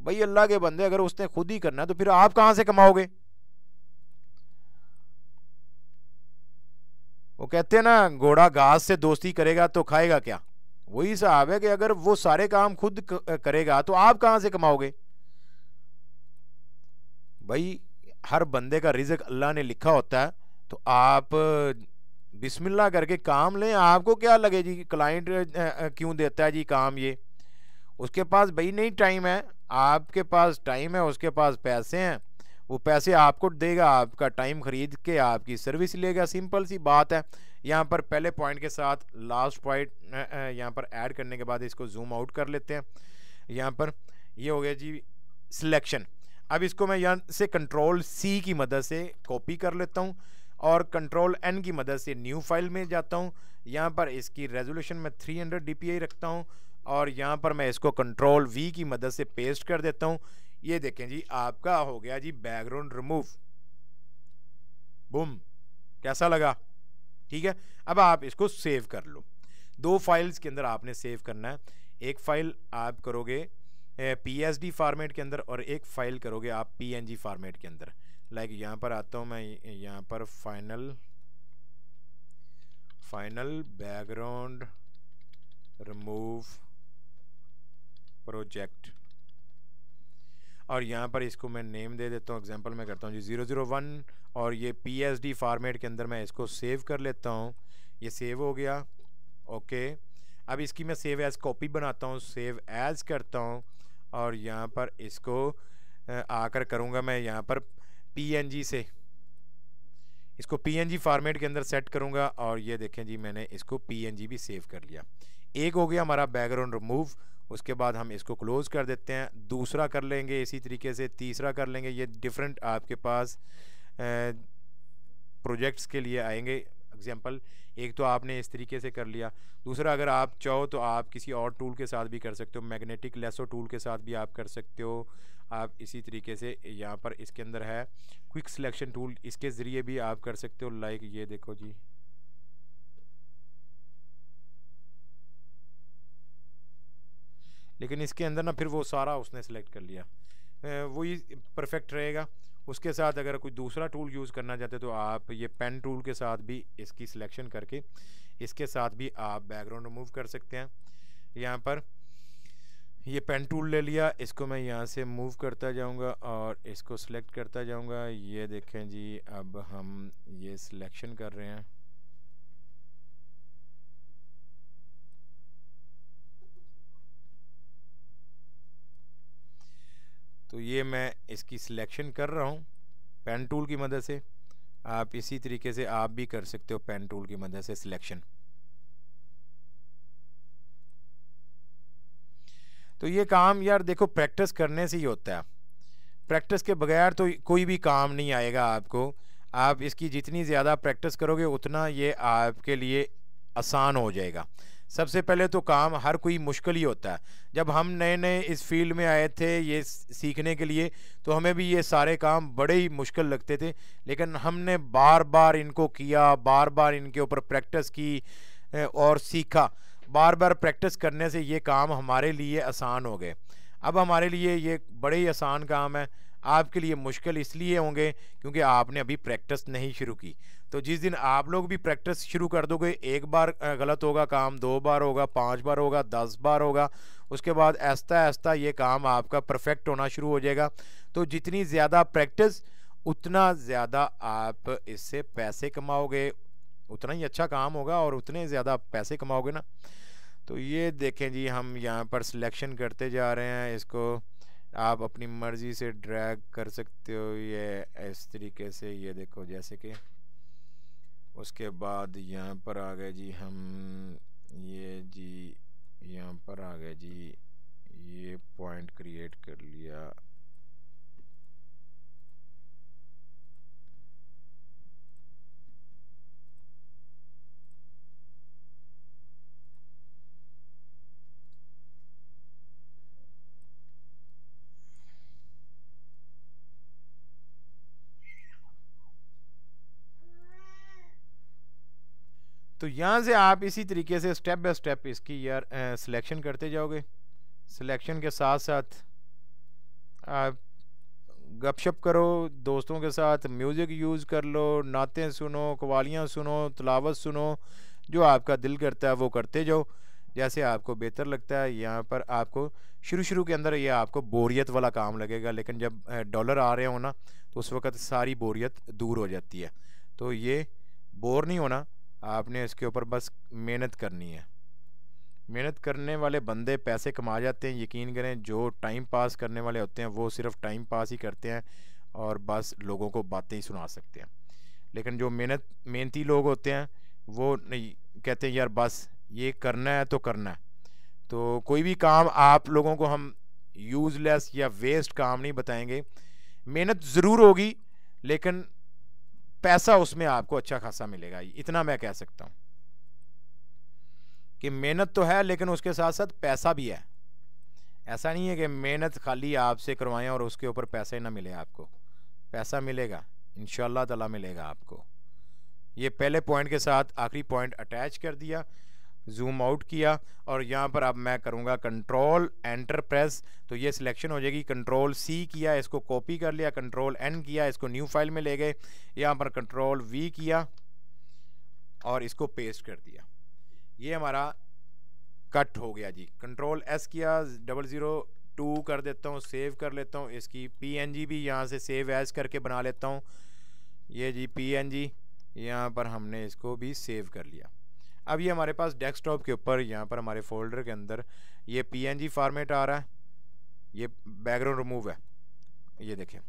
Speaker 1: भाई अल्लाह के बंदे अगर उसने खुद ही करना है तो फिर आप कहां से कमाओगे वो कहते हैं ना घोड़ा घास से दोस्ती करेगा तो खाएगा क्या वही साहब है कि अगर वो सारे काम खुद करेगा तो आप कहाँ से कमाओगे भाई हर बंदे का रिजक अल्लाह ने लिखा होता है तो आप बिस्मिल्लाह करके काम लें आपको क्या लगे जी क्लाइंट क्यों देता है जी काम ये उसके पास भाई नहीं टाइम है आपके पास टाइम है उसके पास पैसे हैं वो पैसे आपको देगा आपका टाइम ख़रीद के आपकी सर्विस लेगा सिंपल सी बात है यहाँ पर पहले पॉइंट के साथ लास्ट पॉइंट यहाँ पर ऐड करने के बाद इसको जूम आउट कर लेते हैं यहाँ पर ये हो गया जी सिलेक्शन अब इसको मैं यहाँ से कंट्रोल सी की मदद से कॉपी कर लेता हूँ और कंट्रोल एन की मदद से न्यू फाइल में जाता हूँ यहाँ पर इसकी रेजोल्यूशन में 300 आई रखता हूँ और यहाँ पर मैं इसको कंट्रोल वी की मदद से पेस्ट कर देता हूँ ये देखें जी आपका हो गया जी बैकग्राउंड रिमूव बुम कैसा लगा ठीक है अब आप इसको सेव कर लो दो फाइल्स के अंदर आपने सेव करना है एक फ़ाइल आप करोगे पी फार्मेट के अंदर और एक फ़ाइल करोगे आप पी फार्मेट के अंदर लाइक like यहाँ पर आता हूँ मैं यहाँ पर final final background remove project और यहाँ पर इसको मैं नेम दे देता हूँ एग्जांपल मैं करता हूँ जी ज़ीरो ज़ीरो वन और ये डी फॉर्मेट के अंदर मैं इसको सेव कर लेता हूँ ये सेव हो गया ओके अब इसकी मैं सेव एज़ कॉपी बनाता हूँ सेव एज़ करता हूँ और यहाँ पर इसको आकर करूँगा मैं यहाँ पर जी से इसको जी फॉर्मेट के अंदर सेट करूँगा और ये देखें जी मैंने इसको जी भी सेव कर लिया एक हो गया हमारा बैकग्राउंड रिमूव उसके बाद हम इसको क्लोज़ कर देते हैं दूसरा कर लेंगे इसी तरीके से तीसरा कर लेंगे ये डिफरेंट आपके पास प्रोजेक्ट्स के लिए आएंगे एग्जांपल एक तो आपने इस तरीके से कर लिया दूसरा अगर आप चाहो तो आप किसी और टूल के साथ भी कर सकते हो मैग्नेटिक लेसो टूल के साथ भी आप कर सकते हो आप इसी तरीके से यहाँ पर इसके अंदर है क्विक सिलेक्शन टूल इसके ज़रिए भी आप कर सकते हो लाइक ये देखो जी लेकिन इसके अंदर ना फिर वो सारा उसने सेलेक्ट कर लिया वही परफेक्ट रहेगा उसके साथ अगर कोई दूसरा टूल यूज़ करना चाहते तो आप ये पेन टूल के साथ भी इसकी सिलेक्शन करके इसके साथ भी आप बैकग्राउंड रिमूव कर सकते हैं यहाँ पर ये पेन टूल ले लिया इसको मैं यहाँ से मूव करता जाऊँगा और इसको सिलेक्ट करता जाऊँगा ये देखें जी अब हम ये सिलेक्शन कर रहे हैं तो ये मैं इसकी सिलेक्शन कर रहा हूँ पेन टूल की मदद से आप इसी तरीके से आप भी कर सकते हो पेन टूल की मदद से सिलेक्शन तो ये काम यार देखो प्रैक्टिस करने से ही होता है प्रैक्टिस के बगैर तो कोई भी काम नहीं आएगा आपको आप इसकी जितनी ज़्यादा प्रैक्टिस करोगे उतना ये आपके लिए आसान हो जाएगा सबसे पहले तो काम हर कोई मुश्किल ही होता है जब हम नए नए इस फील्ड में आए थे ये सीखने के लिए तो हमें भी ये सारे काम बड़े ही मुश्किल लगते थे लेकिन हमने बार बार इनको किया बार बार इनके ऊपर प्रैक्टिस की और सीखा बार बार प्रैक्टिस करने से ये काम हमारे लिए आसान हो गए अब हमारे लिए ये बड़े ही आसान काम है आपके लिए मुश्किल इसलिए होंगे क्योंकि आपने अभी प्रैक्टिस नहीं शुरू की तो जिस दिन आप लोग भी प्रैक्टिस शुरू कर दोगे एक बार गलत होगा काम दो बार होगा पाँच बार होगा दस बार होगा उसके बाद ऐसा ऐसा ये काम आपका परफेक्ट होना शुरू हो जाएगा तो जितनी ज़्यादा प्रैक्टिस उतना ज़्यादा आप इससे पैसे कमाओगे उतना ही अच्छा काम होगा और उतने ज़्यादा पैसे कमाओगे ना तो ये देखें जी हम यहाँ पर सिलेक्शन करते जा रहे हैं इसको आप अपनी मर्ज़ी से ड्रैग कर सकते हो ये इस तरीके से ये देखो जैसे कि उसके बाद यहाँ पर आ गए जी हम ये जी यहाँ पर आ गए जी ये पॉइंट क्रिएट कर लिया तो यहाँ से आप इसी तरीके से स्टेप बाय स्टेप इसकी यार सिलेक्शन करते जाओगे सिलेक्शन के साथ साथ आप गपशप करो दोस्तों के साथ म्यूज़िक यूज़ कर लो नातें सुनो कवालियाँ सुनो तलावत सुनो जो आपका दिल करता है वो करते जाओ जैसे आपको बेहतर लगता है यहाँ पर आपको शुरू शुरू के अंदर ये आपको बोरियत वाला काम लगेगा लेकिन जब डॉलर आ रहे हो ना तो उस वक्त सारी बोरियत दूर हो जाती है तो ये बोर नहीं होना आपने इसके ऊपर बस मेहनत करनी है मेहनत करने वाले बंदे पैसे कमा जाते हैं यकीन करें जो टाइम पास करने वाले होते हैं वो सिर्फ टाइम पास ही करते हैं और बस लोगों को बातें ही सुना सकते हैं लेकिन जो मेहनत मेहनती लोग होते हैं वो नहीं कहते हैं यार बस ये करना है तो करना है तो कोई भी काम आप लोगों को हम यूज़लेस या वेस्ट काम नहीं बताएंगे मेहनत ज़रूर होगी लेकिन पैसा उसमें आपको अच्छा खासा मिलेगा इतना मैं कह सकता हूं कि मेहनत तो है लेकिन उसके साथ साथ पैसा भी है ऐसा नहीं है कि मेहनत खाली आपसे करवाएं और उसके ऊपर पैसा ही ना मिले आपको पैसा मिलेगा इन ताला मिलेगा आपको ये पहले पॉइंट के साथ आखिरी पॉइंट अटैच कर दिया जूम आउट किया और यहाँ पर अब मैं करूँगा कंट्रोल एंटर प्रेस तो ये सिलेक्शन हो जाएगी कंट्रोल सी किया इसको कॉपी कर लिया कंट्रोल एन किया इसको न्यू फाइल में ले गए यहाँ पर कंट्रोल वी किया और इसको पेस्ट कर दिया ये हमारा कट हो गया जी कंट्रोल एस किया डबल ज़ीरो टू कर देता हूँ सेव कर लेता हूँ इसकी पी एन जी भी यहाँ से सेव एज करके बना लेता हूँ ये जी पी एन जी यहाँ पर हमने इसको भी सेव कर लिया अब ये हमारे पास डेस्कटॉप के ऊपर यहाँ पर हमारे फोल्डर के अंदर ये पीएनजी फॉर्मेट आ रहा है ये बैकग्राउंड रिमूव है ये देखें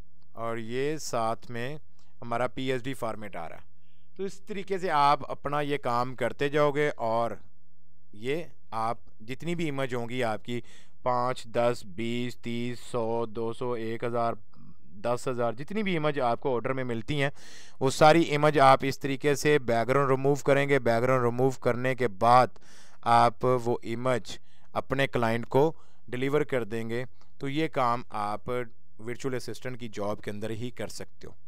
Speaker 1: और ये साथ में हमारा पीएचडी फॉर्मेट आ रहा है तो इस तरीके से आप अपना ये काम करते जाओगे और ये आप जितनी भी इमेज होंगी आपकी पाँच दस बीस तीस सौ दो सौ एक हज़ार दस हज़ार जितनी भी इमेज आपको ऑर्डर में मिलती हैं वो सारी इमेज आप इस तरीके से बैकग्राउंड रिमूव करेंगे बैकग्राउंड रिमूव करने के बाद आप वो इमेज अपने क्लाइंट को डिलीवर कर देंगे तो ये काम आप वर्चुअल असिस्टेंट की जॉब के अंदर ही कर सकते हो